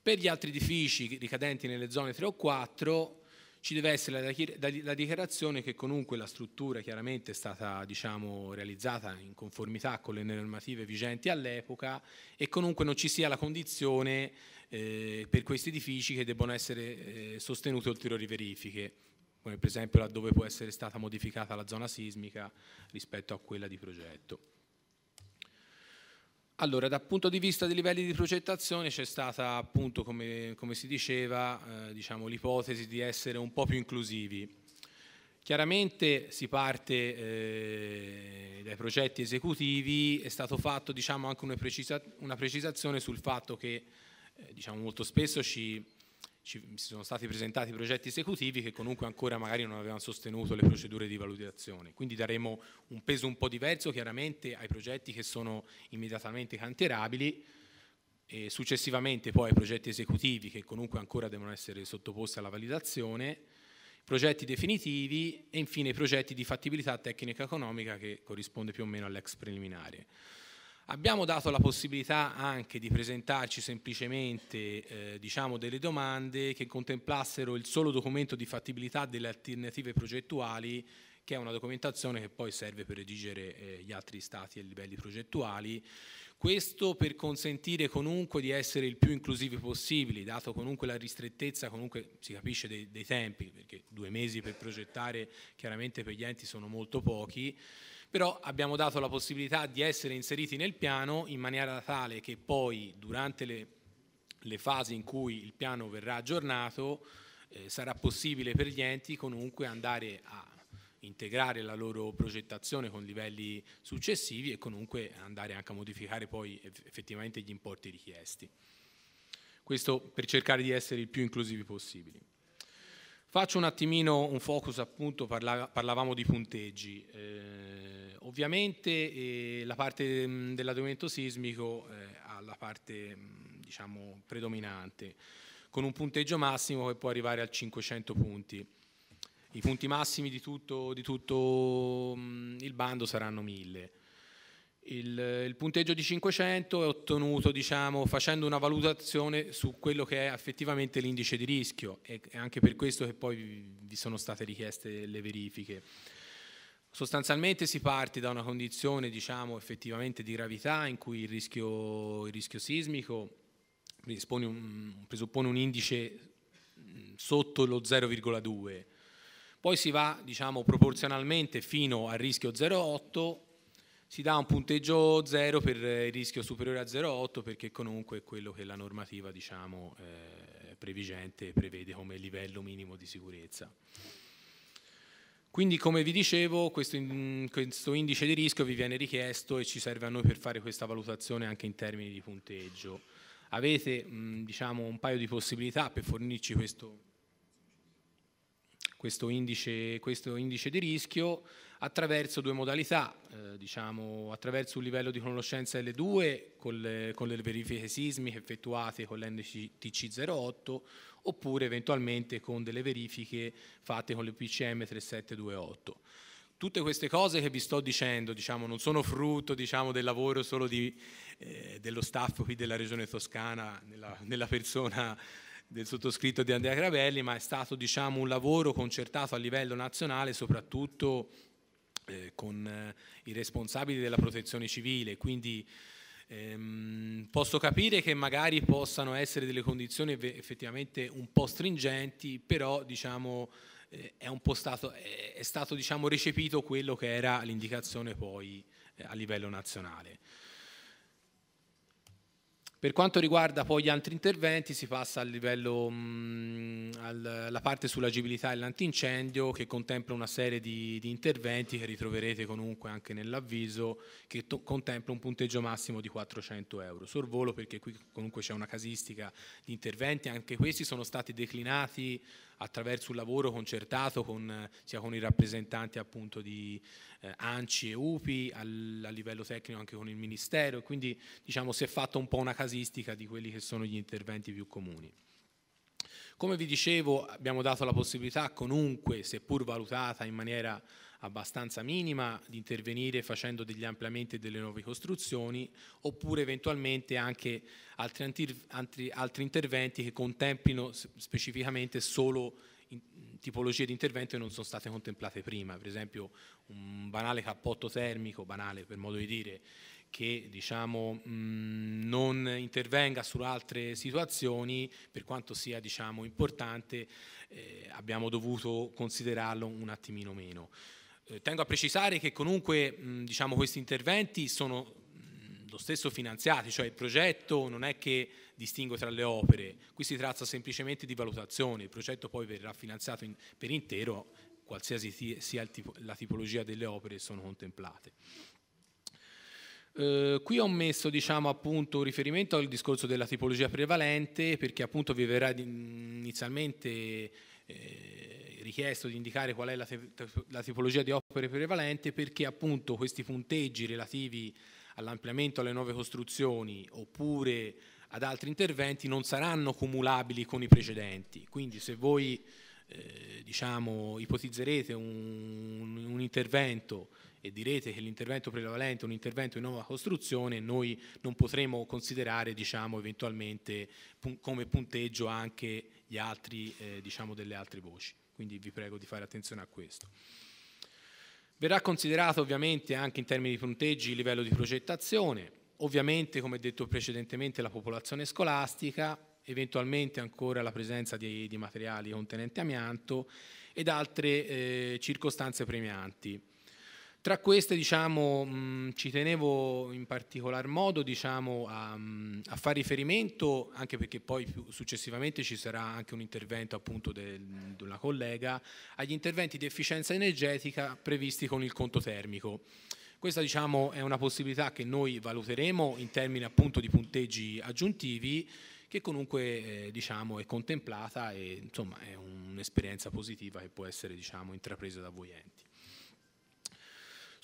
Per gli altri edifici ricadenti nelle zone 3 o 4 ci deve essere la dichiarazione che comunque la struttura chiaramente è stata diciamo, realizzata in conformità con le normative vigenti all'epoca e comunque non ci sia la condizione eh, per questi edifici che debbono essere eh, sostenute ulteriori verifiche, come per esempio laddove può essere stata modificata la zona sismica rispetto a quella di progetto. Allora, dal punto di vista dei livelli di progettazione c'è stata appunto, come, come si diceva, eh, diciamo, l'ipotesi di essere un po' più inclusivi. Chiaramente si parte eh, dai progetti esecutivi, è stato fatto diciamo, anche una, precisa, una precisazione sul fatto che eh, diciamo molto spesso ci, ci, sono stati presentati progetti esecutivi che comunque ancora magari non avevano sostenuto le procedure di valutazione. Quindi daremo un peso un po' diverso chiaramente ai progetti che sono immediatamente canterabili e successivamente poi ai progetti esecutivi che comunque ancora devono essere sottoposti alla validazione progetti definitivi e infine i progetti di fattibilità tecnica economica che corrisponde più o meno all'ex preliminare. Abbiamo dato la possibilità anche di presentarci semplicemente eh, diciamo delle domande che contemplassero il solo documento di fattibilità delle alternative progettuali che è una documentazione che poi serve per redigere eh, gli altri stati e livelli progettuali. Questo per consentire comunque di essere il più inclusivi possibili, dato comunque la ristrettezza, comunque si capisce dei, dei tempi, perché due mesi per progettare chiaramente per gli enti sono molto pochi però abbiamo dato la possibilità di essere inseriti nel piano in maniera tale che poi durante le, le fasi in cui il piano verrà aggiornato eh, sarà possibile per gli enti comunque andare a integrare la loro progettazione con livelli successivi e comunque andare anche a modificare poi effettivamente gli importi richiesti. Questo per cercare di essere il più inclusivi possibili. Faccio un attimino un focus, appunto, parla parlavamo di punteggi. Eh, ovviamente eh, la parte mm, dell'adeguamento sismico eh, ha la parte mm, diciamo, predominante, con un punteggio massimo che può arrivare a 500 punti. I punti massimi di tutto, di tutto mh, mm, il bando saranno 1000. Il, il, punteggio di 500 è ottenuto diciamo, facendo una valutazione su quello che è effettivamente l'indice di rischio e è anche per questo che poi vi sono state richieste le verifiche. Sostanzialmente si parte da una condizione diciamo, effettivamente di gravità in cui il rischio, il rischio sismico un, presuppone un indice sotto lo 0,2, poi si va diciamo, proporzionalmente fino al rischio 0,8 si dà un punteggio 0 per eh, il rischio superiore a 0,8 perché comunque è quello che la normativa diciamo, eh, previgente prevede come livello minimo di sicurezza. Quindi come vi dicevo questo, in, questo, indice di rischio vi viene richiesto e ci serve a noi per fare questa valutazione anche in termini di punteggio. Avete mh, mm, diciamo, un paio di possibilità per fornirci questo, questo, indice, questo indice di rischio attraverso due modalità, eh, diciamo, attraverso un livello di conoscenza L2 con le, con le verifiche sismiche effettuate con l'NTC08 oppure eventualmente con delle verifiche fatte con le PCM 3728 tutte queste cose che vi sto dicendo diciamo, non sono frutto diciamo, del lavoro solo di, eh, dello staff qui della regione toscana, nella, nella, persona del sottoscritto di Andrea Gravelli, ma è stato diciamo, un lavoro concertato a livello nazionale soprattutto eh, con eh, i responsabili della protezione civile, quindi ehm, posso capire che magari possano essere delle condizioni effettivamente un po' stringenti, però diciamo, eh, è, stato, è, stato diciamo, recepito quello che era l'indicazione poi eh, a livello nazionale. Per quanto riguarda poi gli altri interventi, si passa al livello, mh, mm, alla parte sull'agibilità e l'antincendio che contempla una serie di, di, interventi che ritroverete comunque anche nell'avviso, che contempla un punteggio massimo di 400 euro. Sorvolo perché qui comunque c'è una casistica di interventi, anche questi sono stati declinati attraverso un lavoro concertato con, sia con i rappresentanti appunto di eh, ANCI e UPI, al, a livello tecnico anche con il Ministero, e quindi diciamo, si è fatta un po' una casistica di quelli che sono gli interventi più comuni. Come vi dicevo abbiamo dato la possibilità comunque, seppur valutata in maniera abbastanza minima di intervenire facendo degli ampliamenti e delle nuove costruzioni oppure eventualmente anche altri, altri, altri interventi che contemplino specificamente solo tipologie di intervento che non sono state contemplate prima, per esempio un banale cappotto termico, banale per modo di dire, che diciamo, mh, mm, non intervenga su altre situazioni, per quanto sia diciamo, importante, eh, abbiamo dovuto considerarlo un attimino meno. Eh, tengo a precisare che comunque mh, diciamo, questi interventi sono lo stesso finanziati, cioè il progetto non è che distingue tra le opere, qui si tratta semplicemente di valutazione, il progetto poi verrà finanziato in, per intero qualsiasi sia tipo, la tipologia delle opere sono contemplate. Eh, qui ho messo diciamo, appunto, un riferimento al discorso della tipologia prevalente perché appunto vi verrà inizialmente eh, richiesto di indicare qual è la, la, tipologia di opere prevalente perché appunto questi punteggi relativi all'ampliamento alle nuove costruzioni oppure ad altri interventi non saranno cumulabili con i precedenti. Quindi se voi eh, diciamo, ipotizzerete un, un intervento e direte che l'intervento prevalente è un intervento di nuova costruzione, noi non potremo considerare diciamo, eventualmente pun- come punteggio anche gli altri, eh, diciamo, delle altre voci. Quindi vi prego di fare attenzione a questo. Verrà considerato ovviamente anche in termini di punteggi il livello di progettazione, ovviamente come detto precedentemente la popolazione scolastica, eventualmente ancora la presenza di, di materiali contenenti amianto ed altre eh, circostanze premianti. Tra queste diciamo, mh, ci tenevo in particolar modo diciamo, a, a fare riferimento, anche perché poi successivamente ci sarà anche un intervento appunto di una collega, agli interventi di efficienza energetica previsti con il conto termico. Questa diciamo, è una possibilità che noi valuteremo in termini appunto di punteggi aggiuntivi che comunque eh, diciamo, è contemplata e insomma, è un'esperienza positiva che può essere diciamo, intrapresa da voi enti.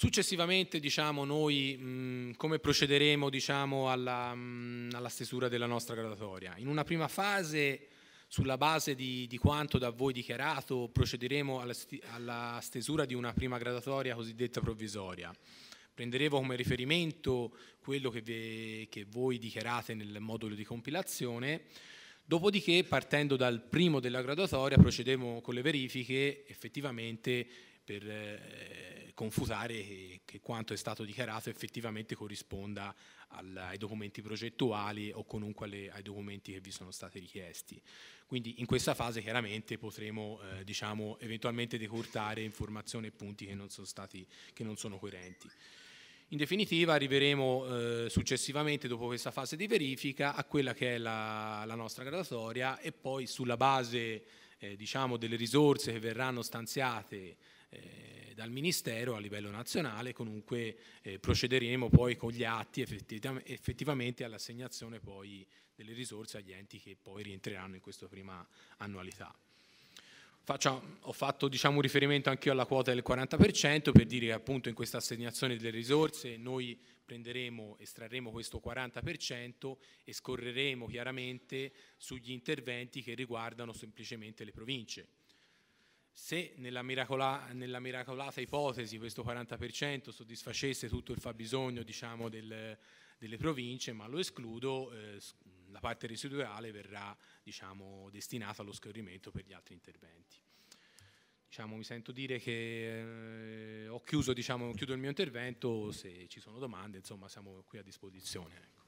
Successivamente diciamo, noi mh, come procederemo diciamo, alla, mh, alla, stesura della nostra graduatoria? In una prima fase, sulla base di, di quanto da voi dichiarato, procederemo alla, st alla stesura di una prima graduatoria cosiddetta provvisoria. Prenderemo come riferimento quello che, vi, che voi dichiarate nel modulo di compilazione, dopodiché partendo dal primo della graduatoria procederemo con le verifiche effettivamente per... Eh, confutare che, che, quanto è stato dichiarato effettivamente corrisponda al, ai documenti progettuali o comunque alle, ai documenti che vi sono stati richiesti. Quindi in questa fase chiaramente potremo eh, diciamo, eventualmente decurtare informazioni e punti che non sono, stati, che non sono coerenti. In definitiva arriveremo eh, successivamente dopo questa fase di verifica a quella che è la, la nostra gradatoria e poi sulla base eh, diciamo, delle risorse che verranno stanziate eh, dal Ministero a livello nazionale, comunque eh, procederemo poi con gli atti effettivamente all'assegnazione poi delle risorse agli enti che poi rientreranno in questa prima annualità. Faccio, ho fatto diciamo, un riferimento io alla quota del 40% per dire che appunto in questa assegnazione delle risorse noi prenderemo, estrarremo questo 40% e scorreremo chiaramente sugli interventi che riguardano semplicemente le province se nella, miracola, nella, miracolata ipotesi questo 40% soddisfacesse tutto il fabbisogno diciamo, del, delle province, ma lo escludo, eh, la parte residuale verrà diciamo, destinata allo scorrimento per gli altri interventi. Diciamo, mi sento dire che eh, ho chiuso diciamo, il mio intervento, se ci sono domande insomma, siamo qui a disposizione. Ecco.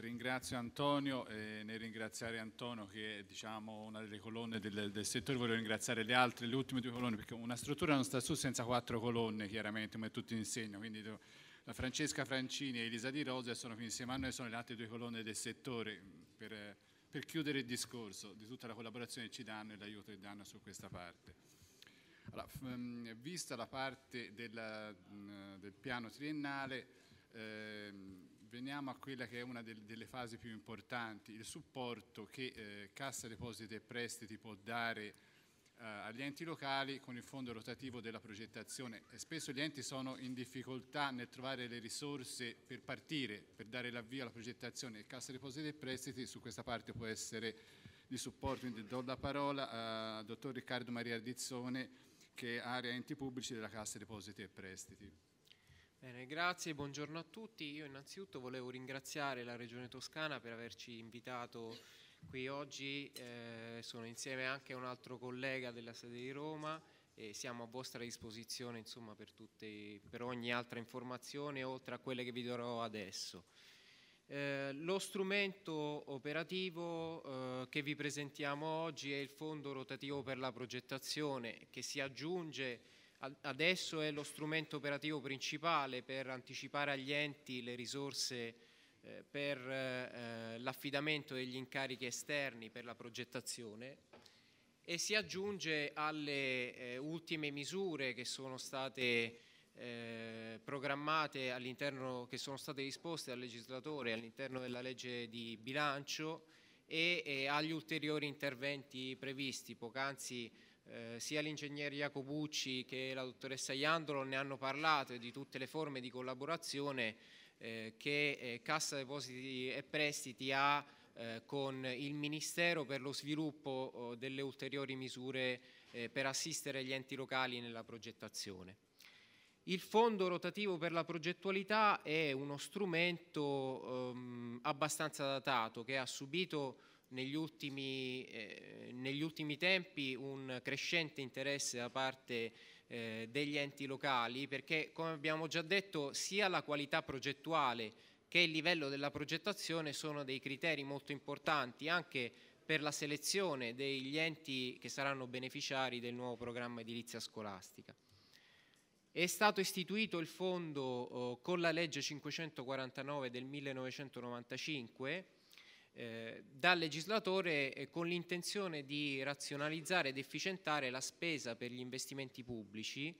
Ringrazio Antonio e nel ringraziare Antonio che è diciamo, una delle colonne del, del, settore voglio ringraziare le altre, le ultime due colonne perché una struttura non sta su senza quattro colonne chiaramente come tutti insegno, quindi la Francesca Francini e Elisa Di Rosa sono qui insieme a noi sono le altre due colonne del settore per, per chiudere il discorso di tutta la collaborazione che ci danno e l'aiuto che danno su questa parte. Allora, ehm, vista la parte della, del piano triennale ehm, veniamo a quella che è una del, delle fasi più importanti, il supporto che eh, Cassa Depositi e Prestiti può dare eh, agli enti locali con il fondo rotativo della progettazione. E spesso gli enti sono in difficoltà nel trovare le risorse per partire, per dare l'avvio alla progettazione e Cassa Depositi e Prestiti su questa parte può essere di supporto, quindi do la parola al dottor Riccardo Maria Ardizzone che è area enti pubblici della Cassa Depositi e Prestiti. Bene, grazie, buongiorno a tutti. Io innanzitutto volevo ringraziare la Regione Toscana per averci invitato qui oggi. Eh, sono insieme anche a un altro collega della sede di Roma e siamo a vostra disposizione insomma, per, tutte, per ogni altra informazione oltre a quelle che vi darò adesso. Eh, lo strumento operativo eh, che vi presentiamo oggi è il Fondo Rotativo per la Progettazione che si aggiunge adesso è lo strumento operativo principale per anticipare agli enti le risorse eh, per eh, eh, l'affidamento degli incarichi esterni per la progettazione e si aggiunge alle eh, ultime misure che sono state eh, programmate all'interno, che sono state disposte dal legislatore all'interno della legge di bilancio e, e agli ulteriori interventi previsti. Poc'anzi eh, sia l'ingegner Jacobucci che la dottoressa Iandolo ne hanno parlato di tutte le forme di collaborazione eh, che eh, Cassa Depositi e Prestiti ha eh, con il Ministero per lo sviluppo oh, delle ulteriori misure per assistere gli enti locali nella progettazione. Il fondo rotativo per la progettualità è uno strumento ehm, abbastanza datato che ha subito negli ultimi, eh, negli ultimi, tempi un crescente interesse da parte eh, degli enti locali perché come abbiamo già detto sia la qualità progettuale che il livello della progettazione sono dei criteri molto importanti anche per la selezione degli enti che saranno beneficiari del nuovo programma edilizia scolastica. È stato istituito il fondo eh, con la legge 549 del 1995 eh, dal legislatore eh, con l'intenzione di razionalizzare ed efficientare la spesa per gli investimenti pubblici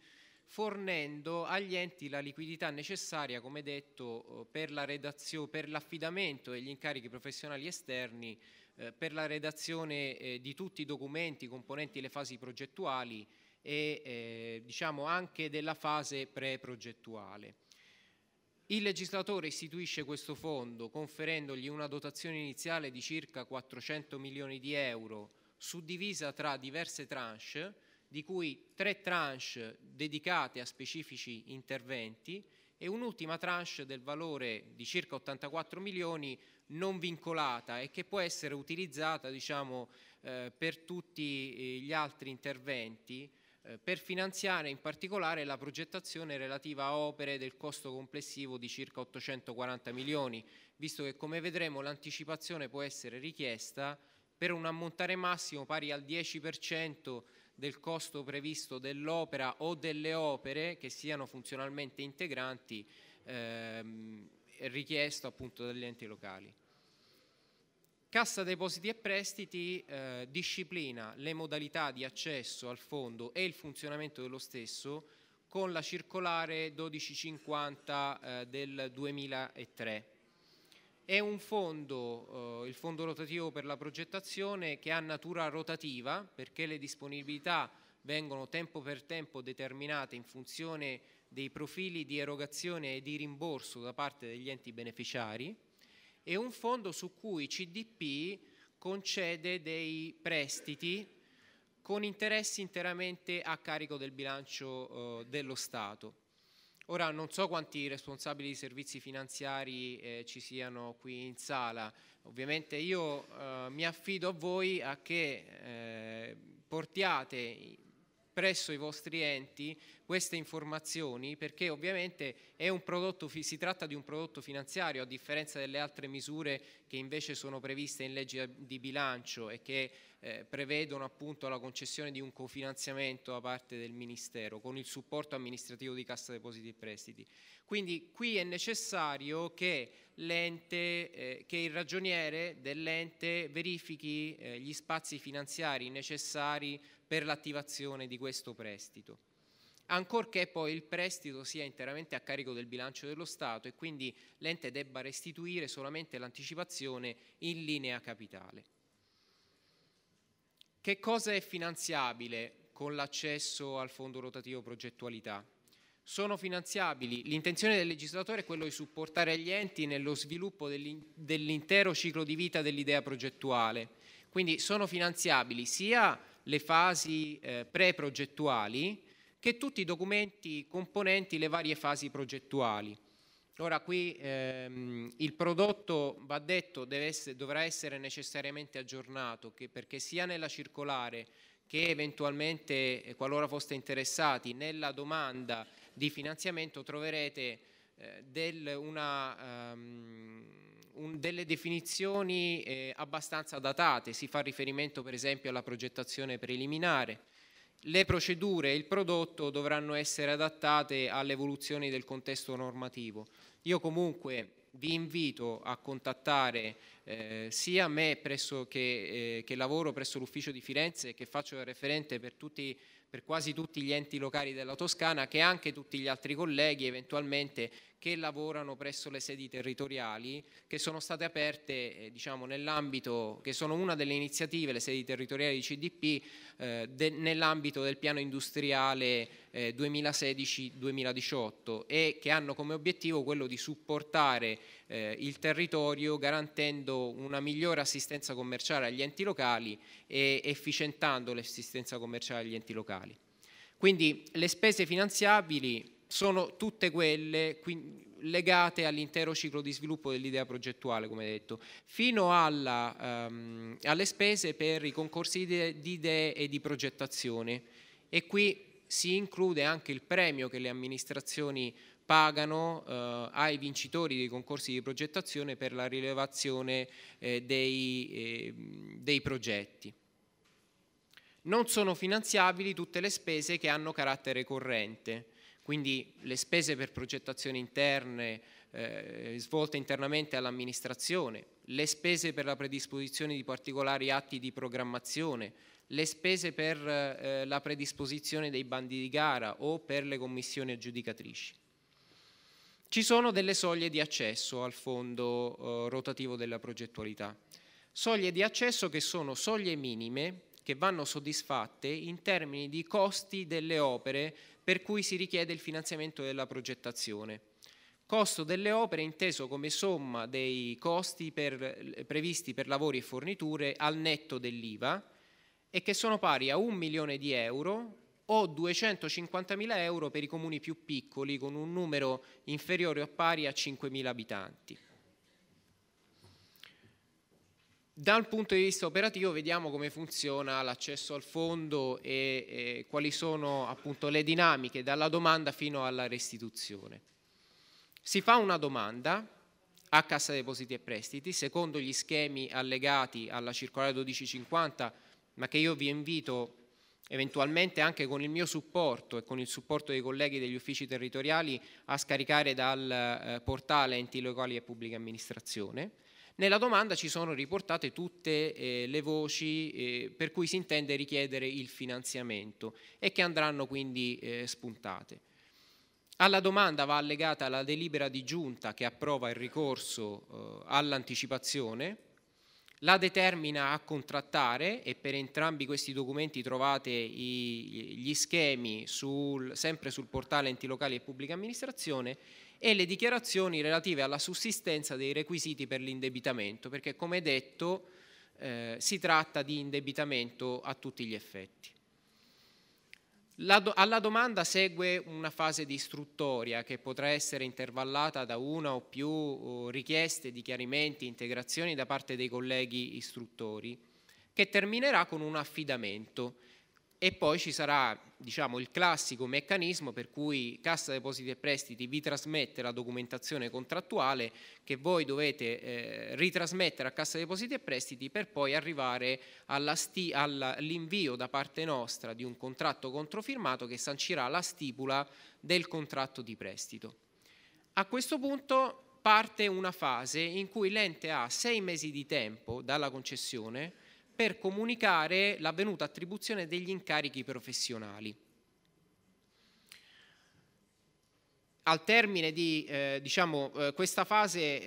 fornendo agli enti la liquidità necessaria, come detto, eh, per, la redazio, per l'affidamento degli incarichi professionali esterni, eh, per la redazione eh, di tutti i documenti componenti le fasi progettuali e eh, diciamo anche della fase pre-progettuale. Il legislatore istituisce questo fondo conferendogli una dotazione iniziale di circa 400 milioni di euro suddivisa tra diverse tranche, di cui tre tranche dedicate a specifici interventi e un'ultima tranche del valore di circa 84 milioni non vincolata e che può essere utilizzata diciamo, eh, per tutti eh, gli altri interventi eh, per finanziare in particolare la progettazione relativa a opere del costo complessivo di circa 840 milioni, visto che come vedremo l'anticipazione può essere richiesta per un ammontare massimo pari al 10% del costo previsto dell'opera o delle opere che siano funzionalmente integranti ehm, richiesto appunto dagli enti locali. Cassa depositi e prestiti eh, disciplina le modalità di accesso al fondo e il funzionamento dello stesso con la circolare 1250 eh, del 2003. È un fondo, eh, il fondo rotativo per la progettazione, che ha natura rotativa perché le disponibilità vengono tempo per tempo determinate in funzione dei profili di erogazione e di rimborso da parte degli enti beneficiari è un fondo su cui CDP concede dei prestiti con interessi interamente a carico del bilancio eh, dello Stato. Ora non so quanti responsabili di servizi finanziari eh, ci siano qui in sala, ovviamente io eh, mi affido a voi a che eh, portiate presso i vostri enti queste informazioni perché ovviamente prodotto, si tratta di un prodotto finanziario a differenza delle altre misure che invece sono previste in legge di bilancio e che eh, prevedono appunto la concessione di un cofinanziamento da parte del Ministero con il supporto amministrativo di Cassa Depositi e Prestiti. Quindi qui è necessario che l'ente, eh, che il ragioniere dell'ente verifichi eh, gli spazi finanziari necessari per l'attivazione di questo prestito, ancorché poi il prestito sia interamente a carico del bilancio dello Stato e quindi l'ente debba restituire solamente l'anticipazione in linea capitale. Che cosa è finanziabile con l'accesso al fondo rotativo progettualità? sono finanziabili. L'intenzione del legislatore è quella di supportare gli enti nello sviluppo dell'intero ciclo di vita dell'idea progettuale. Quindi sono finanziabili sia le fasi eh, pre-progettuali che tutti i documenti componenti le varie fasi progettuali. Ora qui ehm, il prodotto, va detto, essere, dovrà essere necessariamente aggiornato che, perché sia nella circolare che eventualmente, eh, qualora foste interessati, nella domanda di finanziamento troverete eh, del, una, um, un, delle definizioni eh, abbastanza datate, si fa riferimento per esempio alla progettazione preliminare. Le procedure e il prodotto dovranno essere adattate alle evoluzioni del contesto normativo. Io comunque vi invito a contattare eh, sia me presso che, eh, che lavoro presso l'ufficio di Firenze che faccio il referente per, tutti, per quasi tutti gli enti locali della Toscana che anche tutti gli altri colleghi eventualmente che lavorano presso le sedi territoriali che sono state aperte eh, diciamo, nell'ambito, che sono una delle iniziative, le sedi territoriali di CDP, eh, de, nell'ambito del piano industriale eh, 2016-2018 e che hanno come obiettivo quello di supportare eh, il territorio garantendo una migliore assistenza commerciale agli enti locali e efficientando l'assistenza commerciale agli enti locali. Quindi le spese finanziabili sono tutte quelle legate all'intero ciclo di sviluppo dell'idea progettuale, come detto, fino alla, um, alle spese per i concorsi di idee e di progettazione. E qui si include anche il premio che le amministrazioni pagano eh, ai vincitori dei concorsi di progettazione per la rilevazione eh, dei, eh, dei, progetti. Non sono finanziabili tutte le spese che hanno carattere corrente, quindi le spese per progettazioni interne eh, svolte internamente all'amministrazione, le spese per la predisposizione di particolari atti di programmazione, le spese per eh, la predisposizione dei bandi di gara o per le commissioni aggiudicatrici. Ci sono delle soglie di accesso al fondo eh, rotativo della progettualità, soglie di accesso che sono soglie minime che vanno soddisfatte in termini di costi delle opere per cui si richiede il finanziamento della progettazione. Costo delle opere inteso come somma dei costi per, previsti per lavori e forniture al netto dell'IVA e che sono pari a un milione di euro o 250 mila euro per i comuni più piccoli con un numero inferiore o pari a 5 mila abitanti. Dal punto di vista operativo vediamo come funziona l'accesso al fondo e, e quali sono appunto le dinamiche dalla domanda fino alla restituzione. Si fa una domanda a Cassa Depositi e Prestiti secondo gli schemi allegati alla circolare 1250, ma che io vi invito eventualmente anche con il mio supporto e con il supporto dei colleghi degli uffici territoriali a scaricare dal eh, portale enti locali e pubblica amministrazione nella domanda ci sono riportate tutte eh, le voci eh, per cui si intende richiedere il finanziamento e che andranno quindi eh, spuntate. Alla domanda va allegata la delibera di giunta che approva il ricorso eh, all'anticipazione, la determina a contrattare e per entrambi questi documenti trovate i, gli schemi sul, sempre sul portale enti locali e pubblica amministrazione e le dichiarazioni relative alla sussistenza dei requisiti per l'indebitamento, perché come detto eh, si tratta di indebitamento a tutti gli effetti. Do alla domanda segue una fase di istruttoria che potrà essere intervallata da una o più o richieste di chiarimenti, integrazioni da parte dei colleghi istruttori, che terminerà con un affidamento e poi ci sarà diciamo, il classico meccanismo per cui Cassa Depositi e Prestiti vi trasmette la documentazione contrattuale che voi dovete eh, ritrasmettere a Cassa Depositi e Prestiti per poi arrivare all'invio da parte nostra di un contratto controfirmato che sancirà la stipula del contratto di prestito. A questo punto parte una fase in cui l'ente ha sei mesi di tempo dalla concessione per comunicare l'avvenuta attribuzione degli incarichi professionali. al termine di eh, diciamo, eh, questa fase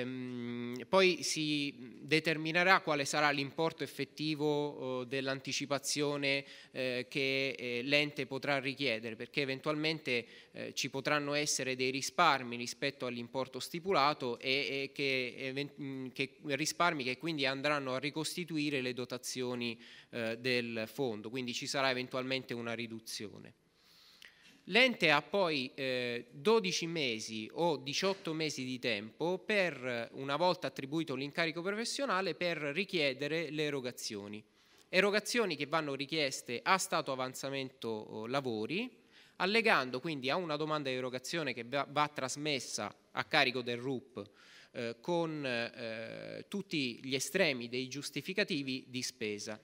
ehm, poi si determinerà quale sarà l'importo effettivo oh, eh, dell'anticipazione che eh, l'ente potrà richiedere, perché eventualmente eh, ci potranno essere dei risparmi rispetto all'importo stipulato e, e che, mm, che risparmi che quindi andranno a ricostituire le dotazioni eh, del fondo, quindi ci sarà eventualmente una riduzione. L'ente ha poi eh, 12 mesi o 18 mesi di tempo per, una volta attribuito l'incarico professionale, per richiedere le erogazioni. Erogazioni che vanno richieste a stato avanzamento oh, lavori, allegando quindi a una domanda di erogazione che va, va trasmessa a carico del RUP eh, con eh, tutti gli estremi dei giustificativi di spesa.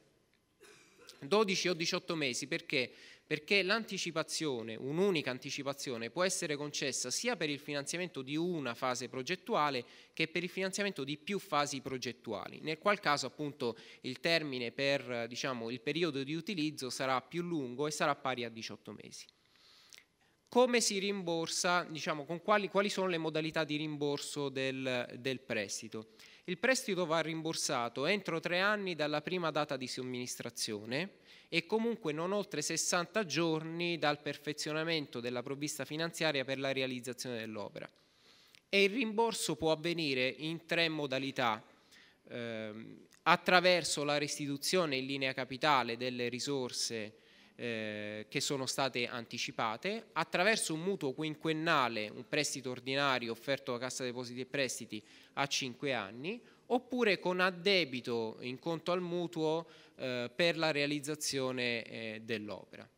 12 o 18 mesi perché perché l'anticipazione, un'unica anticipazione, può essere concessa sia per il finanziamento di una fase progettuale che per il finanziamento di più fasi progettuali, nel qual caso appunto il termine per diciamo, il periodo di utilizzo sarà più lungo e sarà pari a 18 mesi come si rimborsa, diciamo, quali, quali, sono le modalità di rimborso del, del, prestito. Il prestito va rimborsato entro tre anni dalla prima data di somministrazione e comunque non oltre 60 giorni dal perfezionamento della provvista finanziaria per la realizzazione dell'opera. E il rimborso può avvenire in tre modalità, eh, attraverso la restituzione in linea capitale delle risorse eh, che sono state anticipate, attraverso un mutuo quinquennale, un prestito ordinario offerto da Cassa Depositi e Prestiti a 5 anni, oppure con addebito in conto al mutuo eh, per la realizzazione eh, dell'opera.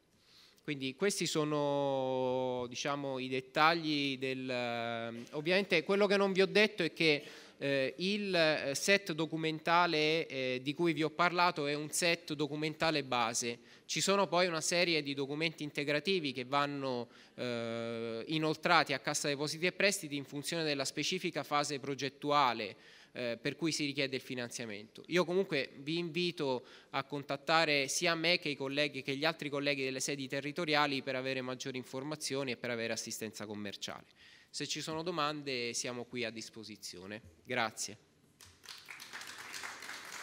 Quindi questi sono diciamo, i dettagli del... Eh, ovviamente quello che non vi ho detto è che eh, il eh, set documentale eh, di cui vi ho parlato è un set documentale base. Ci sono poi una serie di documenti integrativi che vanno eh, inoltrati a Cassa Depositi e Prestiti in funzione della specifica fase progettuale eh, per cui si richiede il finanziamento. Io comunque vi invito a contattare sia me che, colleghi, che gli altri colleghi delle sedi territoriali per avere maggiori informazioni e per avere assistenza commerciale. Se ci sono domande siamo qui a disposizione. Grazie.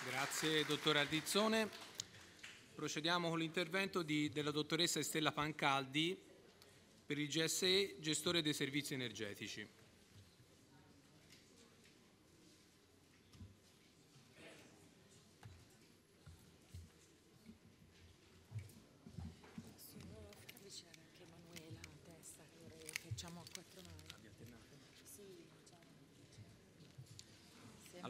Grazie dottore Ardizzone. Procediamo con l'intervento della dottoressa Estella Pancaldi per il GSE, gestore dei servizi energetici.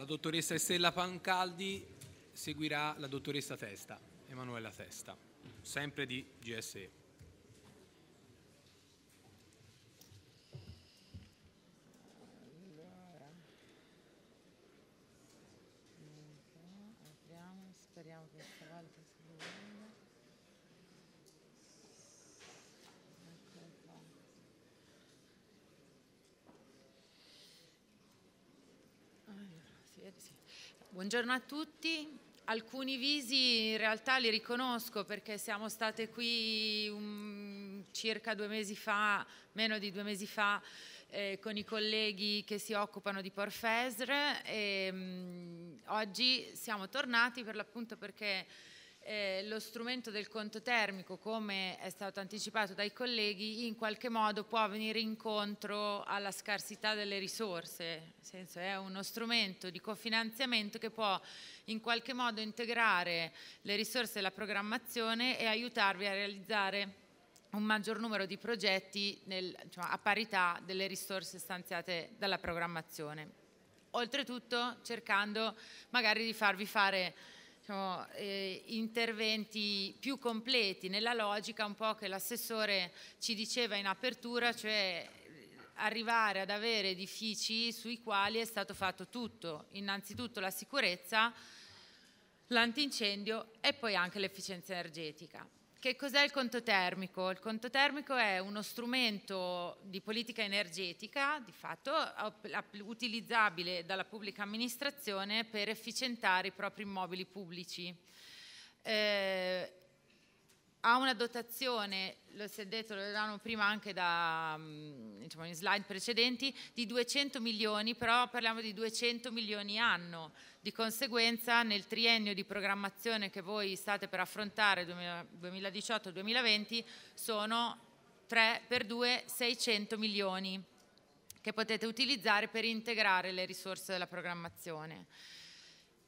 dottoressa Estella Pancaldi seguirà la dottoressa Testa, Emanuela Testa, sempre di GSE. Buongiorno a tutti. Alcuni visi in realtà li riconosco perché siamo state qui un, um, circa due mesi fa, meno di due mesi fa, eh, con i colleghi che si occupano di Porfesre e ehm, mh, oggi siamo tornati per l'appunto perché eh, lo strumento del conto termico, come è stato anticipato dai colleghi, in qualche modo può venire incontro alla scarsità delle risorse, senso, è uno strumento di cofinanziamento che può in qualche modo integrare le risorse della programmazione e aiutarvi a realizzare un maggior numero di progetti nel, diciamo, a parità delle risorse stanziate dalla programmazione. Oltretutto cercando magari di farvi fare diciamo, eh, interventi più completi nella logica un po' che l'assessore ci diceva in apertura, cioè eh, arrivare ad avere edifici sui quali è stato fatto tutto, innanzitutto la sicurezza, l'antincendio e poi anche l'efficienza energetica. Che cos'è il conto termico? Il conto termico è uno strumento di politica energetica, di fatto, utilizzabile dalla pubblica amministrazione per efficientare i propri immobili pubblici. Eh, ha una dotazione, lo si è detto, lo vedevamo prima anche da, mm, diciamo, in slide precedenti, di 200 milioni, però parliamo di 200 milioni anno. Di conseguenza nel triennio di programmazione che voi state per affrontare 2018-2020 sono 3 per 2 600 milioni che potete utilizzare per integrare le risorse della programmazione.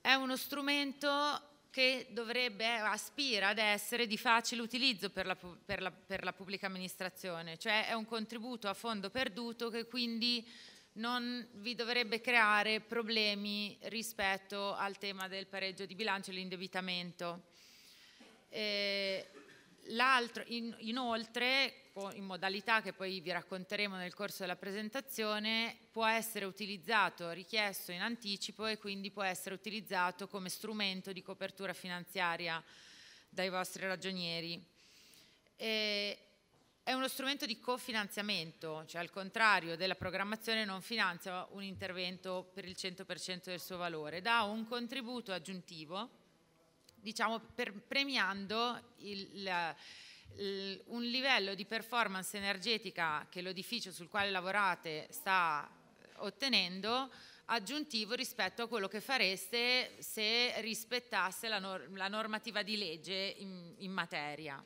È uno strumento che dovrebbe, eh, aspira ad essere di facile utilizzo per la, per, la, per la, pubblica amministrazione, cioè è un contributo a fondo perduto che quindi non vi dovrebbe creare problemi rispetto al tema del pareggio di bilancio e l'indebitamento. Eh, in, inoltre, in modalità che poi vi racconteremo nel corso della presentazione, può essere utilizzato, richiesto in anticipo e quindi può essere utilizzato come strumento di copertura finanziaria dai vostri ragionieri. E è uno strumento di cofinanziamento, cioè al contrario della programmazione non finanzia un intervento per il 100% del suo valore, dà un contributo aggiuntivo diciamo per, premiando il, il, un livello di performance energetica che l'edificio sul quale lavorate sta ottenendo aggiuntivo rispetto a quello che fareste se rispettasse la, nor la normativa di legge in, in materia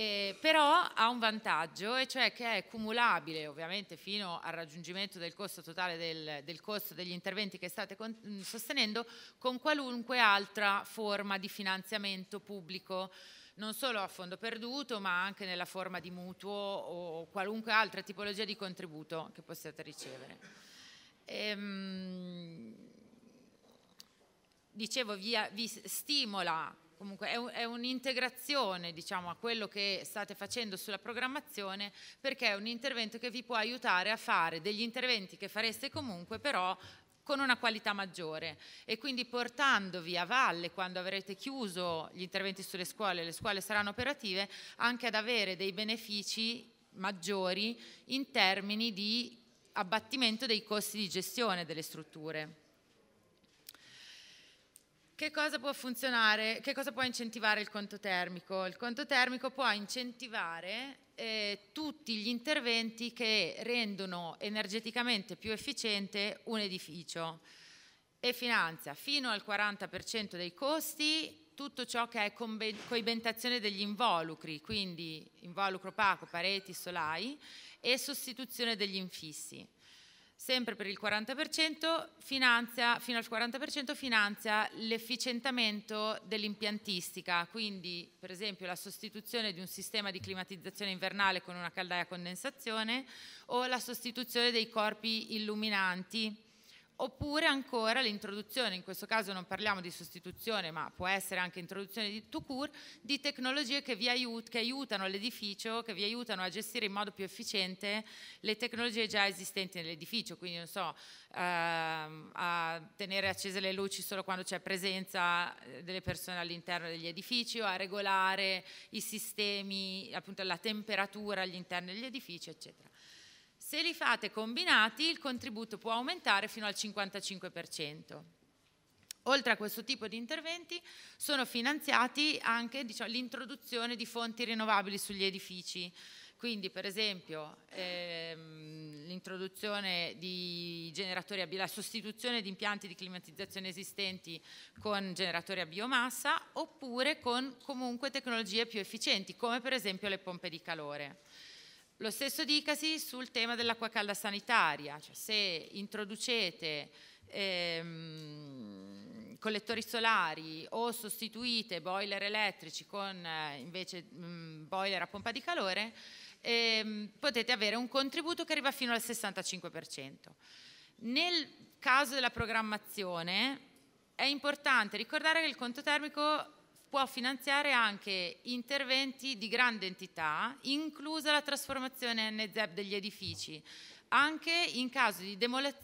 eh, però ha un vantaggio, e cioè che è cumulabile ovviamente fino al raggiungimento del costo totale del, del costo degli interventi che state con, mm, sostenendo con qualunque altra forma di finanziamento pubblico non solo a fondo perduto ma anche nella forma di mutuo o qualunque altra tipologia di contributo che possiate ricevere. Ehm, dicevo, vi, vi stimola comunque è, un'integrazione diciamo, a quello che state facendo sulla programmazione perché è un intervento che vi può aiutare a fare degli interventi che fareste comunque però con una qualità maggiore e quindi portandovi a valle quando avrete chiuso gli interventi sulle scuole, le scuole saranno operative, anche ad avere dei benefici maggiori in termini di abbattimento dei costi di gestione delle strutture. Che cosa può funzionare? Che cosa può incentivare il conto termico? Il conto termico può incentivare eh, tutti gli interventi che rendono energeticamente più efficiente un edificio e finanzia fino al 40% dei costi tutto ciò che è coibentazione degli involucri, quindi involucro opaco, pareti, solai e sostituzione degli infissi sempre per il 40%, finanzia, fino al 40% finanzia l'efficientamento dell'impiantistica, quindi per esempio la sostituzione di un sistema di climatizzazione invernale con una caldaia a condensazione o la sostituzione dei corpi illuminanti oppure ancora l'introduzione, in questo caso non parliamo di sostituzione ma può essere anche introduzione di to cure, di tecnologie che, vi aiut che aiutano l'edificio, che vi aiutano a gestire in modo più efficiente le tecnologie già esistenti nell'edificio, quindi non so, ehm, a tenere accese le luci solo quando c'è presenza eh, delle persone all'interno degli edifici o a regolare i sistemi, appunto la temperatura all'interno degli edifici, eccetera. Se li fate combinati il contributo può aumentare fino al 55%. Oltre a questo tipo di interventi sono finanziati anche diciamo, l'introduzione di fonti rinnovabili sugli edifici, quindi per esempio ehm, l'introduzione di generatori a la sostituzione di impianti di climatizzazione esistenti con generatori a biomassa oppure con comunque tecnologie più efficienti come per esempio le pompe di calore. Lo stesso dicasi sul tema dell'acqua calda sanitaria, cioè se introducete ehm, collettori solari o sostituite boiler elettrici con eh, invece mh, mm, boiler a pompa di calore, ehm, potete avere un contributo che arriva fino al 65%. Nel caso della programmazione è importante ricordare che il conto termico può finanziare anche interventi di grande entità, inclusa la trasformazione NZEB degli edifici, anche in caso di,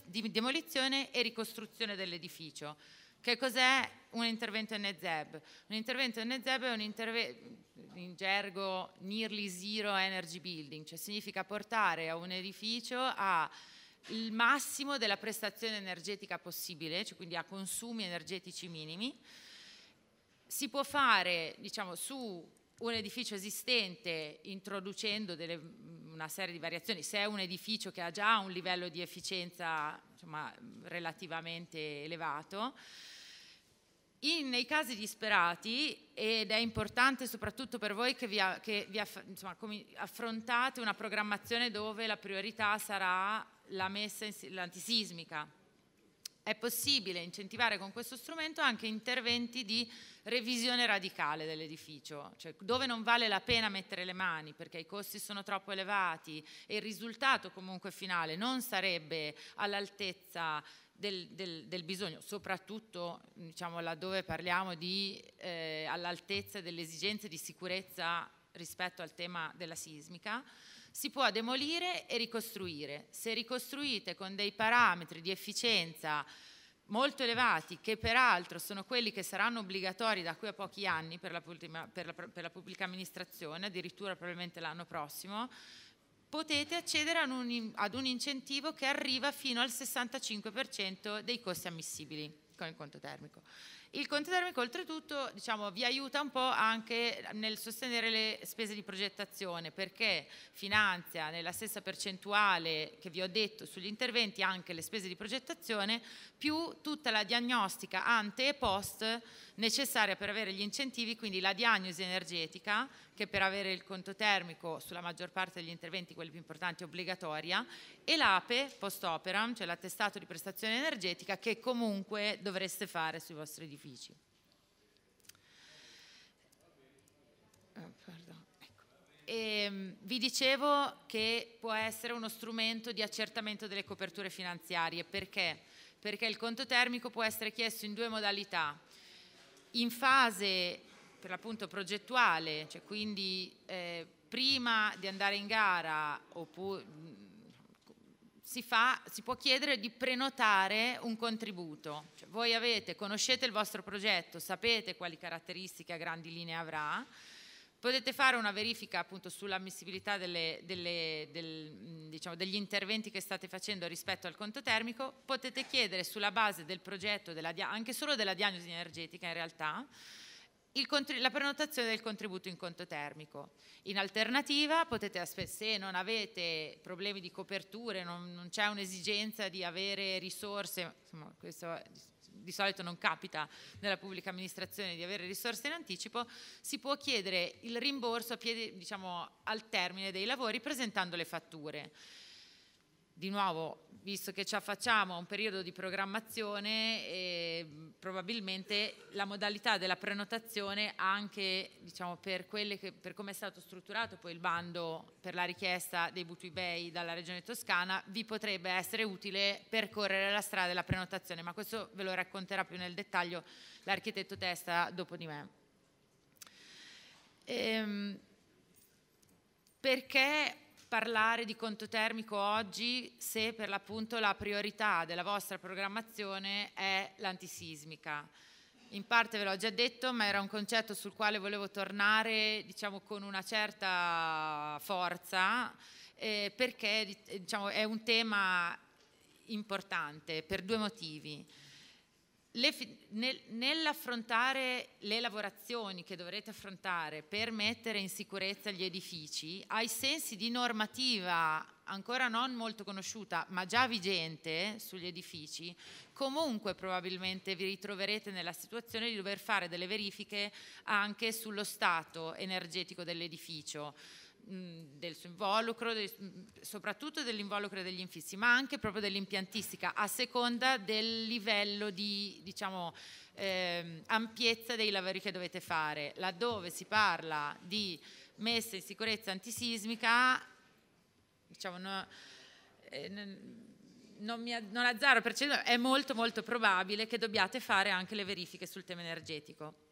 di demolizione e ricostruzione dell'edificio. Che cos'è un intervento NZEB? Un intervento NZEB è un intervento in gergo nearly zero energy building, cioè significa portare a un edificio a il massimo della prestazione energetica possibile, cioè quindi a consumi energetici minimi, si può fare diciamo, su un edificio esistente introducendo delle, mm, una serie di variazioni, se è un edificio che ha già un livello di efficienza insomma, relativamente elevato, in, nei casi disperati, ed è importante soprattutto per voi che, vi, che vi aff, insomma, affrontate una programmazione dove la priorità sarà la messa l'antisismica, è possibile incentivare con questo strumento anche interventi di revisione radicale dell'edificio, cioè dove non vale la pena mettere le mani perché i costi sono troppo elevati e il risultato comunque finale non sarebbe all'altezza del, del, del bisogno, soprattutto diciamo, laddove parliamo di eh, all'altezza delle esigenze di sicurezza rispetto al tema della sismica si può demolire e ricostruire. Se ricostruite con dei parametri di efficienza molto elevati, che peraltro sono quelli che saranno obbligatori da qui a pochi anni per la, pubblica, per la, per la pubblica amministrazione, addirittura probabilmente l'anno prossimo, potete accedere ad un, ad un, incentivo che arriva fino al 65% dei costi ammissibili con il conto termico. Il conto termico oltretutto diciamo, vi aiuta un po' anche nel sostenere le spese di progettazione perché finanzia nella stessa percentuale che vi ho detto sugli interventi anche le spese di progettazione più tutta la diagnostica ante e post necessaria per avere gli incentivi, quindi la diagnosi energetica, che per avere il conto termico sulla maggior parte degli interventi, quelli più importanti, è obbligatoria, e l'APE post operam, cioè l'attestato di prestazione energetica, che comunque dovreste fare sui vostri edifici. E eh, ecco. ehm, vi dicevo che può essere uno strumento di accertamento delle coperture finanziarie perché? Perché il conto termico può essere chiesto in due modalità, in fase per l'appunto progettuale, cioè quindi eh, prima di andare in gara oppure, mm, si, fa, si, può chiedere di prenotare un contributo. Cioè, voi avete, conoscete il vostro progetto, sapete quali caratteristiche a grandi linee avrà, Potete fare una verifica appunto sull'ammissibilità delle, delle, del, mm, diciamo, degli interventi che state facendo rispetto al conto termico, potete chiedere sulla base del progetto, della, anche solo della diagnosi energetica in realtà, il, la prenotazione del contributo in conto termico. In alternativa potete se non avete problemi di coperture, non, non c'è un'esigenza di avere risorse, insomma questo è di solito non capita nella pubblica amministrazione di avere risorse in anticipo, si può chiedere il rimborso a piedi, diciamo, al termine dei lavori presentando le fatture. Di nuovo visto che ci affacciamo a un periodo di programmazione, eh, probabilmente la modalità della prenotazione anche diciamo, per, che, per, come è stato strutturato poi il bando per la richiesta dei butui bei dalla Regione Toscana, vi potrebbe essere utile percorrere la strada della prenotazione, ma questo ve lo racconterà più nel dettaglio l'architetto Testa dopo di me. Ehm, perché parlare di conto termico oggi se per l'appunto la priorità della vostra programmazione è l'antisismica. In parte ve l'ho già detto, ma era un concetto sul quale volevo tornare diciamo, con una certa forza, eh, perché eh, diciamo, è un tema importante per due motivi le, nel, nell'affrontare le lavorazioni che dovrete affrontare per mettere in sicurezza gli edifici, ai sensi di normativa ancora non molto conosciuta, ma già vigente sugli edifici, comunque probabilmente vi ritroverete nella situazione di dover fare delle verifiche anche sullo stato energetico dell'edificio del suo involucro, soprattutto dell'involucro e degli infissi, ma anche proprio dell'impiantistica, a seconda del livello di diciamo, ehm, ampiezza dei lavori che dovete fare. Laddove si parla di messa in sicurezza antisismica, diciamo, no, eh, non, mi, non azzardo, è molto molto probabile che dobbiate fare anche le verifiche sul tema energetico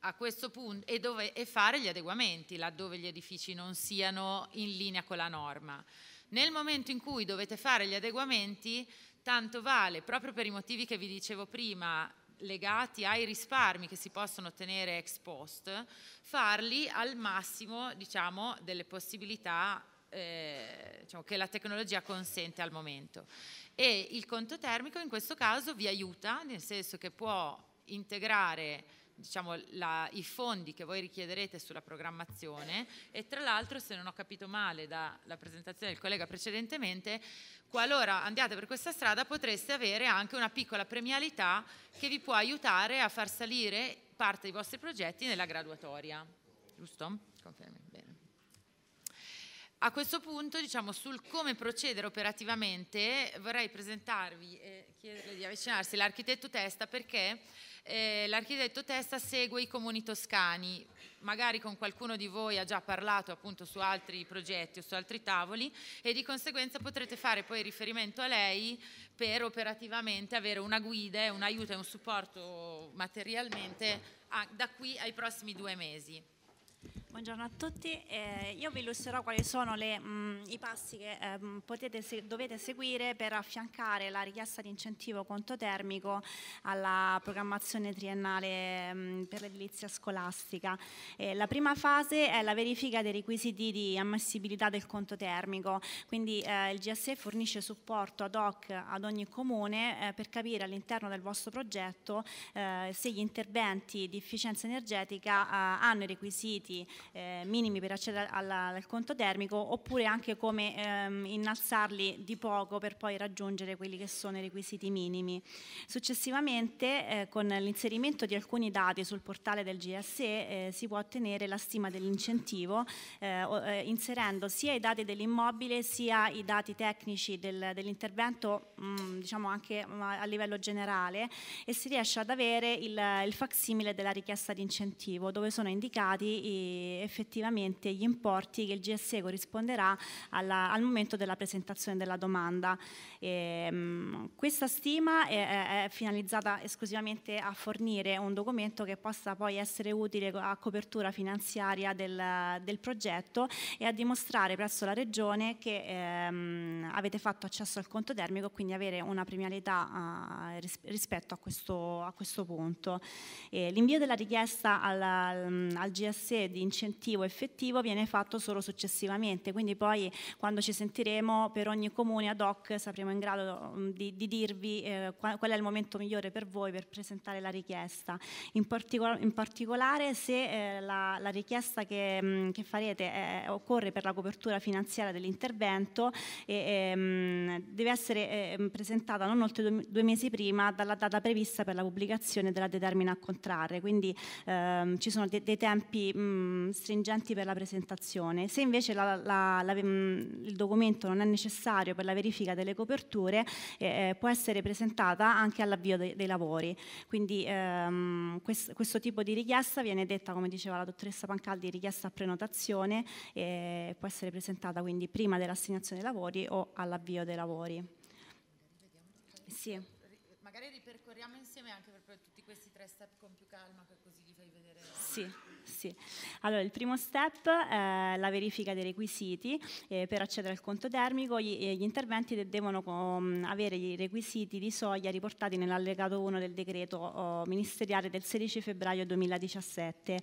a questo punto e, dove, e fare gli adeguamenti laddove gli edifici non siano in linea con la norma. Nel momento in cui dovete fare gli adeguamenti, tanto vale, proprio per i motivi che vi dicevo prima, legati ai risparmi che si possono ottenere ex post, farli al massimo diciamo, delle possibilità eh, diciamo, che la tecnologia consente al momento. E il conto termico in questo caso vi aiuta, nel senso che può integrare diciamo, la, i fondi che voi richiederete sulla programmazione e tra l'altro se non ho capito male dalla presentazione del collega precedentemente qualora andiate per questa strada potreste avere anche una piccola premialità che vi può aiutare a far salire parte dei vostri progetti nella graduatoria giusto? Confermi, bene a questo punto, diciamo, sul come procedere operativamente, vorrei presentarvi e chiederle di avvicinarsi l'architetto Testa perché eh, l'architetto Testa segue i comuni toscani, magari con qualcuno di voi ha già parlato appunto su altri progetti o su altri tavoli e di conseguenza potrete fare poi riferimento a lei per operativamente avere una guida, un aiuto e un supporto materialmente a, da qui ai prossimi due mesi. Buongiorno a tutti, eh, io vi illustrerò quali sono le, mh, mm, i passi che eh, potete, se, dovete seguire per affiancare la richiesta di incentivo conto termico alla programmazione triennale mh, mm, per l'edilizia scolastica. Eh, la prima fase è la verifica dei requisiti di ammissibilità del conto termico, quindi eh, il GSE fornisce supporto ad hoc ad ogni comune eh, per capire all'interno del vostro progetto eh, se gli interventi di efficienza energetica hanno i requisiti eh, minimi per accedere alla, al conto termico oppure anche come ehm, innalzarli di poco per poi raggiungere quelli che sono i requisiti minimi. Successivamente eh, con l'inserimento di alcuni dati sul portale del GSE eh, si può ottenere la stima dell'incentivo eh, eh, inserendo sia i dati dell'immobile sia i dati tecnici del, dell'intervento mh, mm, diciamo anche mm, a livello generale e si riesce ad avere il, il facsimile della richiesta di incentivo dove sono indicati i effettivamente gli importi che il GSE corrisponderà alla, al momento della presentazione della domanda. E, ehm, mh, questa stima è, è, finalizzata esclusivamente a fornire un documento che possa poi essere utile a copertura finanziaria del, del progetto e a dimostrare presso la Regione che ehm, avete fatto accesso al conto termico, quindi avere una premialità eh, rispetto a questo, a questo punto. Eh, l'invio della richiesta al, al GSE di incidenza incentivo effettivo viene fatto solo successivamente, quindi poi quando ci sentiremo per ogni comune ad hoc saremo in grado mm, di, di dirvi eh, qual, è il momento migliore per voi per presentare la richiesta. In, particol- in particolare se eh, la, la, richiesta che, mh, mm, che farete eh, occorre per la copertura finanziaria dell'intervento e, mh, ehm, deve essere eh, presentata non oltre due, due, mesi prima dalla data prevista per la pubblicazione della determina a contrarre, quindi ehm, ci sono de- dei tempi mh, mm, stringenti per la presentazione. Se invece la, la, la, mm, il documento non è necessario per la verifica delle coperture, eh, eh può essere presentata anche all'avvio de dei lavori. Quindi ehm, quest questo tipo di richiesta viene detta, come diceva la dottoressa Pancaldi, richiesta a prenotazione e può essere presentata quindi prima dell'assegnazione dei lavori o all'avvio dei lavori. Sì. Magari ripercorriamo insieme anche per tutti questi tre step con più calma, così vi fai vedere. Sì sì. Allora, il primo step è eh, la verifica dei requisiti eh, per accedere al conto termico. Gli, eh, interventi devono avere i requisiti di soglia riportati nell'allegato 1 del decreto ministeriale del 16 febbraio 2017.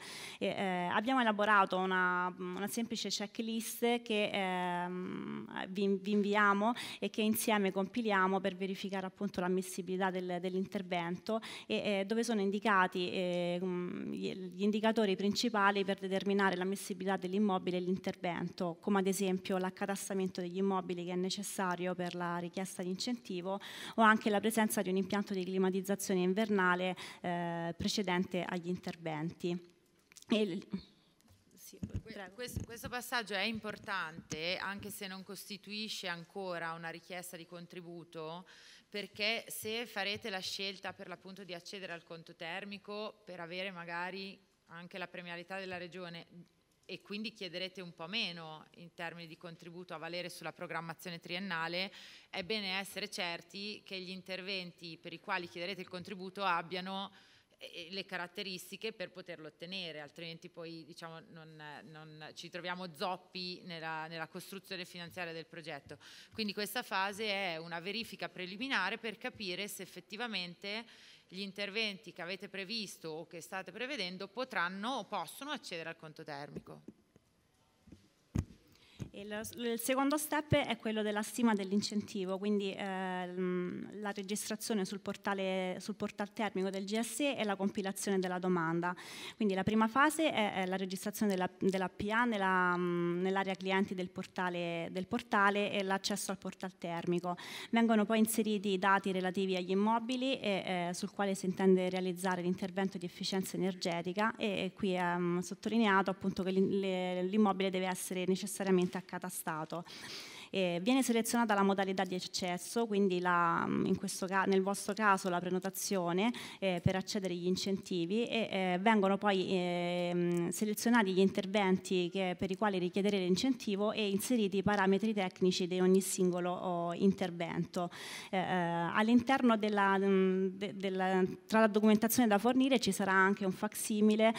abbiamo elaborato una, una, semplice checklist che ehm, vi, vi, inviamo e che insieme compiliamo per verificare appunto l'ammissibilità del, dell'intervento e dove sono indicati gli indicatori principali municipali per determinare l'ammissibilità dell'immobile e l'intervento, come ad esempio l'accadassamento degli immobili che è necessario per la richiesta di incentivo o anche la presenza di un impianto di climatizzazione invernale eh, precedente agli interventi. E, questo, passaggio è importante anche se non costituisce ancora una richiesta di contributo perché se farete la scelta per l'appunto di accedere al conto termico per avere magari anche la premialità della regione e quindi chiederete un po' meno in termini di contributo a valere sulla programmazione triennale, è bene essere certi che gli interventi per i quali chiederete il contributo abbiano eh, eh, le caratteristiche per poterlo ottenere, altrimenti poi diciamo, non, non ci troviamo zoppi nella, nella, costruzione finanziaria del progetto. Quindi questa fase è una verifica preliminare per capire se effettivamente gli interventi che avete previsto o che state prevedendo potranno o possono accedere al conto termico. Il, il, secondo step è quello della stima dell'incentivo, quindi ehm, la registrazione sul portale, sul portale, termico del GSE e la compilazione della domanda. Quindi la prima fase è, è la registrazione della, della PA mm, nell'area clienti del portale, del portale e l'accesso al portale termico. Vengono poi inseriti i dati relativi agli immobili e, eh, sul quale si intende realizzare l'intervento di efficienza energetica e, e qui è ehm, sottolineato appunto che l'immobile deve essere necessariamente accatastato. Eh, viene selezionata la modalità di accesso, quindi la, mm, questo, nel vostro caso la prenotazione eh, per accedere agli incentivi e eh, vengono poi ehm, selezionati gli interventi che, per i quali richiedere l'incentivo e inseriti i parametri tecnici di ogni singolo oh, intervento. Eh, eh, all'interno della, mm, de, della, tra la documentazione da fornire ci sarà anche un facsimile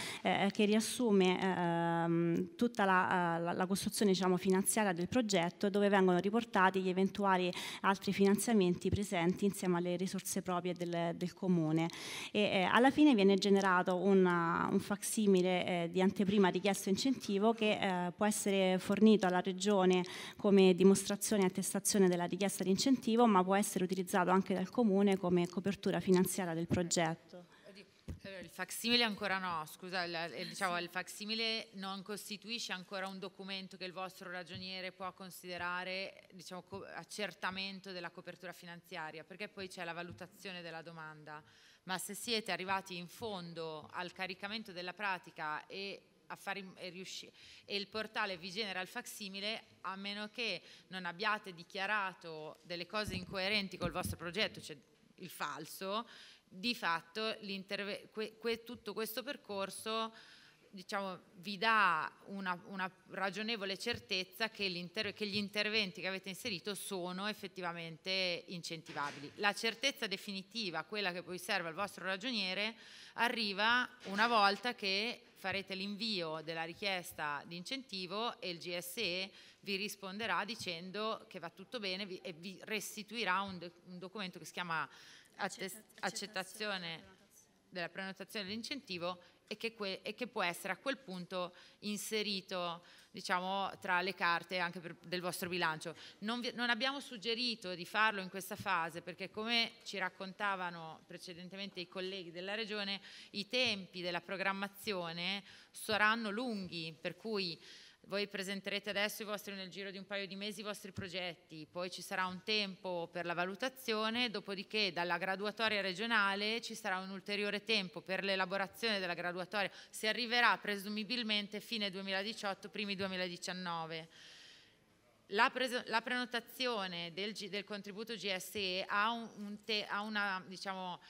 che riassume ehm, tutta la, la, la costruzione diciamo, finanziaria del progetto dove vengono vengono riportati gli eventuali altri finanziamenti presenti insieme alle risorse proprie del, del comune. E, eh, alla fine viene generato una, uh, un facsimile eh, di anteprima richiesto incentivo che eh, può essere fornito alla Regione come dimostrazione e attestazione della richiesta di incentivo, ma può essere utilizzato anche dal comune come copertura finanziaria del progetto il facsimile ancora no, scusa, la, eh, diciamo, il facsimile non costituisce ancora un documento che il vostro ragioniere può considerare diciamo, co accertamento della copertura finanziaria, perché poi c'è la valutazione della domanda, ma se siete arrivati in fondo al caricamento della pratica e e, e, il portale vi genera il facsimile a meno che non abbiate dichiarato delle cose incoerenti col vostro progetto, cioè il falso, di fatto que que tutto questo percorso diciamo, vi dà una, una ragionevole certezza che, che, gli interventi che avete inserito sono effettivamente incentivabili. La certezza definitiva, quella che poi serve al vostro ragioniere, arriva una volta che farete l'invio della richiesta di incentivo e il GSE vi risponderà dicendo che va tutto bene e vi restituirà un, un documento che si chiama accettazione della prenotazione dell'incentivo e che, e che, può essere a quel punto inserito diciamo, tra le carte anche per, del vostro bilancio. Non, vi, non, abbiamo suggerito di farlo in questa fase perché come ci raccontavano precedentemente i colleghi della Regione, i tempi della programmazione saranno lunghi, per cui voi presenterete adesso vostri, nel giro di un paio di mesi i vostri progetti, poi ci sarà un tempo per la valutazione, dopodiché dalla graduatoria regionale ci sarà un ulteriore tempo per l'elaborazione della graduatoria, si arriverà presumibilmente fine 2018, primi 2019. La, la prenotazione del, del, contributo GSE ha, un, un te, ha una, diciamo,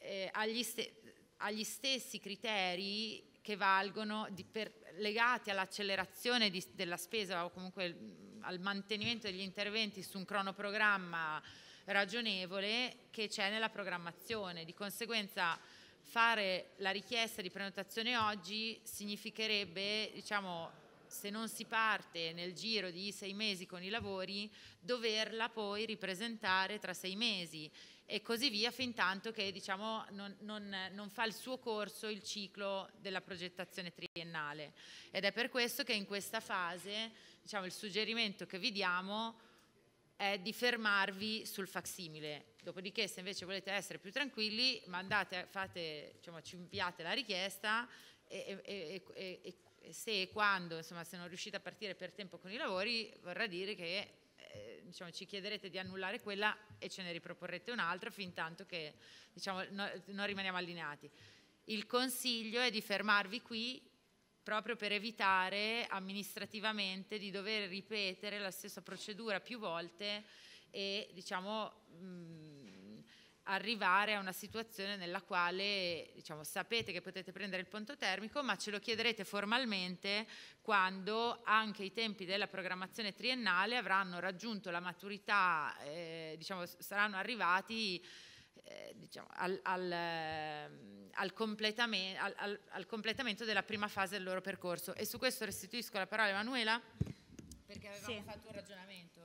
eh, agli, ste agli, stessi criteri che valgono di, per legati all'accelerazione della spesa o comunque mm, al mantenimento degli interventi su un cronoprogramma ragionevole che c'è nella programmazione. Di conseguenza fare la richiesta di prenotazione oggi significherebbe diciamo, se non si parte nel giro di sei mesi con i lavori, doverla poi ripresentare tra sei mesi e così via fin tanto che diciamo, non, non, non, fa il suo corso il ciclo della progettazione triennale. Ed è per questo che in questa fase diciamo, il suggerimento che vi diamo è di fermarvi sul facsimile. Dopodiché se invece volete essere più tranquilli, mandate, fate, diciamo, cimpiate la richiesta e, e, e, e se e quando, insomma, se non riuscite a partire per tempo con i lavori, vorrà dire che eh, diciamo, ci chiederete di annullare quella e ce ne riproporrete un'altra fin tanto che diciamo, no, non rimaniamo allineati. Il consiglio è di fermarvi qui proprio per evitare amministrativamente di dover ripetere la stessa procedura più volte e diciamo... Mh, arrivare a una situazione nella quale diciamo, sapete che potete prendere il ponto termico, ma ce lo chiederete formalmente quando anche i tempi della programmazione triennale avranno raggiunto la maturità, eh, diciamo, saranno arrivati eh, diciamo, al, al, ehm, al, completamento, al, completamento della prima fase del loro percorso. E su questo restituisco la parola a Emanuela perché avevamo sì. fatto un ragionamento.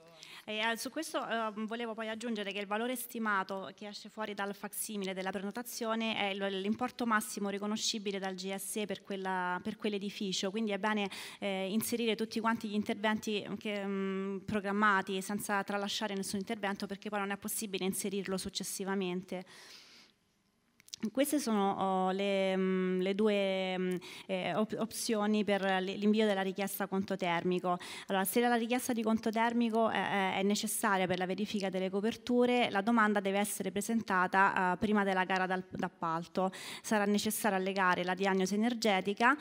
E, eh, su questo eh, volevo poi aggiungere che il valore stimato che esce fuori dal facsimile della prenotazione è l'importo massimo riconoscibile dal GSE per, quella, per quell'edificio, quindi è bene eh, inserire tutti quanti gli interventi che, mh, mm, programmati senza tralasciare nessun intervento perché poi non è possibile inserirlo successivamente. Queste sono oh, le, mm, le due mm, eh, opzioni per l'invio della richiesta conto termico. Allora, se la richiesta di conto termico eh, eh, è, necessaria per la verifica delle coperture, la domanda deve essere presentata prima della gara d'appalto. Sarà necessario allegare la diagnosi energetica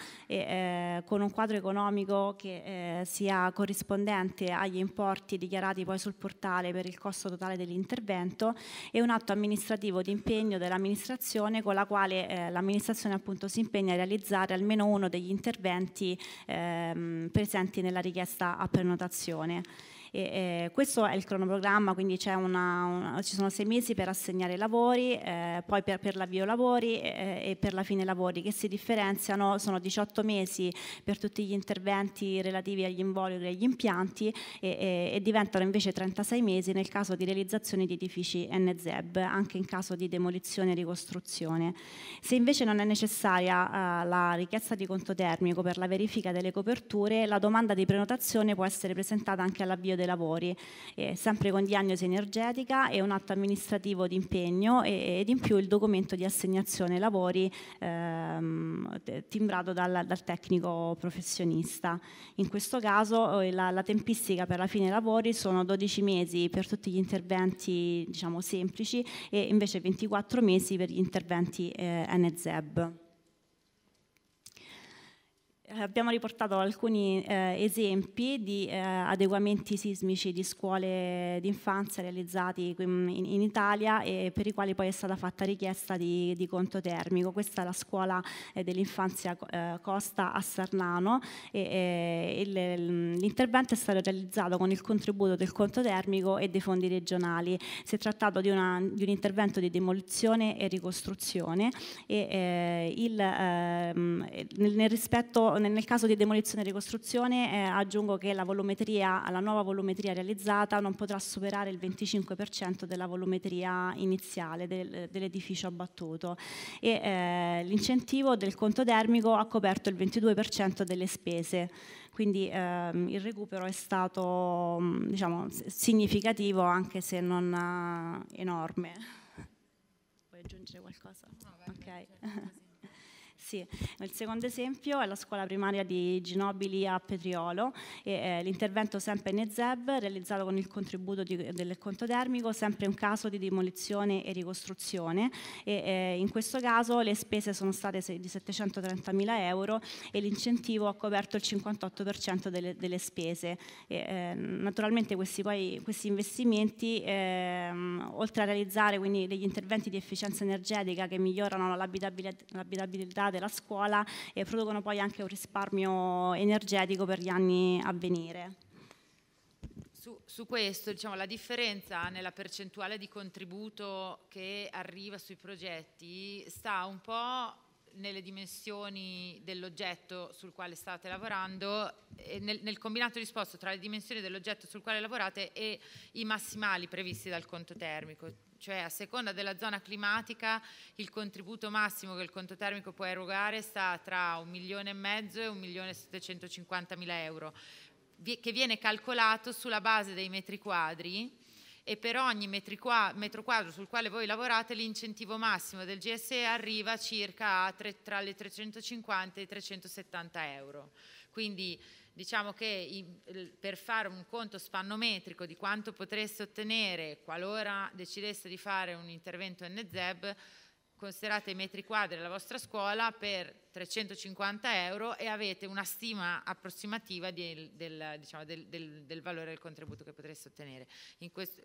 con un quadro economico che sia corrispondente agli importi dichiarati poi sul portale per il costo totale dell'intervento e un atto amministrativo di impegno dell'amministrazione mozione con la quale eh, l'amministrazione appunto si impegna a realizzare almeno uno degli interventi ehm, presenti nella richiesta a prenotazione. E, eh, questo è il cronoprogramma, quindi una, una, ci sono sei mesi per assegnare i lavori, eh, poi per, per, l'avvio lavori eh, e per la fine lavori, che si differenziano, sono 18 mesi per tutti gli interventi relativi agli involucri e agli impianti e, e, e, diventano invece 36 mesi nel caso di realizzazione di edifici NZEB, anche in caso di demolizione e ricostruzione. Se invece non è necessaria eh, la richiesta di conto termico per la verifica delle coperture, la domanda di prenotazione può essere presentata anche all'avvio del dei lavori, eh, sempre con diagnosi energetica e un atto amministrativo di impegno e, ed in più il documento di assegnazione lavori ehm, timbrato dal, dal, tecnico professionista. In questo caso eh, la, la, tempistica per la fine lavori sono 12 mesi per tutti gli interventi diciamo, semplici e invece 24 mesi per gli interventi eh, NZEB. Eh, abbiamo riportato alcuni eh, esempi di eh, adeguamenti sismici di scuole d'infanzia realizzati in, in, Italia e per i quali poi è stata fatta richiesta di, di conto termico. Questa è la scuola eh, dell'infanzia eh, Costa a Sarnano e, e l'intervento è stato realizzato con il contributo del conto termico e dei fondi regionali. Si è trattato di, una, di un intervento di demolizione e ricostruzione e eh, il, ehm, nel, nel rispetto nel caso di demolizione e ricostruzione eh, aggiungo che la, volumetria, la, nuova volumetria realizzata non potrà superare il 25% della volumetria iniziale del, dell'edificio abbattuto e eh, l'incentivo del conto termico ha coperto il 22% delle spese quindi ehm, il recupero è stato mm, diciamo, significativo anche se non eh, enorme. Vuoi aggiungere qualcosa? No, beh, okay. certo, sì, il secondo esempio è la scuola primaria di Ginobili a Petriolo, e, eh, l'intervento sempre in EZEB realizzato con il contributo di, del termico, sempre un caso di demolizione e ricostruzione e, eh, in questo caso le spese sono state di 730.000 euro e l'incentivo ha coperto il 58% delle, delle spese. E, eh, naturalmente questi, poi, questi investimenti, ehm, oltre a realizzare quindi degli interventi di efficienza energetica che migliorano l'abitabilità della scuola e producono poi anche un risparmio energetico per gli anni a venire. Su, su questo diciamo, la differenza nella percentuale di contributo che arriva sui progetti sta un po' nelle dimensioni dell'oggetto sul quale state lavorando, nel, nel, combinato disposto tra le dimensioni dell'oggetto sul quale lavorate e i massimali previsti dal conto termico cioè a seconda della zona climatica il contributo massimo che il conto termico può erogare sta tra un milione e mezzo e un milione e 750 mila euro, che viene calcolato sulla base dei metri quadri e per ogni metro quadro sul quale voi lavorate l'incentivo massimo del GSE arriva circa a tre, tra le 350 e i 370 euro. Quindi diciamo che in, per fare un conto spannometrico di quanto potreste ottenere qualora decideste di fare un intervento NZEB, considerate i metri quadri della vostra scuola per 350 euro e avete una stima approssimativa del, del, diciamo, del, del valore del contributo che potreste ottenere. Questo...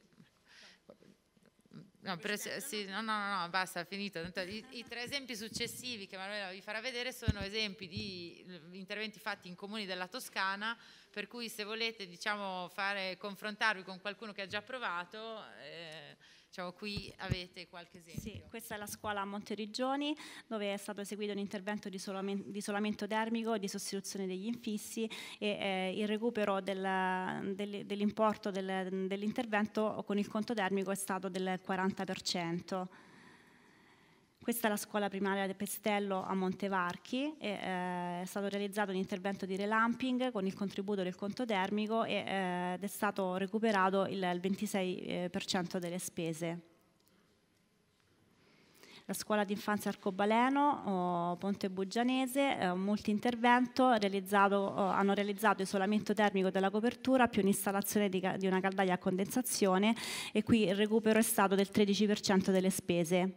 No, per, sì, no, no, no, basta, finito. I, I, tre esempi successivi che Manuela vi farà vedere sono esempi di interventi fatti in comuni della Toscana, per cui se volete diciamo, fare, confrontarvi con qualcuno che ha già provato... Eh, Diciamo, qui avete qualche esempio. Sì, questa è la scuola a Monteriggioni dove è stato eseguito un intervento di, isolamento, di isolamento termico, di sostituzione degli infissi e eh, il recupero del, del, dell'importo del, dell'intervento con il conto termico è stato del 40%. Questa è la scuola primaria del Pestello a Montevarchi, e, eh, è stato realizzato un intervento di relamping con il contributo del conto termico e, eh, ed è stato recuperato il, il 26% eh, delle spese. La scuola di infanzia Arcobaleno, oh, Ponte Buggianese, eh, un multintervento, realizzato, oh, hanno realizzato isolamento termico della copertura più un'installazione di, di una caldaia a condensazione e qui il recupero è stato del 13% delle spese.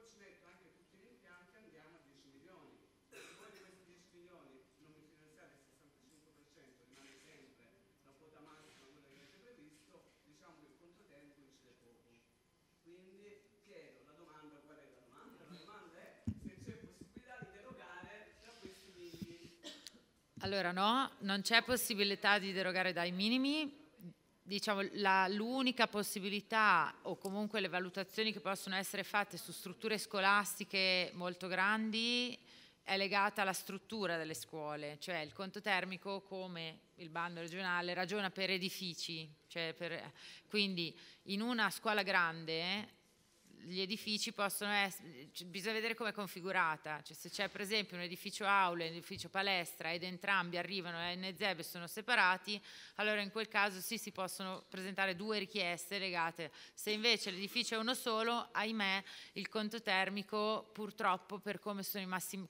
poi ci metto anche tutti gli impianti andiamo a 10 milioni. Se voi di questi 10 milioni non mi finanziate il 65%, rimane sempre la quota massima quella che avete previsto, diciamo che il controtempo incide poco. Quindi chiedo la domanda, qual è la domanda? La domanda è se c'è possibilità di derogare da questi minimi. Allora no, non c'è possibilità di derogare dai minimi, diciamo, la, l'unica possibilità o comunque le valutazioni che possono essere fatte su strutture scolastiche molto grandi è legata alla struttura delle scuole, cioè il conto termico come il bando regionale ragiona per edifici, cioè per, quindi in una scuola grande gli edifici possono essere, cioè, bisogna vedere come è configurata, cioè, se c'è per esempio un edificio aula e un edificio palestra ed entrambi arrivano a NZEB e sono separati, allora in quel caso sì si possono presentare due richieste legate, se invece l'edificio è uno solo, ahimè il conto termico purtroppo per come sono i massimi,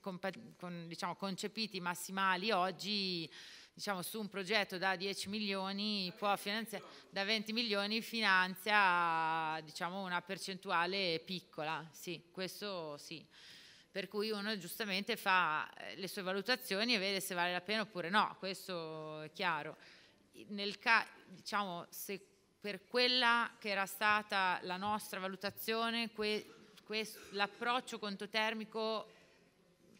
diciamo, concepiti i massimali oggi diciamo, su un progetto da 10 milioni, può finanziare, da 20 milioni finanzia diciamo, una percentuale piccola, sì, questo sì. Per cui uno giustamente fa eh, le sue valutazioni e vede se vale la pena oppure no, questo è chiaro. Nel ca- diciamo, se per quella che era stata la nostra valutazione, que- quest- l'approccio contotermico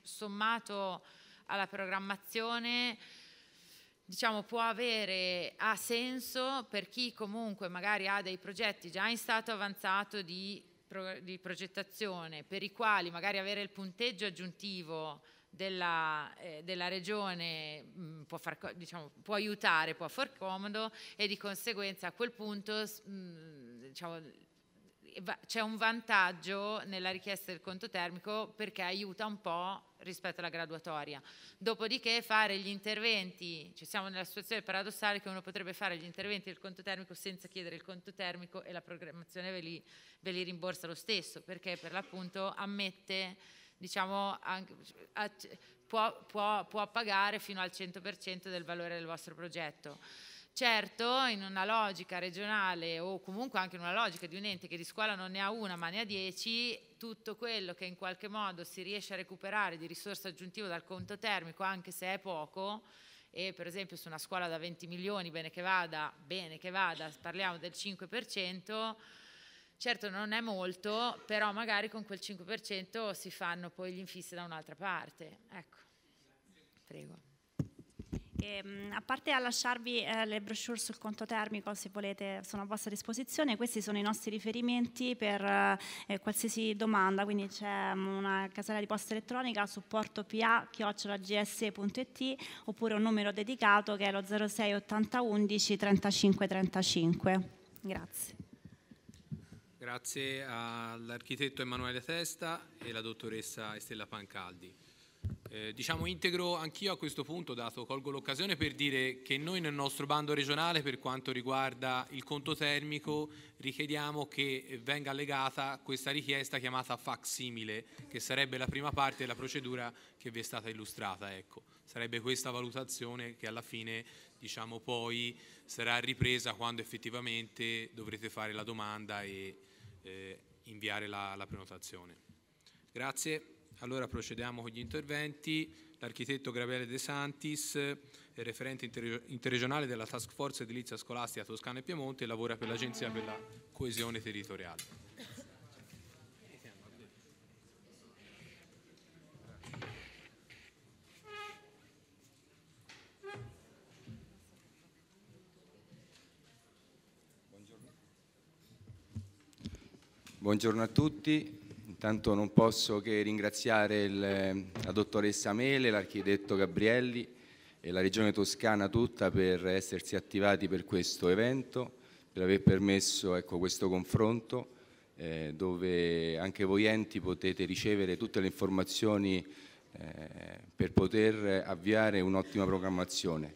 sommato alla programmazione diciamo, può avere, ha senso per chi comunque magari ha dei progetti già in stato avanzato di, pro, di progettazione, per i quali magari avere il punteggio aggiuntivo della, eh, della regione mh, mm, può, far, diciamo, può, aiutare, può far comodo e di conseguenza a quel punto mh, mm, diciamo, c'è un vantaggio nella richiesta del conto termico perché aiuta un po' rispetto alla graduatoria. Dopodiché fare gli interventi, ci siamo nella situazione paradossale che uno potrebbe fare gli interventi del conto termico senza chiedere il conto termico e la programmazione ve li, ve li rimborsa lo stesso, perché per l'appunto ammette, diciamo, anche, può, può, può pagare fino al 100% del valore del vostro progetto. Certo, in una logica regionale o comunque anche in una logica di un ente che di scuola non ne ha una ma ne ha dieci, tutto quello che in qualche modo si riesce a recuperare di risorse aggiuntive dal conto termico, anche se è poco, e per esempio su una scuola da 20 milioni, bene che vada, bene che vada, parliamo del 5%, certo non è molto, però magari con quel 5% si fanno poi gli infissi da un'altra parte. Ecco, prego a parte a lasciarvi eh, le brochure sul conto termico, se volete, sono a vostra disposizione. Questi sono i nostri riferimenti per eh, qualsiasi domanda. Quindi c'è una casella di posta elettronica supporto pa-gse.it oppure un numero dedicato che è lo 06 80 11 35 35. Grazie. Grazie all'architetto Emanuele Testa e alla dottoressa Estella Pancaldi. Eh, diciamo integro anch'io a questo punto, dato colgo l'occasione per dire che noi nel nostro bando regionale per quanto riguarda il conto termico richiediamo che venga allegata questa richiesta chiamata facsimile, che sarebbe la prima parte della procedura che vi è stata illustrata. Ecco. Sarebbe questa valutazione che alla fine diciamo, poi sarà ripresa quando effettivamente dovrete fare la domanda e eh, inviare la, la prenotazione. Grazie. Allora procediamo con gli interventi. L'architetto Gravele De Santis, eh, referente interregionale della Task Force Edilizia Scolastica Toscana e Piemonte, lavora per l'Agenzia per la Coesione Territoriale. Buongiorno a tutti, Intanto non posso che ringraziare il, eh, la dottoressa Mele, l'architetto Gabrielli e la regione toscana tutta per essersi attivati per questo evento, per aver permesso ecco, questo confronto eh, dove anche voi enti potete ricevere tutte le informazioni eh, per poter avviare un'ottima programmazione.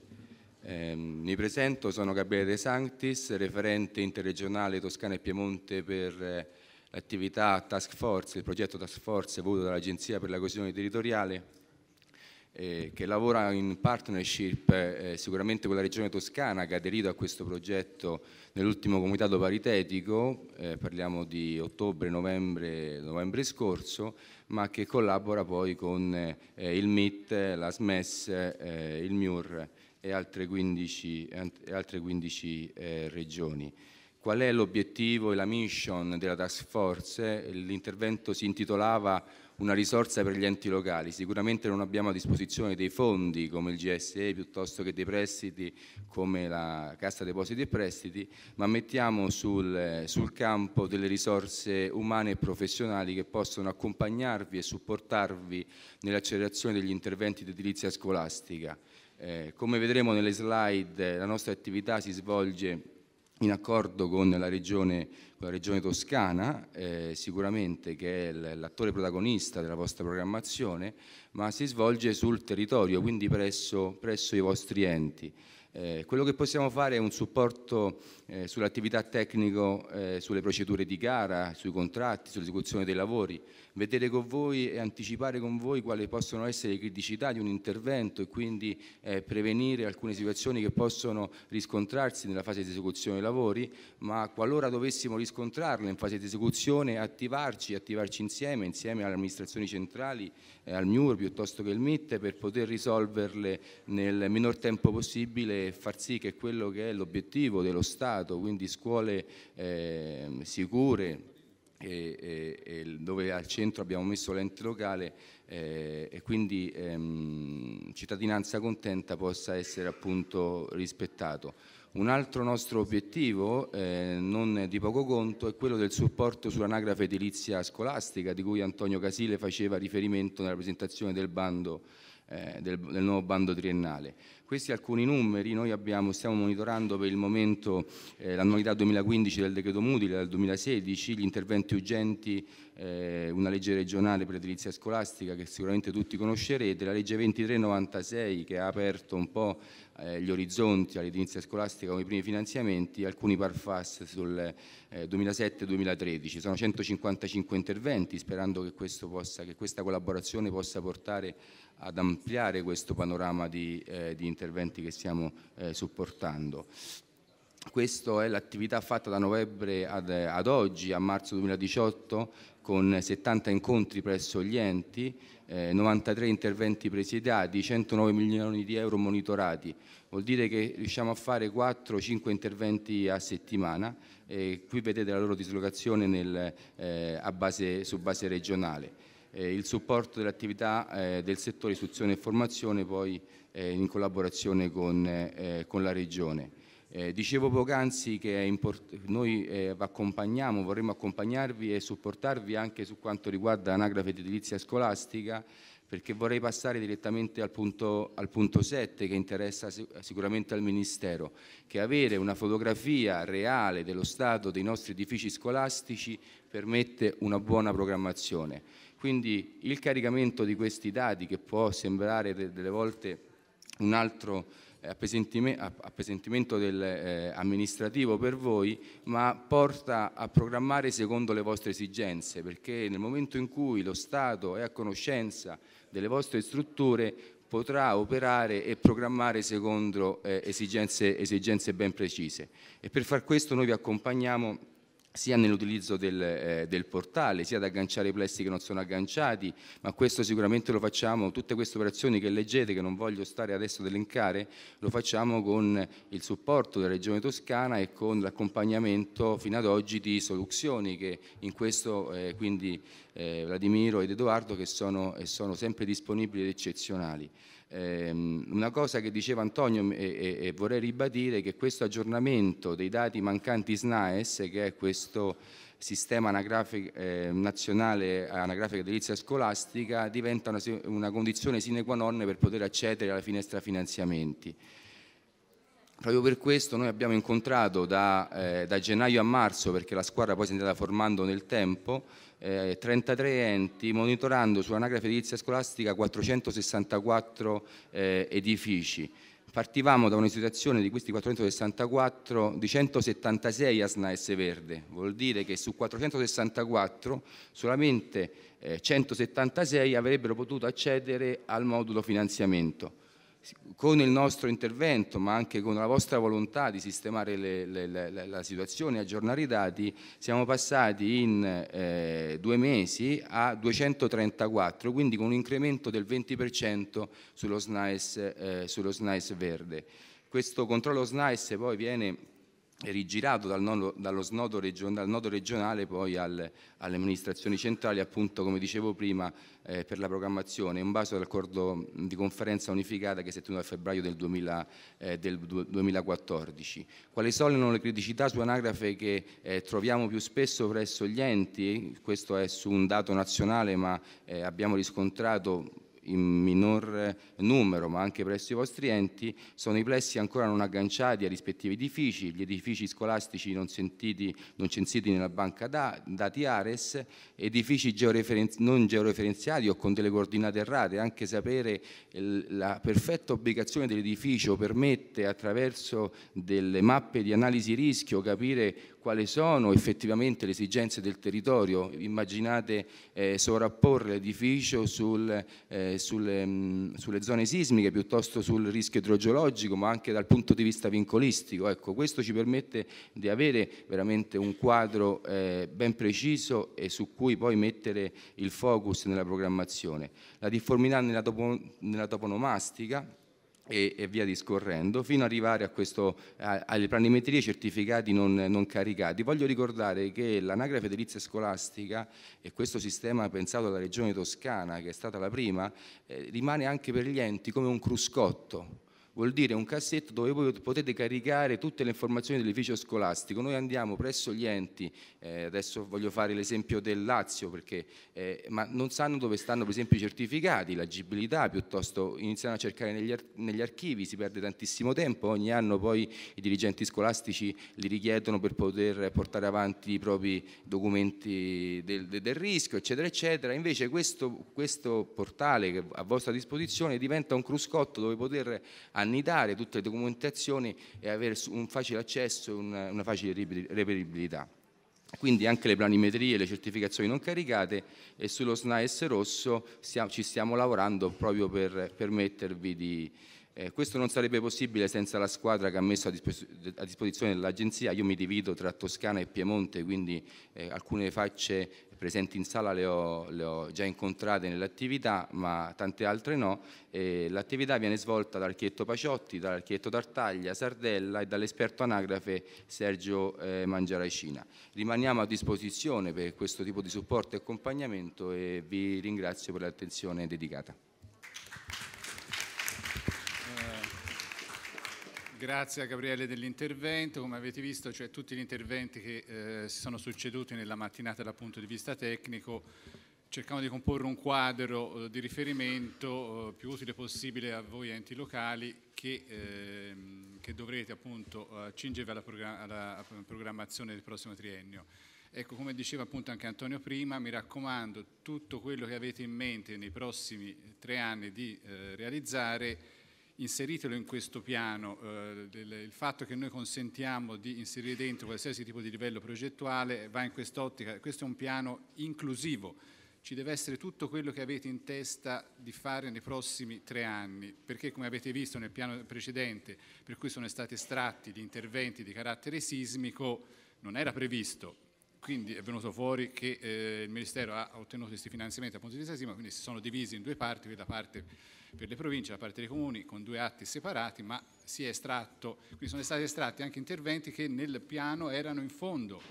Eh, mi presento, sono Gabriele De Sanctis, referente interregionale Toscana e Piemonte per eh, l'attività task force, il progetto task force voluto dall'Agenzia per la coesione territoriale eh, che lavora in partnership eh, sicuramente con la regione toscana che ha aderito a questo progetto nell'ultimo comitato paritetico, eh, parliamo di ottobre-novembre novembre scorso, ma che collabora poi con eh, il MIT, la SMES, eh, il MIUR e altre 15, altre 15 eh, regioni. Qual è l'obiettivo e la mission della task force? L'intervento si intitolava una risorsa per gli enti locali. Sicuramente non abbiamo a disposizione dei fondi come il GSE piuttosto che dei prestiti come la Cassa Depositi e Prestiti, ma mettiamo sul, sul campo delle risorse umane e professionali che possono accompagnarvi e supportarvi nell'accelerazione degli interventi di edilizia scolastica. Eh, come vedremo nelle slide, la nostra attività si svolge in accordo con la regione, con la regione toscana, eh, sicuramente che è l'attore protagonista della vostra programmazione, ma si svolge sul territorio, quindi presso, presso i vostri enti. Eh, quello che possiamo fare è un supporto eh, sull'attività tecnico, eh, sulle procedure di gara, sui contratti, sull'esecuzione dei lavori, vedere con voi e anticipare con voi quali possono essere le criticità di un intervento e quindi eh, prevenire alcune situazioni che possono riscontrarsi nella fase di esecuzione dei lavori, ma qualora dovessimo riscontrarle in fase di esecuzione attivarci, attivarci insieme, insieme alle amministrazioni centrali, eh, al MIUR piuttosto che il MIT per poter risolverle nel minor tempo possibile e far sì che quello che è l'obiettivo dello Stato, quindi scuole eh, sicure, e, e, dove al centro abbiamo messo l'ente locale eh, e quindi ehm, cittadinanza contenta possa essere appunto rispettato. Un altro nostro obiettivo, eh, non di poco conto, è quello del supporto sull'anagrafe edilizia scolastica di cui Antonio Casile faceva riferimento nella presentazione del, bando, eh, del, del nuovo bando triennale. Questi alcuni numeri, noi abbiamo, stiamo monitorando per il momento eh, l'annualità 2015 del decreto Mutile, del 2016, gli interventi urgenti, eh, una legge regionale per l'edilizia scolastica che sicuramente tutti conoscerete, la legge 2396 che ha aperto un po' eh, gli orizzonti all'edilizia scolastica con i primi finanziamenti, alcuni parfas sul eh, 2007-2013. Sono 155 interventi, sperando che, possa, che, questa collaborazione possa portare ad ampliare questo panorama di, eh, di interventi che stiamo eh, supportando. Questa è l'attività fatta da novembre ad, ad oggi, a marzo 2018, con 70 incontri presso gli enti, eh, 93 interventi presidiati, 109 milioni di euro monitorati, vuol dire che riusciamo a fare 4-5 interventi a settimana, eh, qui vedete la loro dislocazione nel, eh, base, su base regionale. Eh, il supporto dell'attività attività eh, del settore istruzione e formazione poi eh, in collaborazione con, con la Regione. Eh, dicevo poc'anzi che noi eh, accompagniamo, vorremmo accompagnarvi e supportarvi anche su quanto riguarda l'anagrafe di edilizia scolastica perché vorrei passare direttamente al punto, al punto 7 che interessa sicuramente al Ministero, che avere una fotografia reale dello stato dei nostri edifici scolastici permette una buona programmazione. Quindi il caricamento di questi dati che può sembrare delle volte un altro eh, appesantimento del, eh, amministrativo per voi, ma porta a programmare secondo le vostre esigenze, perché nel momento in cui lo Stato è a conoscenza delle vostre strutture potrà operare e programmare secondo eh, esigenze, esigenze ben precise. E per far questo noi vi accompagniamo sia nell'utilizzo del, eh, del, portale, sia ad agganciare i plessi che non sono agganciati, ma questo sicuramente lo facciamo, tutte queste operazioni che leggete, che non voglio stare adesso ad elencare, lo facciamo con il supporto della Regione Toscana e con l'accompagnamento fino ad oggi di soluzioni che in questo, eh, quindi eh, Vladimiro ed Edoardo, che sono, sono sempre disponibili ed eccezionali. Ehm, una cosa che diceva Antonio mm, e, e, e, vorrei ribadire che questo aggiornamento dei dati mancanti SNAES, che è questo sistema anagrafico, eh, nazionale anagrafica edilizia scolastica, diventa una, una condizione sine qua non per poter accedere alla finestra finanziamenti. Proprio per questo noi abbiamo incontrato da, eh, da, gennaio a marzo, perché la squadra poi si è andata formando nel tempo, eh, 33 enti, monitorando sull'anagrafe edilizia scolastica 464 eh, edifici. Partivamo da una situazione di questi 464 di 176 ASNAS verde, vuol dire che su 464 solamente 176 eh, avrebbero potuto accedere al modulo finanziamento con il nostro intervento, ma anche con la vostra volontà di sistemare le, le, le, la situazione e aggiornare i dati, siamo passati in eh, due mesi a 234, quindi con un incremento del 20% sullo SNAES, eh, sullo SNAES verde. Questo controllo SNAES poi viene rigirato dal nodo, region, dal nodo, regionale poi al, alle amministrazioni centrali, appunto come dicevo prima, eh, per la programmazione, in base all'accordo di conferenza unificata che si è tenuto a febbraio del, 2000, eh, del 2014. Quali sono le criticità su anagrafe che eh, troviamo più spesso presso gli enti? Questo è su un dato nazionale, ma eh, abbiamo riscontrato in minor eh, numero, ma anche presso i vostri enti, sono i plessi ancora non agganciati ai rispettivi edifici, gli edifici scolastici non, sentiti, non censiti nella banca da, dati Ares, edifici georeferenzi non georeferenziati o con delle coordinate errate, anche sapere la perfetta ubicazione dell'edificio permette attraverso delle mappe di analisi rischio capire quali sono effettivamente le esigenze del territorio, immaginate eh, sovrapporre l'edificio sul, eh, sulle, ehm, sulle, zone sismiche piuttosto sul rischio idrogeologico ma anche dal punto di vista vincolistico, ecco questo ci permette di avere veramente un quadro eh, ben preciso e su cui poi mettere il focus nella programmazione. La difformità nella, topo, nella toponomastica e, e, via discorrendo, fino ad arrivare a questo, a, alle planimetrie certificati non, non, caricati. Voglio ricordare che l'anagrafe edilizia scolastica e questo sistema pensato dalla Regione Toscana, che è stata la prima, eh, rimane anche per gli enti come un cruscotto vuol dire un cassetto dove voi potete caricare tutte le informazioni dell'edificio scolastico. Noi andiamo presso gli enti, eh, adesso voglio fare l'esempio del Lazio, perché, eh, ma non sanno dove stanno per esempio i certificati, l'agibilità, piuttosto iniziano a cercare negli, ar negli, archivi, si perde tantissimo tempo, ogni anno poi i dirigenti scolastici li richiedono per poter portare avanti i propri documenti del, del, del rischio, eccetera, eccetera. Invece questo, questo portale che a vostra disposizione diventa un cruscotto dove poter andare annidare tutte le documentazioni e avere un facile accesso e una facile reperibilità. Quindi anche le planimetrie, e le certificazioni non caricate e sullo SNAES rosso stiamo, ci stiamo lavorando proprio per permettervi di... Eh, questo non sarebbe possibile senza la squadra che ha messo a, dispos a disposizione l'agenzia. Io mi divido tra Toscana e Piemonte, quindi eh, alcune facce presenti in sala le ho, le ho già incontrate nell'attività, ma tante altre no. l'attività viene svolta dall'architetto Paciotti, dall'architetto Tartaglia, Sardella e dall'esperto anagrafe Sergio eh, Mangiaracina. Rimaniamo a disposizione per questo tipo di supporto e accompagnamento e vi ringrazio per l'attenzione dedicata. Grazie a Gabriele dell'intervento, come avete visto cioè, tutti gli interventi che eh, si sono succeduti nella mattinata dal punto di vista tecnico cercando di comporre un quadro eh, di riferimento eh, più utile possibile a voi enti locali che, ehm, che dovrete appunto accingervi alla, program alla eh, programmazione del prossimo triennio. Ecco, come diceva appunto anche Antonio prima, mi raccomando tutto quello che avete in mente nei prossimi tre anni di eh, realizzare inseritelo in questo piano, eh, il fatto che noi consentiamo di inserire dentro qualsiasi tipo di livello progettuale va in quest'ottica, questo è un piano inclusivo, ci deve essere tutto quello che avete in testa di fare nei prossimi tre anni, perché come avete visto nel piano precedente, per cui sono stati estratti gli interventi di carattere sismico, non era previsto, quindi è venuto fuori che eh, il Ministero ha ottenuto questi finanziamenti dal punto di vista sismico, quindi si sono divisi in due parti, quella parte per le province da parte dei comuni con due atti separati, ma si è estratto, quindi sono stati estratti anche interventi che nel piano erano in fondo.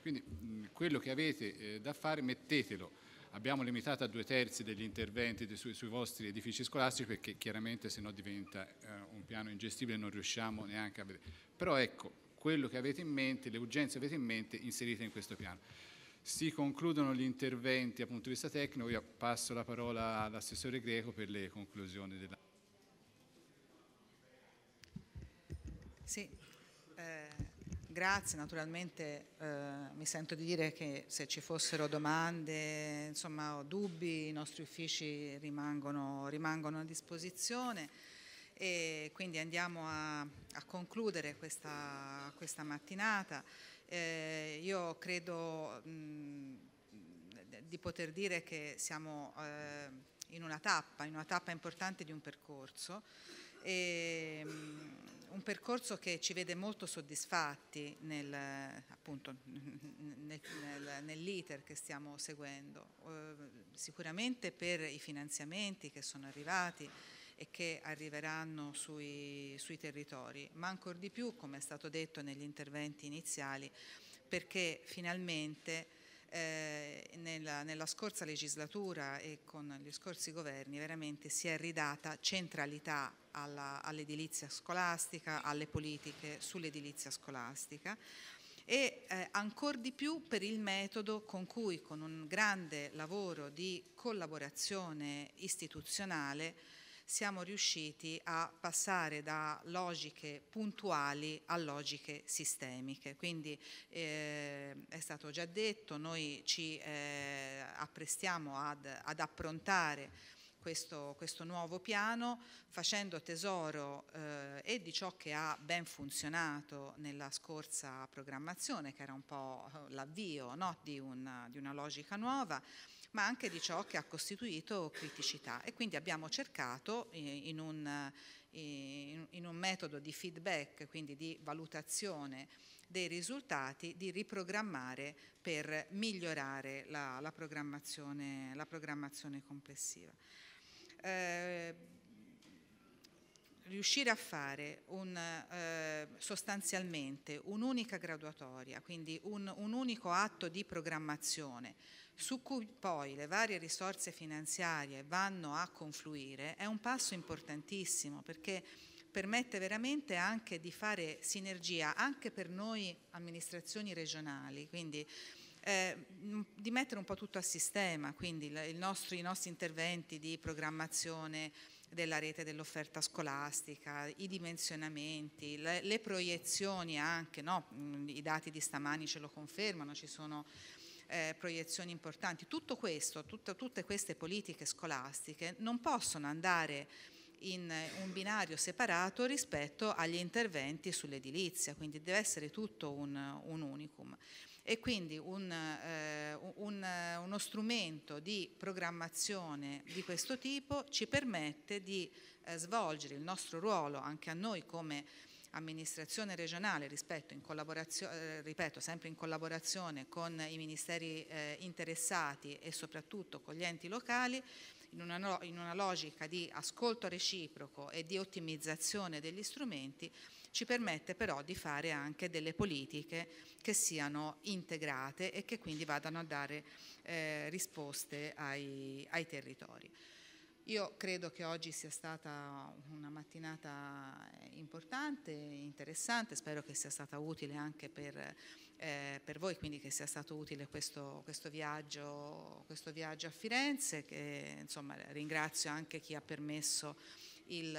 Quindi mh, quello che avete eh, da fare mettetelo. Abbiamo limitato a due terzi degli interventi de sui, sui, vostri edifici scolastici perché chiaramente se no diventa eh, un piano ingestibile e non riusciamo neanche a vedere. Però ecco, quello che avete in mente, le urgenze che avete in mente inserite in questo piano. Si concludono gli interventi dal punto di vista tecnico, io passo la parola all'assessore Greco per le conclusioni della... Sì, eh, grazie, naturalmente eh, mi sento di dire che se ci fossero domande insomma, o dubbi i nostri uffici rimangono, rimangono a disposizione e quindi andiamo a, a concludere questa, questa mattinata eh, io credo mh, mm, di poter dire che siamo eh, in una tappa, in una tappa importante di un percorso. E, mh, mm, un percorso che ci vede molto soddisfatti nel, appunto, nel, nel, nell'iter che stiamo seguendo, eh, sicuramente per i finanziamenti che sono arrivati, e che arriveranno sui, sui territori, ma ancora di più, come è stato detto negli interventi iniziali, perché finalmente eh, nella, nella, scorsa legislatura e con gli scorsi governi veramente si è ridata centralità all'edilizia scolastica, alle politiche sull'edilizia scolastica e eh, ancor di più per il metodo con cui con un grande lavoro di collaborazione istituzionale siamo riusciti a passare da logiche puntuali a logiche sistemiche. Quindi eh, è stato già detto, noi ci eh, apprestiamo ad, ad approntare questo, questo, nuovo piano facendo tesoro eh, e di ciò che ha ben funzionato nella scorsa programmazione, che era un po' l'avvio no, di, una, di una logica nuova ma anche di ciò che ha costituito criticità. E quindi abbiamo cercato eh, in un, eh, in un metodo di feedback, quindi di valutazione dei risultati, di riprogrammare per migliorare la, la, programmazione, la programmazione, complessiva. Eh, riuscire a fare un, eh, sostanzialmente un'unica graduatoria, quindi un, un unico atto di programmazione, su cui poi le varie risorse finanziarie vanno a confluire, è un passo importantissimo perché permette veramente anche di fare sinergia anche per noi amministrazioni regionali, quindi eh, di mettere un po' tutto a sistema, quindi nostro, i nostri interventi di programmazione della rete dell'offerta scolastica, i dimensionamenti, le, le proiezioni anche, no? i dati di stamani ce lo confermano, ci sono eh, proiezioni importanti. Tutto questo, tut tutte queste politiche scolastiche non possono andare in eh, un binario separato rispetto agli interventi sull'edilizia, quindi deve essere tutto un, un unicum. E quindi un, eh, un, uno strumento di programmazione di questo tipo ci permette di eh, svolgere il nostro ruolo anche a noi come amministrazione regionale rispetto in collaborazione, eh, ripeto, sempre in collaborazione con i ministeri eh, interessati e soprattutto con gli enti locali, in una, in una logica di ascolto reciproco e di ottimizzazione degli strumenti, ci permette però di fare anche delle politiche che siano integrate e che quindi vadano a dare eh, risposte ai, ai territori. Io credo che oggi sia stata una mattinata importante, interessante, spero che sia stata utile anche per, eh, per voi, quindi che sia stato utile questo, questo, viaggio, questo viaggio, a Firenze, che, insomma, ringrazio anche chi ha permesso il,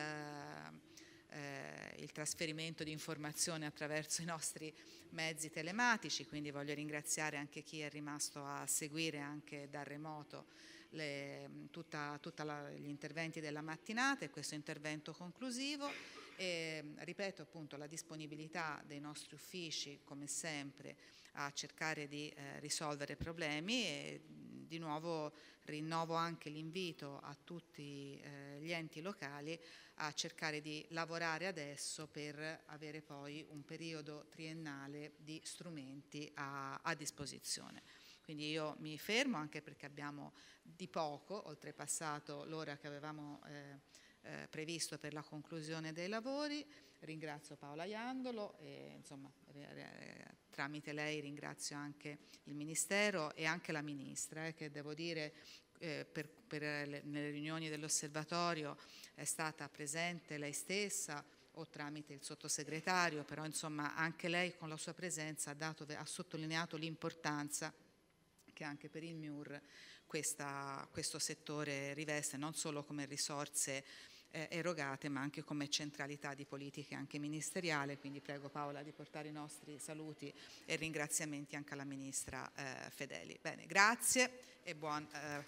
eh, il trasferimento di informazioni attraverso i nostri mezzi telematici, quindi voglio ringraziare anche chi è rimasto a seguire anche da remoto tutti gli interventi della mattinata e questo intervento conclusivo. E, ripeto appunto la disponibilità dei nostri uffici, come sempre, a cercare di eh, risolvere problemi e di nuovo rinnovo anche l'invito a tutti eh, gli enti locali a cercare di lavorare adesso per avere poi un periodo triennale di strumenti a, a disposizione. Quindi io mi fermo anche perché abbiamo di poco oltrepassato l'ora che avevamo eh, eh, previsto per la conclusione dei lavori. Ringrazio Paola Iandolo e insomma, tramite lei ringrazio anche il Ministero e anche la Ministra eh, che devo dire eh, per, per le, nelle riunioni dell'osservatorio è stata presente lei stessa o tramite il sottosegretario, però insomma anche lei con la sua presenza ha, dato, ha sottolineato l'importanza che anche per il MIUR questa, questo settore riveste non solo come risorse eh, erogate ma anche come centralità di politiche anche ministeriale, quindi prego Paola di portare i nostri saluti e ringraziamenti anche alla Ministra eh, Fedeli. Bene, grazie e buon, eh,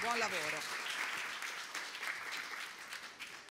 buon lavoro.